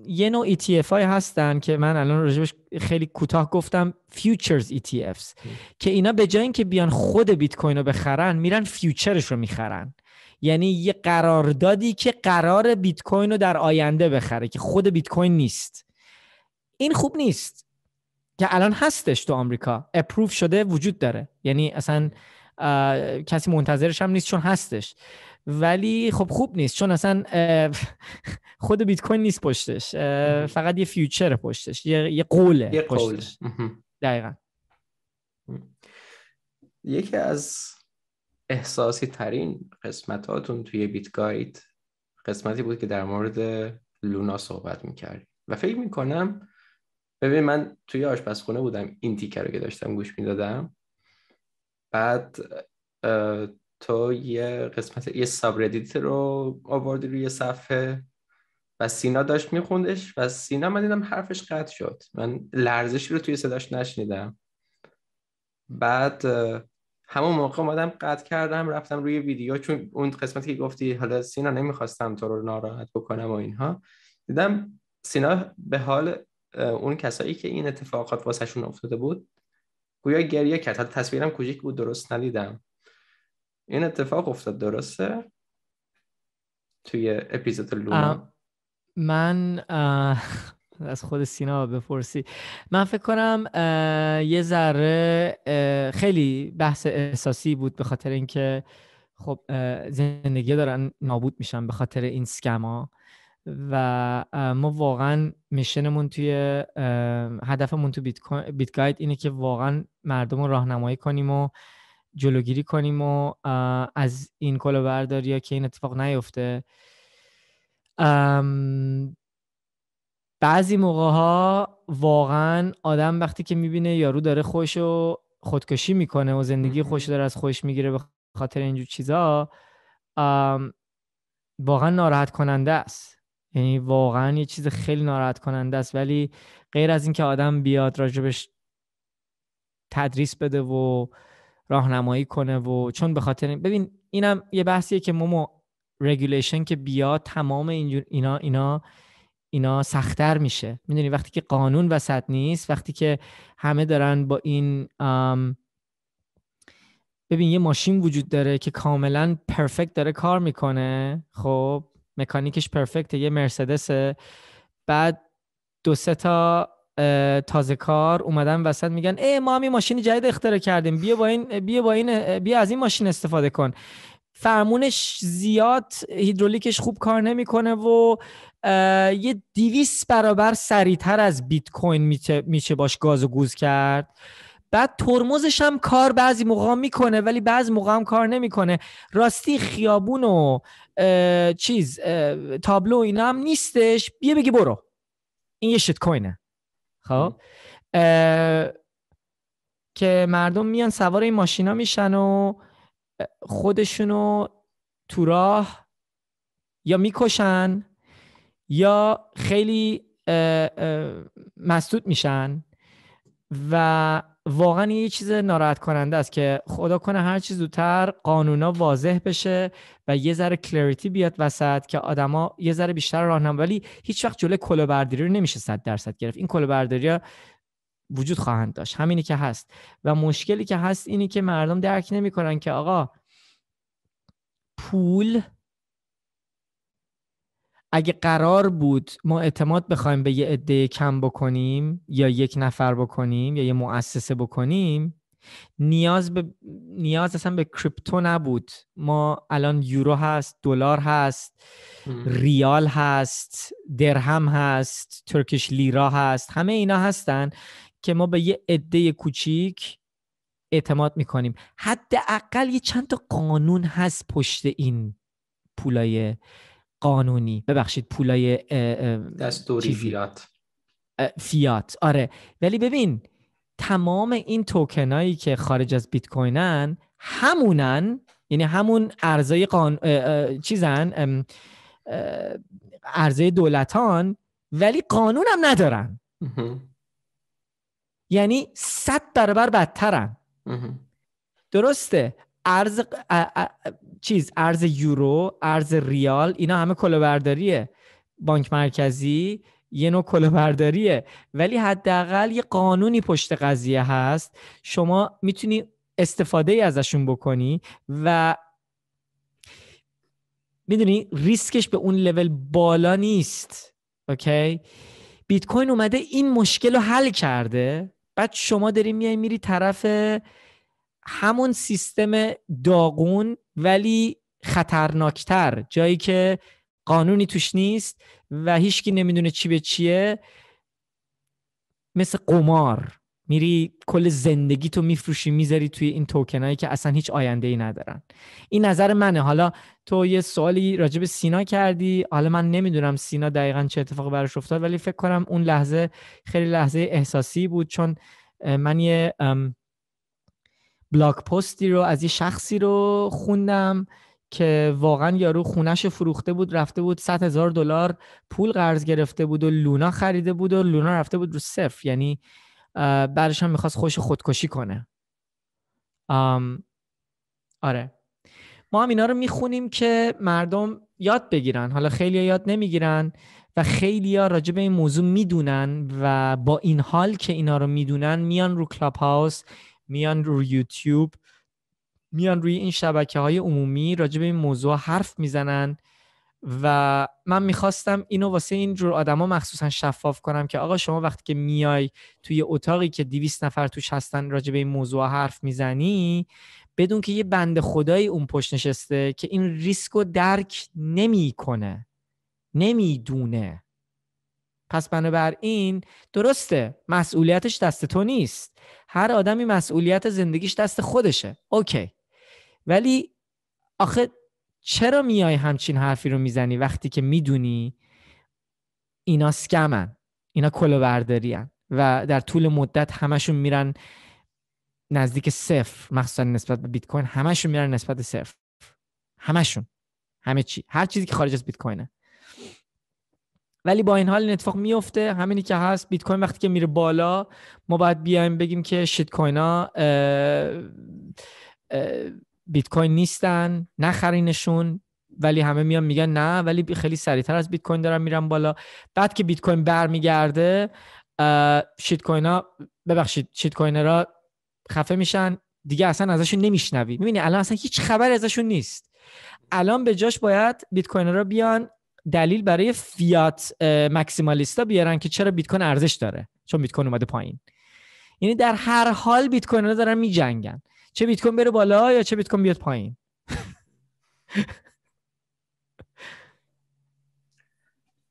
یه نوع ETF های هستن که من الان راجبش خیلی کوتاه گفتم فیوچرز ETFs که اینا به جای اینکه بیان خود بیت کوین رو بخرن میرن فیوچرش رو میخرن یعنی یه قراردادی که قرار بیت کوین رو در آینده بخره که خود بیت کوین نیست این خوب نیست که الان هستش تو آمریکا اپروف شده وجود داره یعنی اصلا کسی منتظرش هم نیست چون هستش ولی خب خوب نیست چون اصلا خود بیت کوین نیست پشتش فقط یه فیوچر پشتش یه, یه قوله یه دقیقا یکی از احساسی ترین قسمتاتون توی بیت قسمتی بود که در مورد لونا صحبت میکرد و فکر میکنم ببین من توی آشپزخونه بودم این تیکه رو که داشتم گوش میدادم بعد تو یه قسمت یه سابردیت رو آوردی روی صفحه و سینا داشت میخوندش و سینا من دیدم حرفش قطع شد من لرزشی رو توی صداش نشنیدم بعد همون موقع اومدم قطع کردم رفتم روی ویدیو چون اون قسمتی که گفتی حالا سینا نمیخواستم تو رو ناراحت بکنم و اینها دیدم سینا به حال اون کسایی که این اتفاقات واسهشون افتاده بود گویا گریه کرد حتی تصویرم کوچیک بود درست ندیدم این اتفاق افتاد درسته توی اپیزود لونا من از خود سینا بپرسی من فکر کنم یه ذره خیلی بحث احساسی بود به خاطر اینکه خب زندگی دارن نابود میشن به خاطر این سکما و ما واقعا میشنمون توی هدفمون تو بیت گاید اینه که واقعا مردم رو راهنمایی کنیم و جلوگیری کنیم و از این کلا برداری که این اتفاق نیفته بعضی موقع ها واقعا آدم وقتی که میبینه یارو داره خوش و خودکشی میکنه و زندگی خوش داره از خوش میگیره به خاطر اینجور چیزا واقعا ناراحت کننده است یعنی واقعا یه چیز خیلی ناراحت کننده است ولی غیر از اینکه آدم بیاد راجبش تدریس بده و راهنمایی کنه و چون به خاطر ببین اینم یه بحثیه که مومو رگولیشن که بیاد تمام این اینا اینا اینا سختتر میشه میدونی وقتی که قانون وسط نیست وقتی که همه دارن با این ببین یه ماشین وجود داره که کاملا پرفکت داره کار میکنه خب مکانیکش پرفکت یه مرسدس بعد دو سه تا تازه کار اومدن وسط میگن ای ما هم ماشین جدید اختراع کردیم بیا با این بیا با این بیا از این ماشین استفاده کن فرمونش زیاد هیدرولیکش خوب کار نمیکنه و یه دیویس برابر سریعتر از بیت کوین میشه باش گاز و گوز کرد بعد ترمزش هم کار بعضی موقع میکنه ولی بعضی موقع هم کار نمیکنه راستی خیابون و چیز تابلو اینا هم نیستش بیا بگی برو این یه شت کوینه خب که مردم میان سوار این ماشینا میشن و خودشونو تو راه یا میکشن یا خیلی مسدود میشن و واقعا یه چیز ناراحت کننده است که خدا کنه هر چیز زودتر قانونا واضح بشه و یه ذره کلریتی بیاد وسط که آدما یه ذره بیشتر راهنمایی ولی هیچ وقت جلوی کلوبرداری رو نمیشه صد درصد گرفت این ها وجود خواهند داشت همینی که هست و مشکلی که هست اینی که مردم درک نمیکنن که آقا پول اگه قرار بود ما اعتماد بخوایم به یه عده کم بکنیم یا یک نفر بکنیم یا یه مؤسسه بکنیم نیاز به نیاز اصلا به کریپتو نبود ما الان یورو هست دلار هست ریال هست درهم هست ترکیش لیرا هست همه اینا هستن که ما به یه عده کوچیک اعتماد میکنیم حداقل یه چند تا قانون هست پشت این پولای قانونی ببخشید پولای دستوری فیات فیات آره ولی ببین تمام این توکنایی که خارج از بیت کوینن همونن یعنی همون ارزای قان... چیزن ارزای دولتان ولی قانون هم ندارن یعنی صد برابر بدترن درسته ارز چیز ارز یورو ارز ریال اینا همه کلوبرداریه بانک مرکزی یه نوع کلوبرداریه ولی حداقل یه قانونی پشت قضیه هست شما میتونی استفاده ای ازشون بکنی و میدونی ریسکش به اون لول بالا نیست اوکی بیت کوین اومده این مشکل رو حل کرده بعد شما داری میای میری طرف همون سیستم داغون ولی خطرناکتر جایی که قانونی توش نیست و هیچکی نمیدونه چی به چیه مثل قمار میری کل زندگی تو میفروشی میذاری توی این توکنایی که اصلا هیچ آینده ای ندارن این نظر منه حالا تو یه سوالی راجع به سینا کردی حالا من نمیدونم سینا دقیقا چه اتفاقی براش افتاد ولی فکر کنم اون لحظه خیلی لحظه احساسی بود چون من یه بلاک پستی رو از یه شخصی رو خوندم که واقعا یارو خونش فروخته بود رفته بود 100 هزار دلار پول قرض گرفته بود و لونا خریده بود و لونا رفته بود رو صفر یعنی بعدش هم میخواست خوش خودکشی کنه آره ما هم اینا رو میخونیم که مردم یاد بگیرن حالا خیلی یاد نمیگیرن و خیلی ها راجع به این موضوع میدونن و با این حال که اینا رو میدونن میان رو کلاب هاوس میان روی یوتیوب میان روی این شبکه های عمومی راجع به این موضوع حرف میزنن و من میخواستم اینو واسه اینجور آدما مخصوصا شفاف کنم که آقا شما وقتی که میای توی اتاقی که 200 نفر توش هستن راجع به این موضوع حرف میزنی بدون که یه بند خدایی اون پشت نشسته که این ریسک رو درک نمیکنه نمیدونه پس بنابراین درسته مسئولیتش دست تو نیست هر آدمی مسئولیت زندگیش دست خودشه اوکی ولی آخه چرا میای همچین حرفی رو میزنی وقتی که میدونی اینا سکمن اینا کلوبرداریان و در طول مدت همشون میرن نزدیک صفر مخصوصا نسبت به بیت کوین همشون میرن نسبت به صفر همشون همه چی هر چیزی که خارج از بیت کوینه ولی با این حال این اتفاق میفته همینی که هست بیت کوین وقتی که میره بالا ما باید بیایم بگیم که شیت کوین ها بیت کوین نیستن نخرینشون ولی همه میان میگن نه ولی خیلی سریعتر از بیت کوین دارن میرن بالا بعد که بیت کوین برمیگرده شیت کوین ها ببخشید شیت ها خفه میشن دیگه اصلا ازشون نمیشنوی میبینی الان اصلا هیچ خبر ازشون نیست الان به جاش باید بیت کوین ها بیان دلیل برای فیات مکسیمالیستا بیارن که چرا بیت کوین ارزش داره چون بیت کوین اومده پایین یعنی در هر حال بیت کوین دارن میجنگن چه بیت کوین بره بالا یا چه بیت کوین بیاد پایین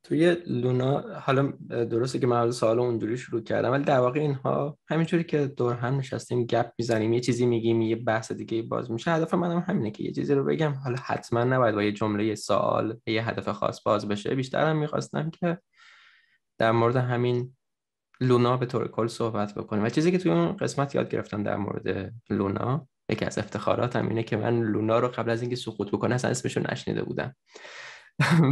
توی لونا حالا درسته که من سوال اونجوری شروع کردم ولی در واقع اینها همینجوری که دور هم نشستیم گپ میزنیم یه چیزی میگیم یه بحث دیگه باز میشه هدف منم همینه که یه چیزی رو بگم حالا حتما نباید با یه جمله یه سوال یه هدف خاص باز بشه بیشتر هم میخواستم که در مورد همین لونا به طور کل صحبت بکنیم و چیزی که توی اون قسمت یاد گرفتم در مورد لونا یکی از افتخاراتم اینه که من لونا رو قبل از اینکه سقوط بکنه اصلا اسمش رو نشنیده بودم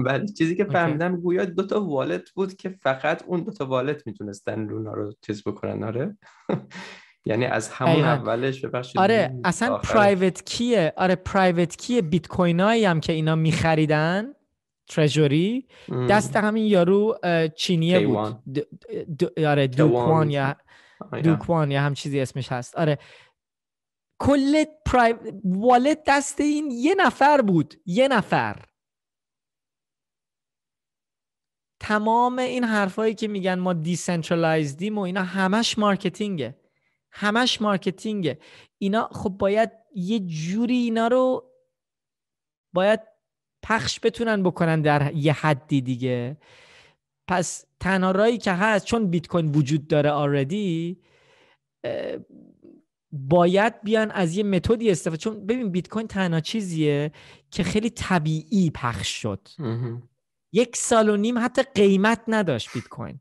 ولی چیزی که فهمیدم گویا دوتا والت بود که فقط اون دو تا والت میتونستن لونا رو چیز بکنن آره یعنی از همون اولش ببخشید آره اصلا پرایوت کیه آره پرایوت کیه بیت کوینایی هم که اینا میخریدن ترژوری دست همین یارو چینیه بود آره دوکوان یا دوکوان یا هم چیزی اسمش هست آره کل پرای... والت دست این یه نفر بود یه نفر تمام این حرفایی که میگن ما دیسنترالایزدیم و اینا همش مارکتینگه همش مارکتینگه اینا خب باید یه جوری اینا رو باید پخش بتونن بکنن در یه حدی دیگه پس تنها رایی که هست چون بیت کوین وجود داره آردی باید بیان از یه متدی استفاده چون ببین بیت کوین تنها چیزیه که خیلی طبیعی پخش شد یک سال و نیم حتی قیمت نداشت بیت کوین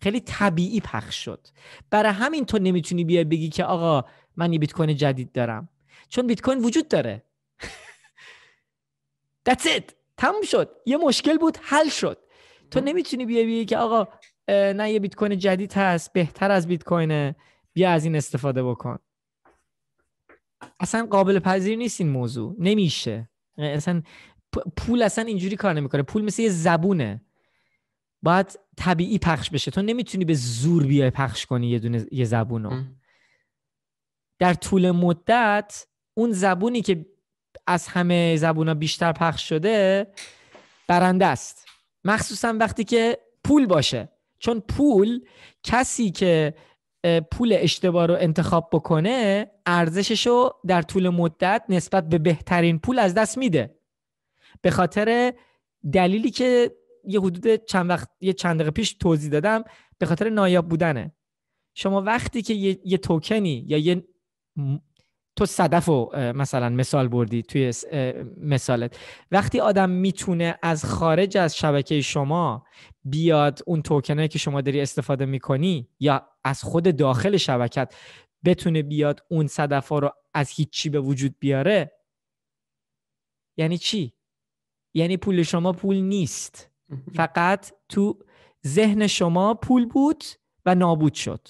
خیلی طبیعی پخش شد برای همین تو نمیتونی بیای بگی که آقا من یه بیت کوین جدید دارم چون بیت کوین وجود داره That's it تموم شد یه مشکل بود حل شد تو نمیتونی بیای بگی که آقا نه یه بیت کوین جدید هست بهتر از بیت کوینه بیا از این استفاده بکن اصلا قابل پذیر نیست این موضوع نمیشه اصلا پول اصلا اینجوری کار نمیکنه پول مثل یه زبونه باید طبیعی پخش بشه تو نمیتونی به زور بیای پخش کنی یه دونه یه زبونو در طول مدت اون زبونی که از همه زبونا بیشتر پخش شده برنده است مخصوصا وقتی که پول باشه چون پول کسی که پول اشتباه رو انتخاب بکنه ارزشش رو در طول مدت نسبت به بهترین پول از دست میده به خاطر دلیلی که یه حدود چند وقت یه چند دقیقه پیش توضیح دادم به خاطر نایاب بودنه شما وقتی که یه, توکنی یا یه تو صدف و مثلا مثال بردی توی مثالت وقتی آدم میتونه از خارج از شبکه شما بیاد اون توکنایی که شما داری استفاده میکنی یا از خود داخل شبکت بتونه بیاد اون صدف ها رو از هیچی به وجود بیاره یعنی چی؟ یعنی پول شما پول نیست فقط تو ذهن شما پول بود و نابود شد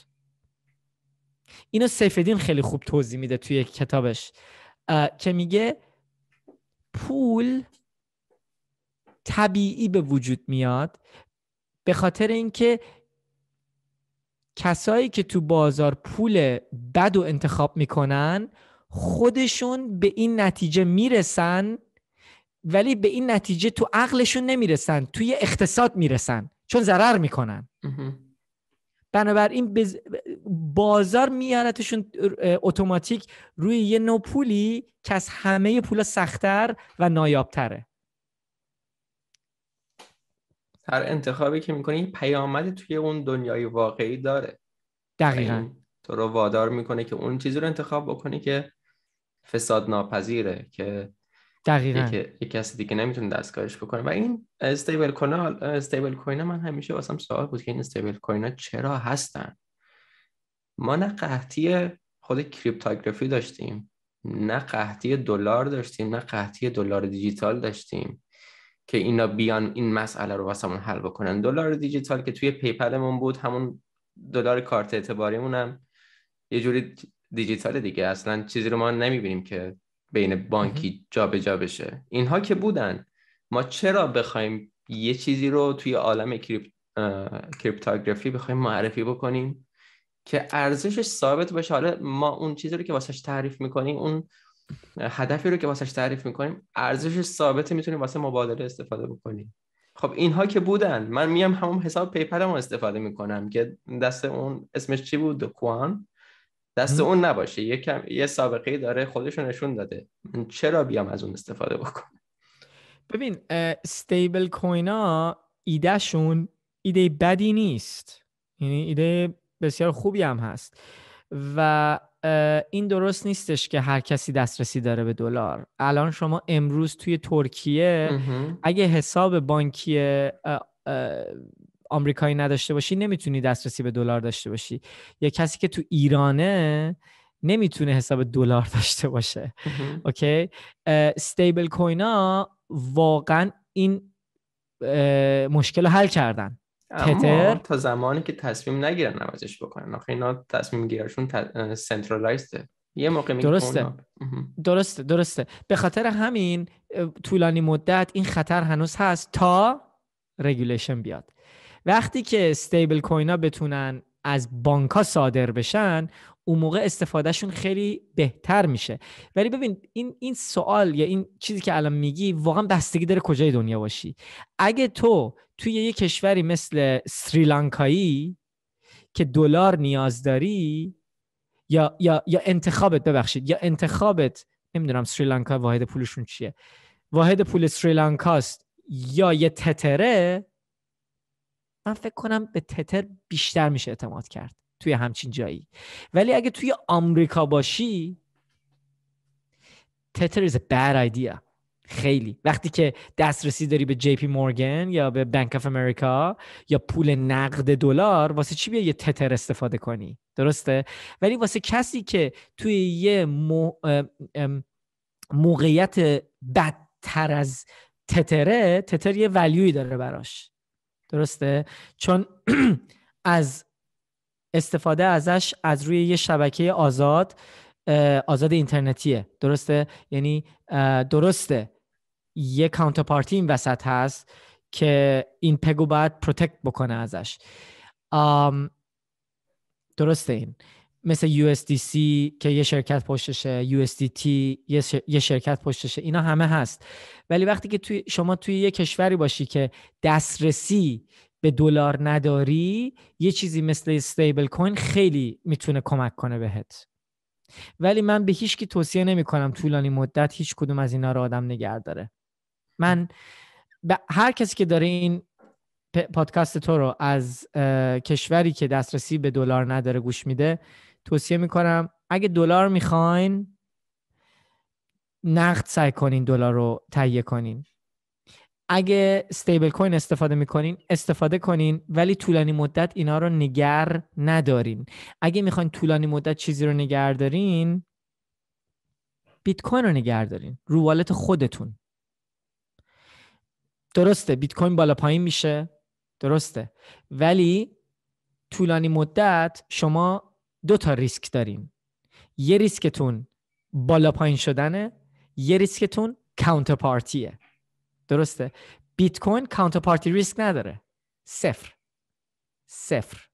اینو سیفدین خیلی خوب توضیح میده توی کتابش که میگه پول طبیعی به وجود میاد به خاطر اینکه کسایی که تو بازار پول بد و انتخاب میکنن خودشون به این نتیجه میرسن ولی به این نتیجه تو عقلشون نمیرسن توی اقتصاد میرسن چون ضرر میکنن بنابراین بز... بازار میارتشون اتوماتیک روی یه نوع پولی که از همه پولا سختتر و نایابتره هر انتخابی که میکنی پیامد توی اون دنیای واقعی داره دقیقا یعنی تو رو وادار میکنه که اون چیزی رو انتخاب بکنی که فساد ناپذیره که یکی, یکی کسی دیگه نمیتونه دستکارش بکنه و این استیبل کوین استیبل کوین من همیشه واسم سوال بود که این استیبل کوین ها چرا هستن ما نه قحطی خود کریپتوگرافی داشتیم نه قحطی دلار داشتیم نه قحطی دلار دیجیتال داشتیم که اینا بیان این مسئله رو واسمون حل بکنن دلار دیجیتال که توی پیپلمون بود همون دلار کارت اعتباریمون هم یه جوری دیجیتال دیگه اصلا چیزی رو ما نمیبینیم که بین بانکی جابجا جا بشه اینها که بودن ما چرا بخوایم یه چیزی رو توی عالم کریپت... کریپتوگرافی بخوایم معرفی بکنیم که ارزشش ثابت باشه حالا ما اون چیزی رو که واسش تعریف میکنیم اون هدفی رو که واسش تعریف میکنیم ارزشش ثابت میتونیم واسه مبادله استفاده بکنیم خب اینها که بودن من میام همون حساب پیپرمو استفاده میکنم که دست اون اسمش چی بود کوان دست اون نباشه یه, کم... یه سابقه داره خودشون نشون داده من چرا بیام از اون استفاده بکنم ببین استیبل کوینا ایدهشون ایده بدی نیست یعنی ایده بسیار خوبی هم هست و این درست نیستش که هر کسی دسترسی داره به دلار الان شما امروز توی ترکیه اگه حساب بانکی آمریکایی نداشته باشی نمیتونی دسترسی به دلار داشته باشی یا کسی که تو ایرانه نمیتونه حساب دلار داشته باشه اوکی استیبل ها واقعا این مشکل رو حل کردن تتر تا زمانی که تصمیم نگیرن نوازش بکنن آخه اینا تصمیم گیرشون یه موقع درسته. درسته درسته به خاطر همین طولانی مدت این خطر هنوز هست تا رگولیشن بیاد وقتی که استیبل کوین ها بتونن از بانک ها صادر بشن اون موقع استفادهشون خیلی بهتر میشه ولی ببین این این سوال یا این چیزی که الان میگی واقعا بستگی داره کجای دنیا باشی اگه تو توی یه کشوری مثل سریلانکایی که دلار نیاز داری یا یا یا انتخابت ببخشید یا انتخابت نمیدونم سریلانکا واحد پولشون چیه واحد پول سریلانکاست یا یه تتره من فکر کنم به تتر بیشتر میشه اعتماد کرد توی همچین جایی ولی اگه توی آمریکا باشی تتر is a bad idea خیلی وقتی که دسترسی داری به جی پی مورگن یا به بانک آف امریکا یا پول نقد دلار واسه چی بیا یه تتر استفاده کنی درسته ولی واسه کسی که توی یه موقعیت بدتر از تتره تتر یه ولیوی داره براش درسته چون از استفاده ازش از روی یه شبکه آزاد آزاد اینترنتیه درسته یعنی درسته یه کانترپارتی این وسط هست که این پگو باید پروتکت بکنه ازش درسته این مثل USDC که یه شرکت پشتشه USDT یه, شر... یه شرکت پشتشه اینا همه هست ولی وقتی که توی شما توی یه کشوری باشی که دسترسی به دلار نداری یه چیزی مثل استیبل کوین خیلی میتونه کمک کنه بهت ولی من به هیچ کی توصیه نمی کنم طولانی مدت هیچ کدوم از اینا رو آدم نگه داره من به هر کسی که داره این پادکست تو رو از کشوری که دسترسی به دلار نداره گوش میده توصیه میکنم اگه دلار میخواین نقد سعی کنین دلار رو تهیه کنین اگه استیبل کوین استفاده میکنین استفاده کنین ولی طولانی مدت اینا رو نگر ندارین اگه میخواین طولانی مدت چیزی رو نگر دارین بیت کوین رو نگر دارین رو والت خودتون درسته بیت کوین بالا پایین میشه درسته ولی طولانی مدت شما دو تا ریسک داریم یه ریسکتون بالا پایین شدنه یه ریسکتون کانترپارتیه درسته بیت کوین کانترپارتی ریسک نداره صفر صفر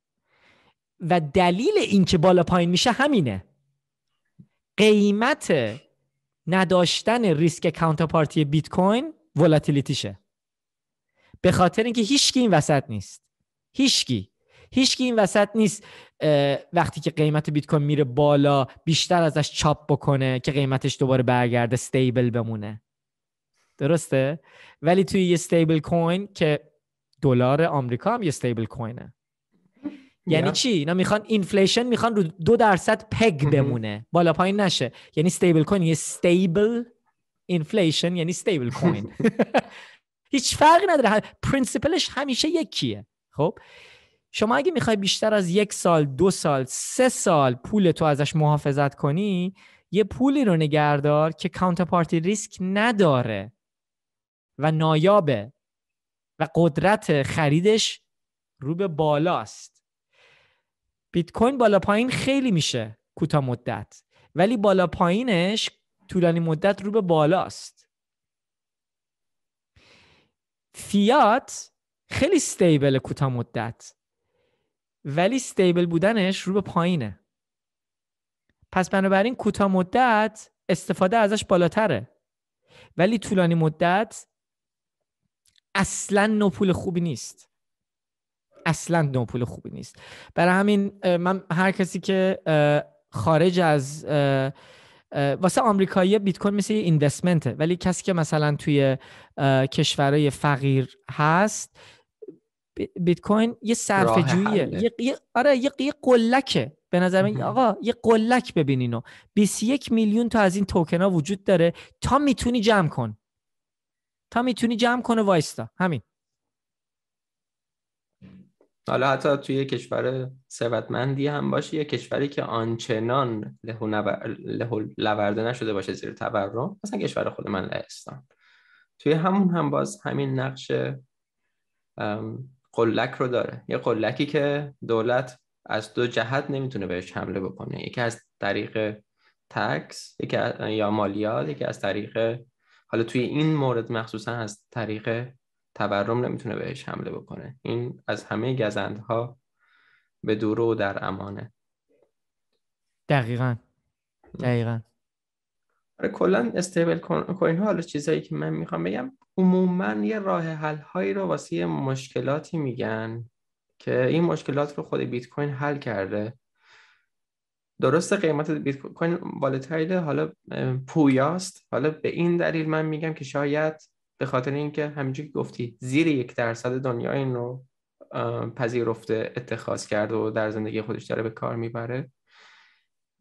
و دلیل اینکه بالا پایین میشه همینه قیمت نداشتن ریسک کانترپارتی بیت کوین ولاتیلیتیشه به خاطر اینکه هیچکی این وسط نیست هیچکی هیچکی این وسط نیست وقتی که قیمت بیت کوین میره بالا بیشتر ازش چاپ بکنه که قیمتش دوباره برگرده استیبل بمونه درسته ولی توی یه استیبل کوین که دلار آمریکا هم یه استیبل کوینه یعنی چی اینا میخوان اینفلیشن میخوان رو دو درصد پگ mm-hmm. بمونه بالا پایین نشه یعنی استیبل کوین یه استیبل اینفلیشن یعنی استیبل کوین هیچ فرقی نداره پرینسیپلش همیشه یکیه خب شما اگه میخوای بیشتر از یک سال دو سال سه سال پول تو ازش محافظت کنی یه پولی رو نگهدار که کانترپارتی ریسک نداره و نایابه و قدرت خریدش رو به بالاست بیت کوین بالا پایین خیلی میشه کوتاه مدت ولی بالا پایینش طولانی مدت رو به بالاست فیات خیلی استیبل کوتاه مدت ولی استیبل بودنش رو به پایینه پس بنابراین کوتاه مدت استفاده ازش بالاتره ولی طولانی مدت اصلا نوپول خوبی نیست اصلا نوپول خوبی نیست برای همین من هر کسی که خارج از واسه آمریکایی بیت کوین مثل یه اینوستمنته ولی کسی که مثلا توی کشورهای فقیر هست بیت کوین یه صرفه جوییه یه،, آره یه, یه قلکه به نظر من آقا یه قلک ببینین و 21 میلیون تا از این توکن ها وجود داره تا میتونی جمع کن تا میتونی جمع کنه وایستا همین حالا حتی توی کشور ثروتمندی هم باشه یه کشوری که آنچنان له لورده نشده باشه زیر تورم مثلا کشور خود من لهستان توی همون هم باز همین نقش قلک رو داره یه قلکی که دولت از دو جهت نمیتونه بهش حمله بکنه یکی از طریق تکس یکی یا مالیات یکی از طریق حالا توی این مورد مخصوصا از طریق تورم نمیتونه بهش حمله بکنه این از همه گزندها به دورو و در امانه دقیقا دقیقا آره کلا استیبل کوین ها حالا چیزایی که من میخوام بگم عموما یه راه حل هایی رو واسه مشکلاتی میگن که این مشکلات رو خود بیت کوین حل کرده درست قیمت بیت کوین والتایل حالا پویاست حالا به این دلیل من میگم که شاید به خاطر اینکه همینجوری گفتی زیر یک درصد دنیا این رو پذیرفته اتخاذ کرده و در زندگی خودش داره به کار میبره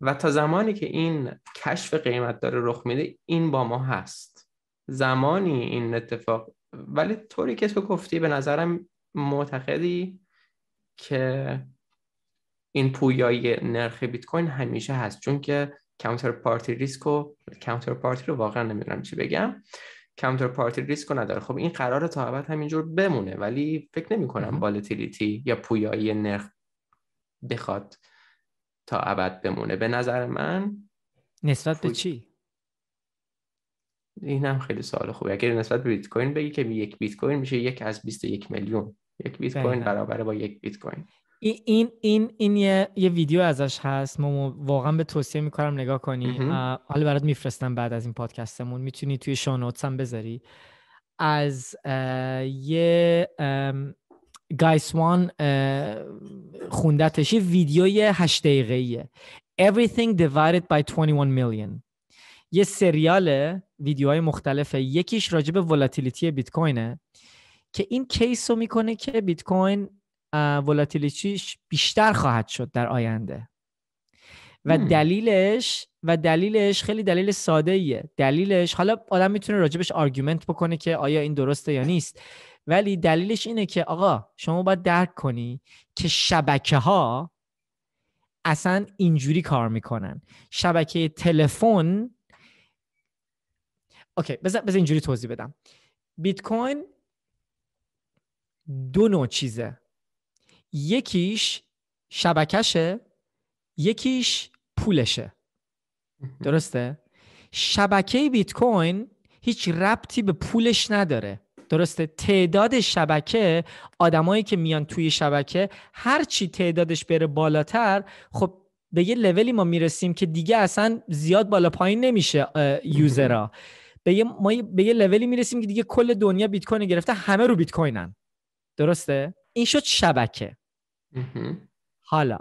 و تا زمانی که این کشف قیمت داره رخ میده این با ما هست زمانی این اتفاق ولی طوری که تو گفتی به نظرم معتقدی که این پویایی نرخ بیت کوین همیشه هست چون که کانتر پارتی ریسک پارتی رو واقعا نمیدونم چی بگم کانتر پارتی ریسک نداره خب این قرار تا ابد همینجور بمونه ولی فکر نمی کنم یا پویایی نرخ بخواد تا ابد بمونه به نظر من نسبت به چی این خیلی سوال خوبه اگر نسبت به بیت کوین بگی که یک بیت کوین میشه یک از 21 میلیون یک بیت کوین بله. برابر با یک بیت کوین این این این, یه،, یه ویدیو ازش هست مامو واقعا به توصیه میکنم نگاه کنی حالا برات میفرستم بعد از این پادکستمون میتونی توی شانوتس هم بذاری از یه گای خوندتش یه ویدیوی هشت دقیقه‌ایه Everything divided by 21 million یه سریال ویدیوهای مختلفه یکیش راجب ولاتیلیتی بیت کوینه که این کیس رو میکنه که بیت کوین ولاتیلیتیش بیشتر خواهد شد در آینده و hmm. دلیلش و دلیلش خیلی دلیل ساده ایه دلیلش حالا آدم میتونه راجبش آرگومنت بکنه که آیا این درسته یا نیست ولی دلیلش اینه که آقا شما باید درک کنی که شبکه ها اصلا اینجوری کار میکنن شبکه تلفن اوکی بذار اینجوری توضیح بدم بیت کوین دو نوع چیزه یکیش شبکشه یکیش پولشه درسته شبکه بیت کوین هیچ ربطی به پولش نداره درسته تعداد شبکه آدمایی که میان توی شبکه هرچی تعدادش بره بالاتر خب به یه لولی ما میرسیم که دیگه اصلا زیاد بالا پایین نمیشه یوزرها به یه ما به یه لولی میرسیم که دیگه کل دنیا بیت کوین گرفته همه رو بیت کوینن درسته این شد شبکه حالا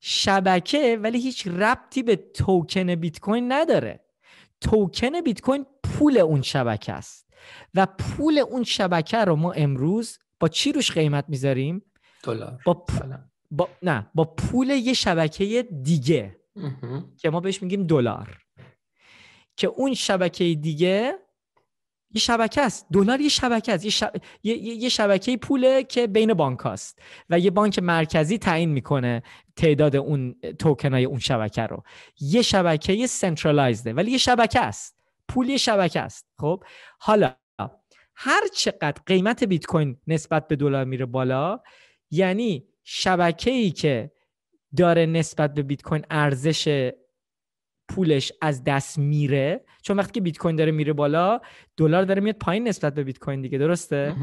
شبکه ولی هیچ ربطی به توکن بیت کوین نداره توکن بیت کوین پول اون شبکه است و پول اون شبکه رو ما امروز با چی روش قیمت میذاریم دلار با, با نه با پول یه شبکه دیگه که ما بهش میگیم دلار که اون شبکه دیگه یه شبکه است دلار یه شبکه است یه, یه... یه شبکه پوله که بین بانک و یه بانک مرکزی تعیین میکنه تعداد اون توکن های اون شبکه رو یه شبکه سنترالایزده ولی یه شبکه است پولی شبکه است خب حالا هر چقدر قیمت بیت کوین نسبت به دلار میره بالا یعنی شبکه ای که داره نسبت به بیت کوین ارزش پولش از دست میره چون وقتی که بیت کوین داره میره بالا دلار داره میاد پایین نسبت به بیت کوین دیگه درسته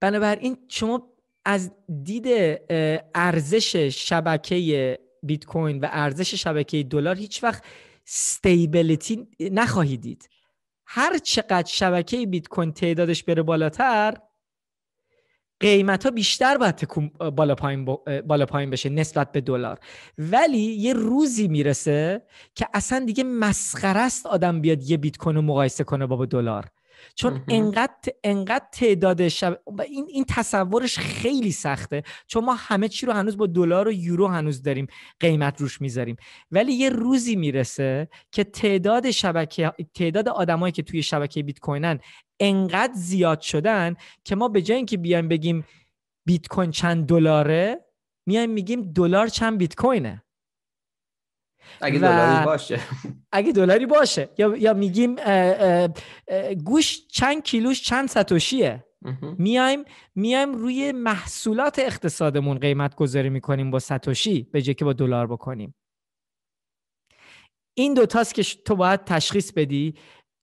بنابراین شما از دید ارزش شبکه بیت کوین و ارزش شبکه دلار هیچ وقت استیبلیتی نخواهید دید هر چقدر شبکه بیت کوین تعدادش بره بالاتر قیمت ها بیشتر باید تکون بالا پایین, بالا پایین بشه نسبت به دلار ولی یه روزی میرسه که اصلا دیگه مسخره است آدم بیاد یه بیت کوین رو مقایسه کنه با دلار چون انقدر انقدر تعداد شب این این تصورش خیلی سخته چون ما همه چی رو هنوز با دلار و یورو هنوز داریم قیمت روش میذاریم ولی یه روزی میرسه که تعداد شبکه تعداد آدمایی که توی شبکه بیت کوینن انقدر زیاد شدن که ما به جای اینکه بیایم بگیم بیت کوین چند دلاره میایم میگیم دلار چند بیت کوینه اگه دلاری باشه اگه دلاری باشه یا, یا میگیم گوش چند کیلوش چند ستوشیه میایم میایم روی محصولات اقتصادمون قیمت گذاری میکنیم با ستوشی به جای که با دلار بکنیم این دو که تو باید تشخیص بدی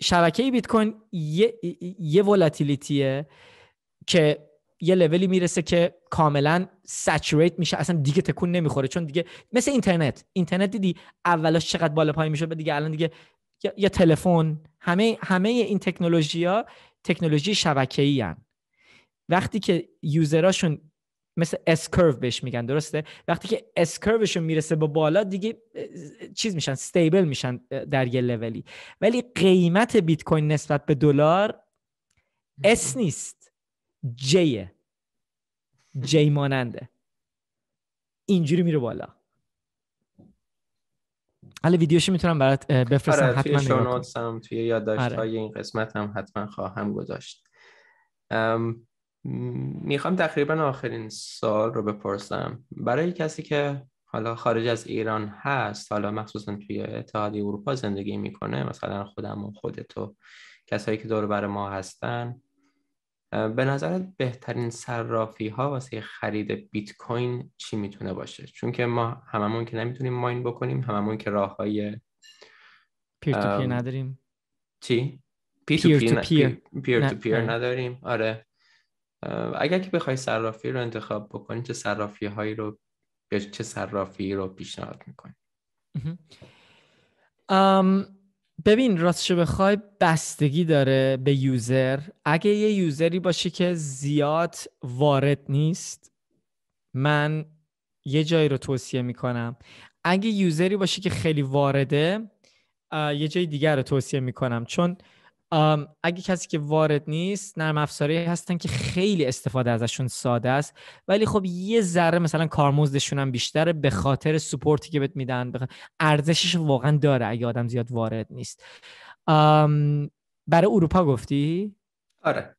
شبکه بیت کوین یه یه ولاتیلیتیه که یه لولی میرسه که کاملا سچوریت میشه اصلا دیگه تکون نمیخوره چون دیگه مثل اینترنت اینترنت دیدی اولش چقدر بالا پای میشه، دیگه الان دیگه یا تلفن همه همه این تکنولوژی ها تکنولوژی شبکه‌ای هن. وقتی که یوزراشون مثل اسکرو بهش میگن درسته وقتی که کروشون میرسه به با بالا دیگه چیز میشن استیبل میشن در یه لولی ولی قیمت بیت کوین نسبت به دلار اس نیست جیه جی ماننده اینجوری میره بالا حالا ویدیوشو میتونم برات بفرستم آره، حتما توی توی یادداشت های آره. این قسمت هم حتما خواهم گذاشت ام، میخوام تقریبا آخرین سال رو بپرسم برای کسی که حالا خارج از ایران هست حالا مخصوصا توی اتحادیه اروپا زندگی میکنه مثلا خودم و خودت کسایی که دور بر ما هستن به نظرت بهترین صرافی ها واسه خرید بیت کوین چی میتونه باشه چون که ما هممون که نمیتونیم ماین بکنیم هممون که راه های پیر تو پیر نداریم چی پیر تو پیر, پیر, تو نداریم آره اگر که بخوای صرافی رو انتخاب بکنی چه صرافی هایی رو چه صرافی رو پیشنهاد میکنی ببین راستش بخوای بستگی داره به یوزر اگه یه یوزری باشه که زیاد وارد نیست من یه جایی رو توصیه میکنم اگه یوزری باشه که خیلی وارده یه جای دیگر رو توصیه میکنم چون اگه کسی که وارد نیست نرم افزاری هستن که خیلی استفاده ازشون ساده است ولی خب یه ذره مثلا کارمزدشون هم بیشتره به خاطر سپورتی که بهت میدن ارزشش واقعا داره اگه آدم زیاد وارد نیست برای اروپا گفتی آره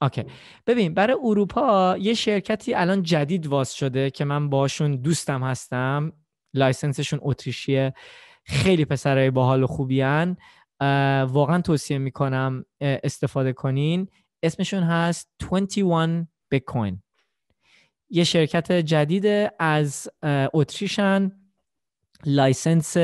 آکه ببین برای اروپا یه شرکتی الان جدید واز شده که من باشون دوستم هستم لایسنسشون اتریشیه خیلی پسرای باحال و خوبیان واقعا توصیه میکنم استفاده کنین اسمشون هست 21 کوین یه شرکت جدید از اتریشن لایسنس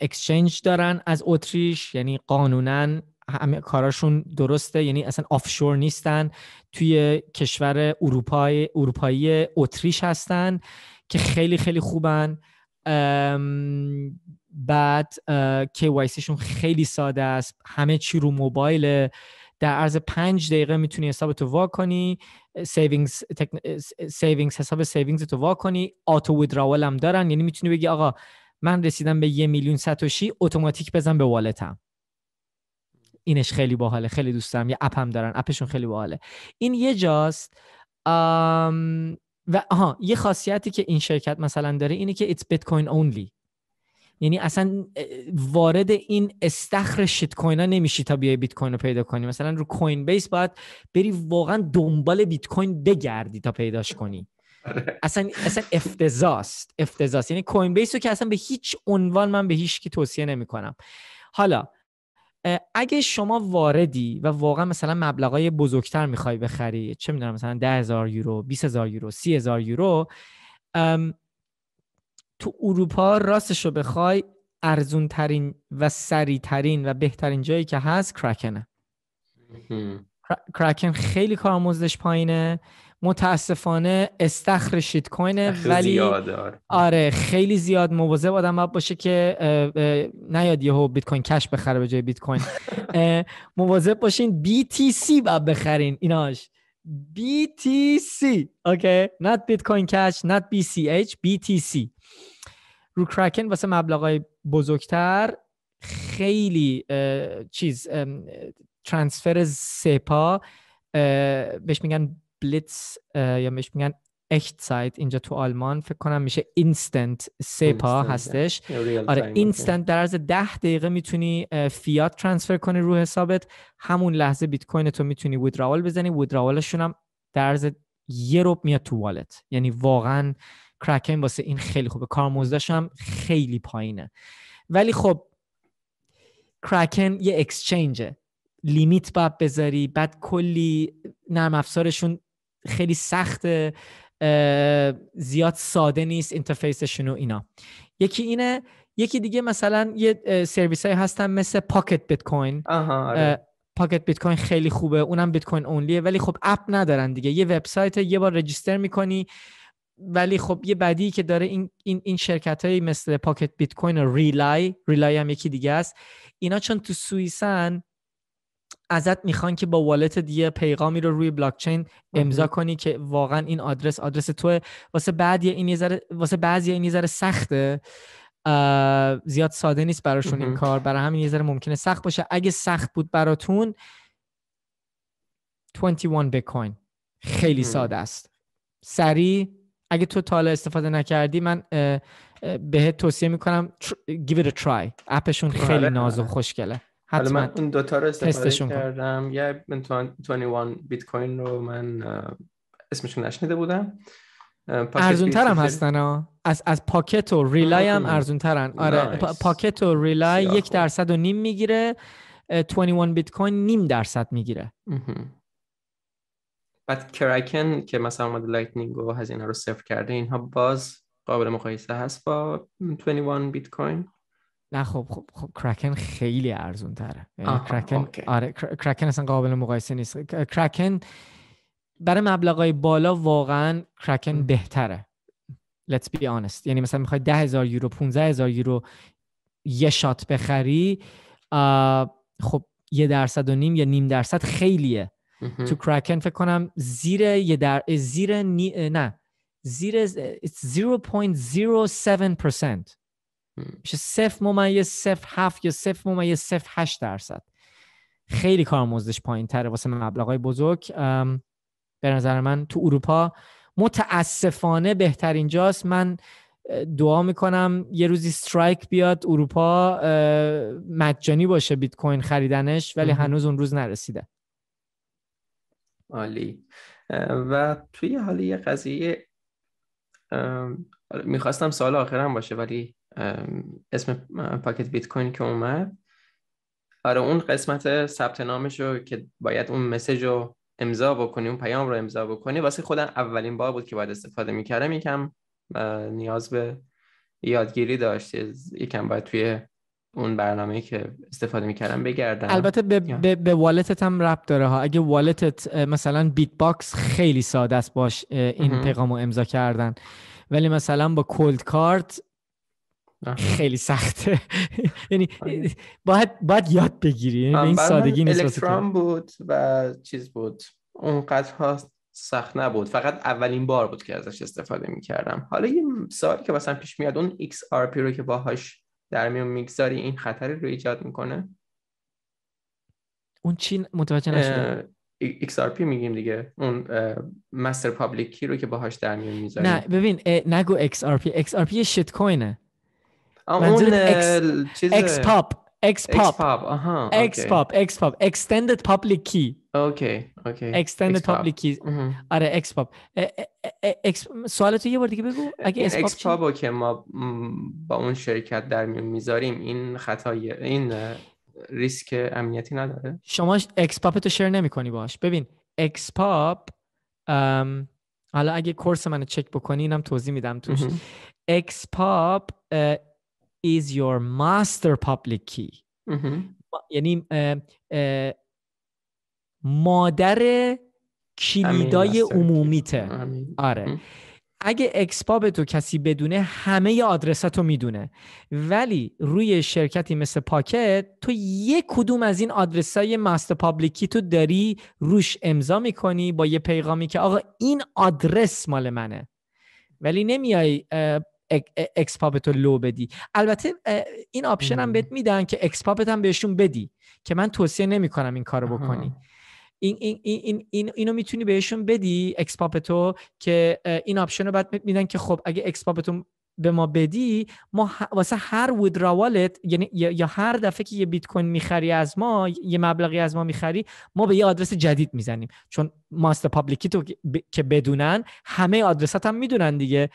اکسچنج دارن از اتریش یعنی قانونا همه کاراشون درسته یعنی اصلا آفشور نیستن توی کشور اروپای اروپایی اتریش هستن که خیلی خیلی خوبن بعد KYCشون خیلی ساده است همه چی رو موبایل در عرض پنج دقیقه میتونی تو وا کنی سیوینگز سیوینگز حساب سیوینگز تو وا کنی آتو ویدراول هم دارن یعنی میتونی بگی آقا من رسیدم به یه میلیون ساتوشی اتوماتیک بزن به والتم اینش خیلی باحاله خیلی دوست دارم یه اپ هم دارن اپشون خیلی باحاله این یه جاست آم و آها یه خاصیتی که این شرکت مثلا داره اینه که it's bitcoin only یعنی اصلا وارد این استخر شیت کوین ها نمیشی تا بیای بیت کوین رو پیدا کنی مثلا رو کوین بیس باید بری واقعا دنبال بیت کوین بگردی تا پیداش کنی آره. اصلا اصلا افتضاست افتضاست یعنی کوین بیس رو که اصلا به هیچ عنوان من به هیچ کی توصیه نمیکنم حالا اگه شما واردی و واقعا مثلا مبلغای بزرگتر میخوای بخری چه میدونم مثلا 10000 یورو 20000 یورو 30000 یورو تو اروپا راستش رو بخوای ارزون ترین و سریع ترین و بهترین جایی که هست کرکنه کرکن خیلی کارمزدش پایینه متاسفانه استخر شیت کوینه ولی آره. آره خیلی زیاد مواظب آدم باید باشه که نیاد یهو بیت کوین کش بخره به جای بیت کوین مواظب باشین BTC باید بخرین ایناش BTC اوکی نه بیت کوین کش not BCH BTC رو کرکن واسه مبلغای بزرگتر خیلی چیز ترانسفر سپا بهش میگن بلیتس یا بهش میگن echt اینجا تو آلمان فکر کنم میشه اینستنت سپا آره. هستش آره اینستنت در عرض ده دقیقه میتونی فیات ترانسفر کنی رو حسابت همون لحظه بیت کوین تو میتونی ویدراول بزنی ویدراولشون هم در عرض یه روب میاد تو والت یعنی واقعا کرکن واسه این خیلی خوبه کارمزدش هم خیلی پایینه ولی خب کرکن یه اکسچنجه لیمیت باید بذاری بعد کلی نرم افزارشون خیلی سخته زیاد ساده نیست اینترفیسشون و اینا یکی اینه یکی دیگه مثلا یه سرویس های هستن مثل پاکت بیت کوین پاکت بیت کوین خیلی خوبه اونم بیت کوین اونلیه ولی خب اپ ندارن دیگه یه وبسایت یه بار رجیستر میکنی ولی خب یه بدی که داره این این, این شرکت های مثل پاکت بیت کوین و ریلای ریلای هم یکی دیگه است اینا چون تو سوئیسن ازت میخوان که با والت دیگه پیغامی رو روی بلاک چین امضا کنی که واقعا این آدرس آدرس توه واسه بعد این یه ذره واسه بعضی این یه ذره سخته زیاد ساده نیست براشون این کار برای همین یه ذره ممکنه سخت باشه اگه سخت بود براتون 21 بیت کوین خیلی ساده است سریع اگه تو تالا استفاده نکردی من بهت توصیه میکنم give it a try اپشون آره. خیلی ناز و خوشگله حتما من اون دوتا رو استفاده کردم یه یه 21 بیت کوین رو من اسمشون نشنیده بودم ارزون ترم هستن ها از از پاکت و ریلای هم ارزون ترن آره پاکت و ریلای یک درصد و نیم میگیره 21 بیت کوین نیم درصد میگیره بعد کرکن که مثلا اومده لایتنینگ و هزینه رو صفر کرده اینها باز قابل مقایسه هست با 21 بیت کوین نه خب خب خب کرکن خیلی ارزون تره کرکن آره کرکن اصلا قابل مقایسه نیست کرکن برای مبلغای بالا واقعا کرکن بهتره let's be honest یعنی مثلا میخوای هزار یورو هزار یورو یه شات بخری خب یه درصد و نیم یا نیم درصد خیلیه تو کرکن فکر کنم زیر یه در زیر نی... نه زیر 0.07% میشه صفر ممیز صفر هفت یا صفر ممیز صفر هشت درصد خیلی کارمزدش پایین تره واسه مبلغ های بزرگ به نظر من تو اروپا متاسفانه بهترین جاست من دعا میکنم یه روزی سترایک بیاد اروپا مجانی باشه بیت کوین خریدنش ولی هنوز اون روز نرسیده عالی و توی حالا یه قضیه آره، میخواستم سال آخرم باشه ولی اسم پاکت بیت کوین که اومد آره اون قسمت ثبت نامش رو که باید اون مسیج رو امضا بکنی اون پیام رو امضا بکنی واسه خودم اولین بار بود که باید استفاده میکردم یکم نیاز به یادگیری داشت یکم باید توی اون برنامه که استفاده میکردم بگردم البته به, به،, به والتت هم رب داره ها اگه والتت مثلا بیت باکس خیلی ساده است باش این پیغام رو امضا کردن ولی مثلا با کولد کارت خیلی سخته یعنی آره. باید باید یاد بگیری یعنی این سادگی نیست بود و چیز بود اونقدر ها سخت نبود فقط اولین بار بود که ازش استفاده میکردم حالا یه سوالی که مثلا پیش میاد اون XRP رو که باهاش در میون میگذاری این خطر رو ایجاد میکنه اون چی متوجه نشده XRP میگیم دیگه اون مستر پابلیک کی رو که باهاش در میون میذاری نه ببین نگو XRP XRP شیت کوینه اون پاپ XPOP پاپ پاپ اوکی اوکی extended public mm-hmm. آره اکس پاب سوال تو یه بار دیگه بگو اگه اکس که ما با اون شرکت در میون میذاریم این خطای این ریسک امنیتی نداره شما اکس پاپ تو شیر نمی کنی باش ببین اکس پاپ حالا اگه کورس منو چک بکنی اینم توضیح میدم توش اکس پاپ is your master public key یعنی مادر کلیدای عمومیته آره اگه اکسپا به تو کسی بدونه همه آدرسات رو میدونه ولی روی شرکتی مثل پاکت تو یک کدوم از این آدرسای مست پابلیکی تو داری روش امضا میکنی با یه پیغامی که آقا این آدرس مال منه ولی نمیای به تو لو بدی البته این آپشن هم بهت میدن که اکسپابت هم بهشون بدی که من توصیه نمیکنم این کارو بکنی این این این این اینو میتونی بهشون بدی اکسپاپتو که این آپشن رو بعد میدن که خب اگه تو به ما بدی ما واسه هر ودراوالت یعنی یا هر دفعه که یه بیت کوین میخری از ما یه مبلغی از ما میخری ما به یه آدرس جدید میزنیم چون ماست پابلیکی تو که بدونن همه آدرسات هم میدونن دیگه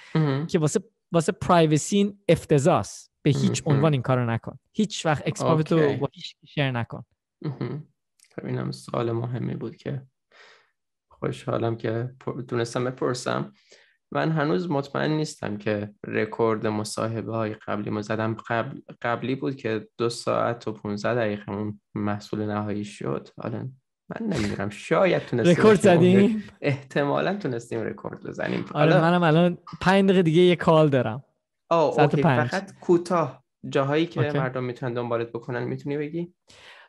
که واسه واسه پرایوسی افتضاس به هیچ عنوان این کارو نکن هیچ وقت تو با هیچ شیر نکن اینم سوال مهمی بود که خوشحالم که تونستم بپرسم من هنوز مطمئن نیستم که رکورد مصاحبه های قبلی ما زدم قبل قبلی بود که دو ساعت و 15 دقیقه اون محصول نهایی شد حالا من نمیدونم شاید تونستیم رکورد زدیم احتمالا تونستیم رکورد بزنیم آره منم الان 5 دقیقه دیگه یه کال دارم فقط کوتاه جاهایی که مردم میتونن دنبالت بکنن میتونی بگی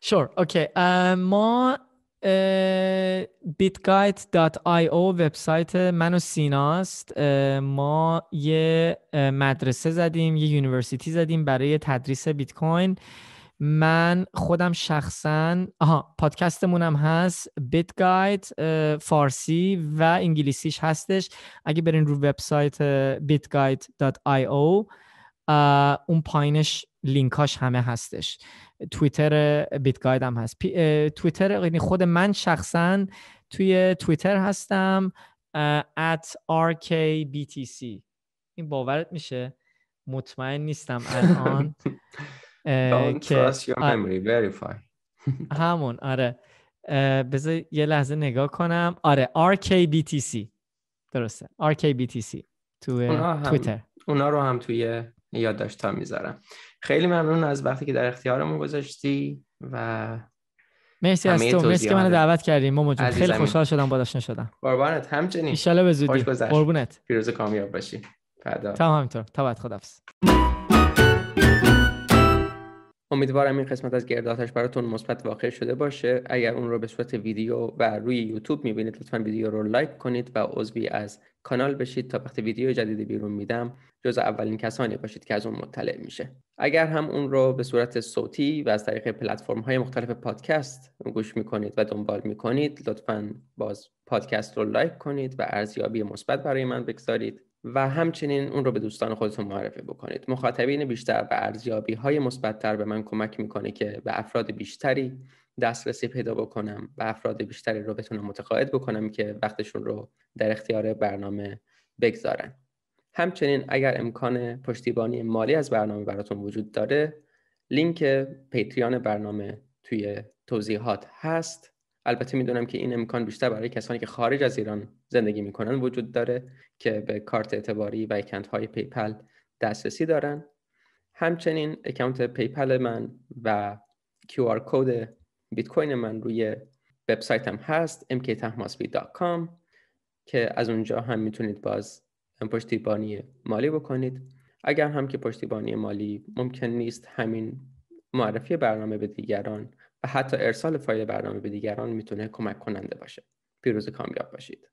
شور اوکی uh, ما uh, bitguide.io وبسایت من و سیناست uh, ما یه مدرسه زدیم یه یونیورسیتی زدیم برای تدریس بیت کوین من خودم شخصا آها هم هست بیت فارسی و انگلیسیش هستش اگه برین رو وبسایت bitguide.io اون پایینش لینکاش همه هستش توییتر بیت گاید هم هست توییتر یعنی خود من شخصا توی توییتر هستم at rkbtc این باورت میشه مطمئن نیستم الان آره. همون آره بذار یه لحظه نگاه کنم آره RKBTC درسته RKBTC توی توییتر اونا رو هم توی یادداشت میذارم خیلی ممنون از وقتی که در اختیارمون گذاشتی و مرسی از تو مرسی که منو دعوت کردیم ماما جون خیلی خوشحال شدم با داشتن شدم قربانت همچنین ان به زودی قربونت پیروز کامیاب باشی فدا تمام تا بعد خدافظ امیدوارم این قسمت از گرداتش براتون مثبت واقع شده باشه اگر اون رو به صورت ویدیو و روی یوتیوب میبینید لطفا ویدیو رو لایک کنید و عضوی از کانال بشید تا وقتی ویدیو جدیدی بیرون میدم جز اولین کسانی باشید که از اون مطلع میشه اگر هم اون رو به صورت صوتی و از طریق پلتفرم های مختلف پادکست گوش میکنید و دنبال میکنید لطفا باز پادکست رو لایک کنید و ارزیابی مثبت برای من بگذارید و همچنین اون رو به دوستان خودتون معرفی بکنید مخاطبین بیشتر و ارزیابی های مثبتتر به من کمک میکنه که به افراد بیشتری دسترسی پیدا بکنم و افراد بیشتری رو بتونم متقاعد بکنم که وقتشون رو در اختیار برنامه بگذارن همچنین اگر امکان پشتیبانی مالی از برنامه براتون وجود داره لینک پیتریان برنامه توی توضیحات هست البته میدونم که این امکان بیشتر برای کسانی که خارج از ایران زندگی میکنن وجود داره که به کارت اعتباری و اکانت های پیپل دسترسی دارن همچنین اکانت پیپل من و QR کد بیت کوین من روی وبسایتم هست mktahmasbi.com که از اونجا هم میتونید باز پشتیبانی مالی بکنید اگر هم که پشتیبانی مالی ممکن نیست همین معرفی برنامه به دیگران و حتی ارسال فایل برنامه به دیگران میتونه کمک کننده باشه پیروز کامیاب باشید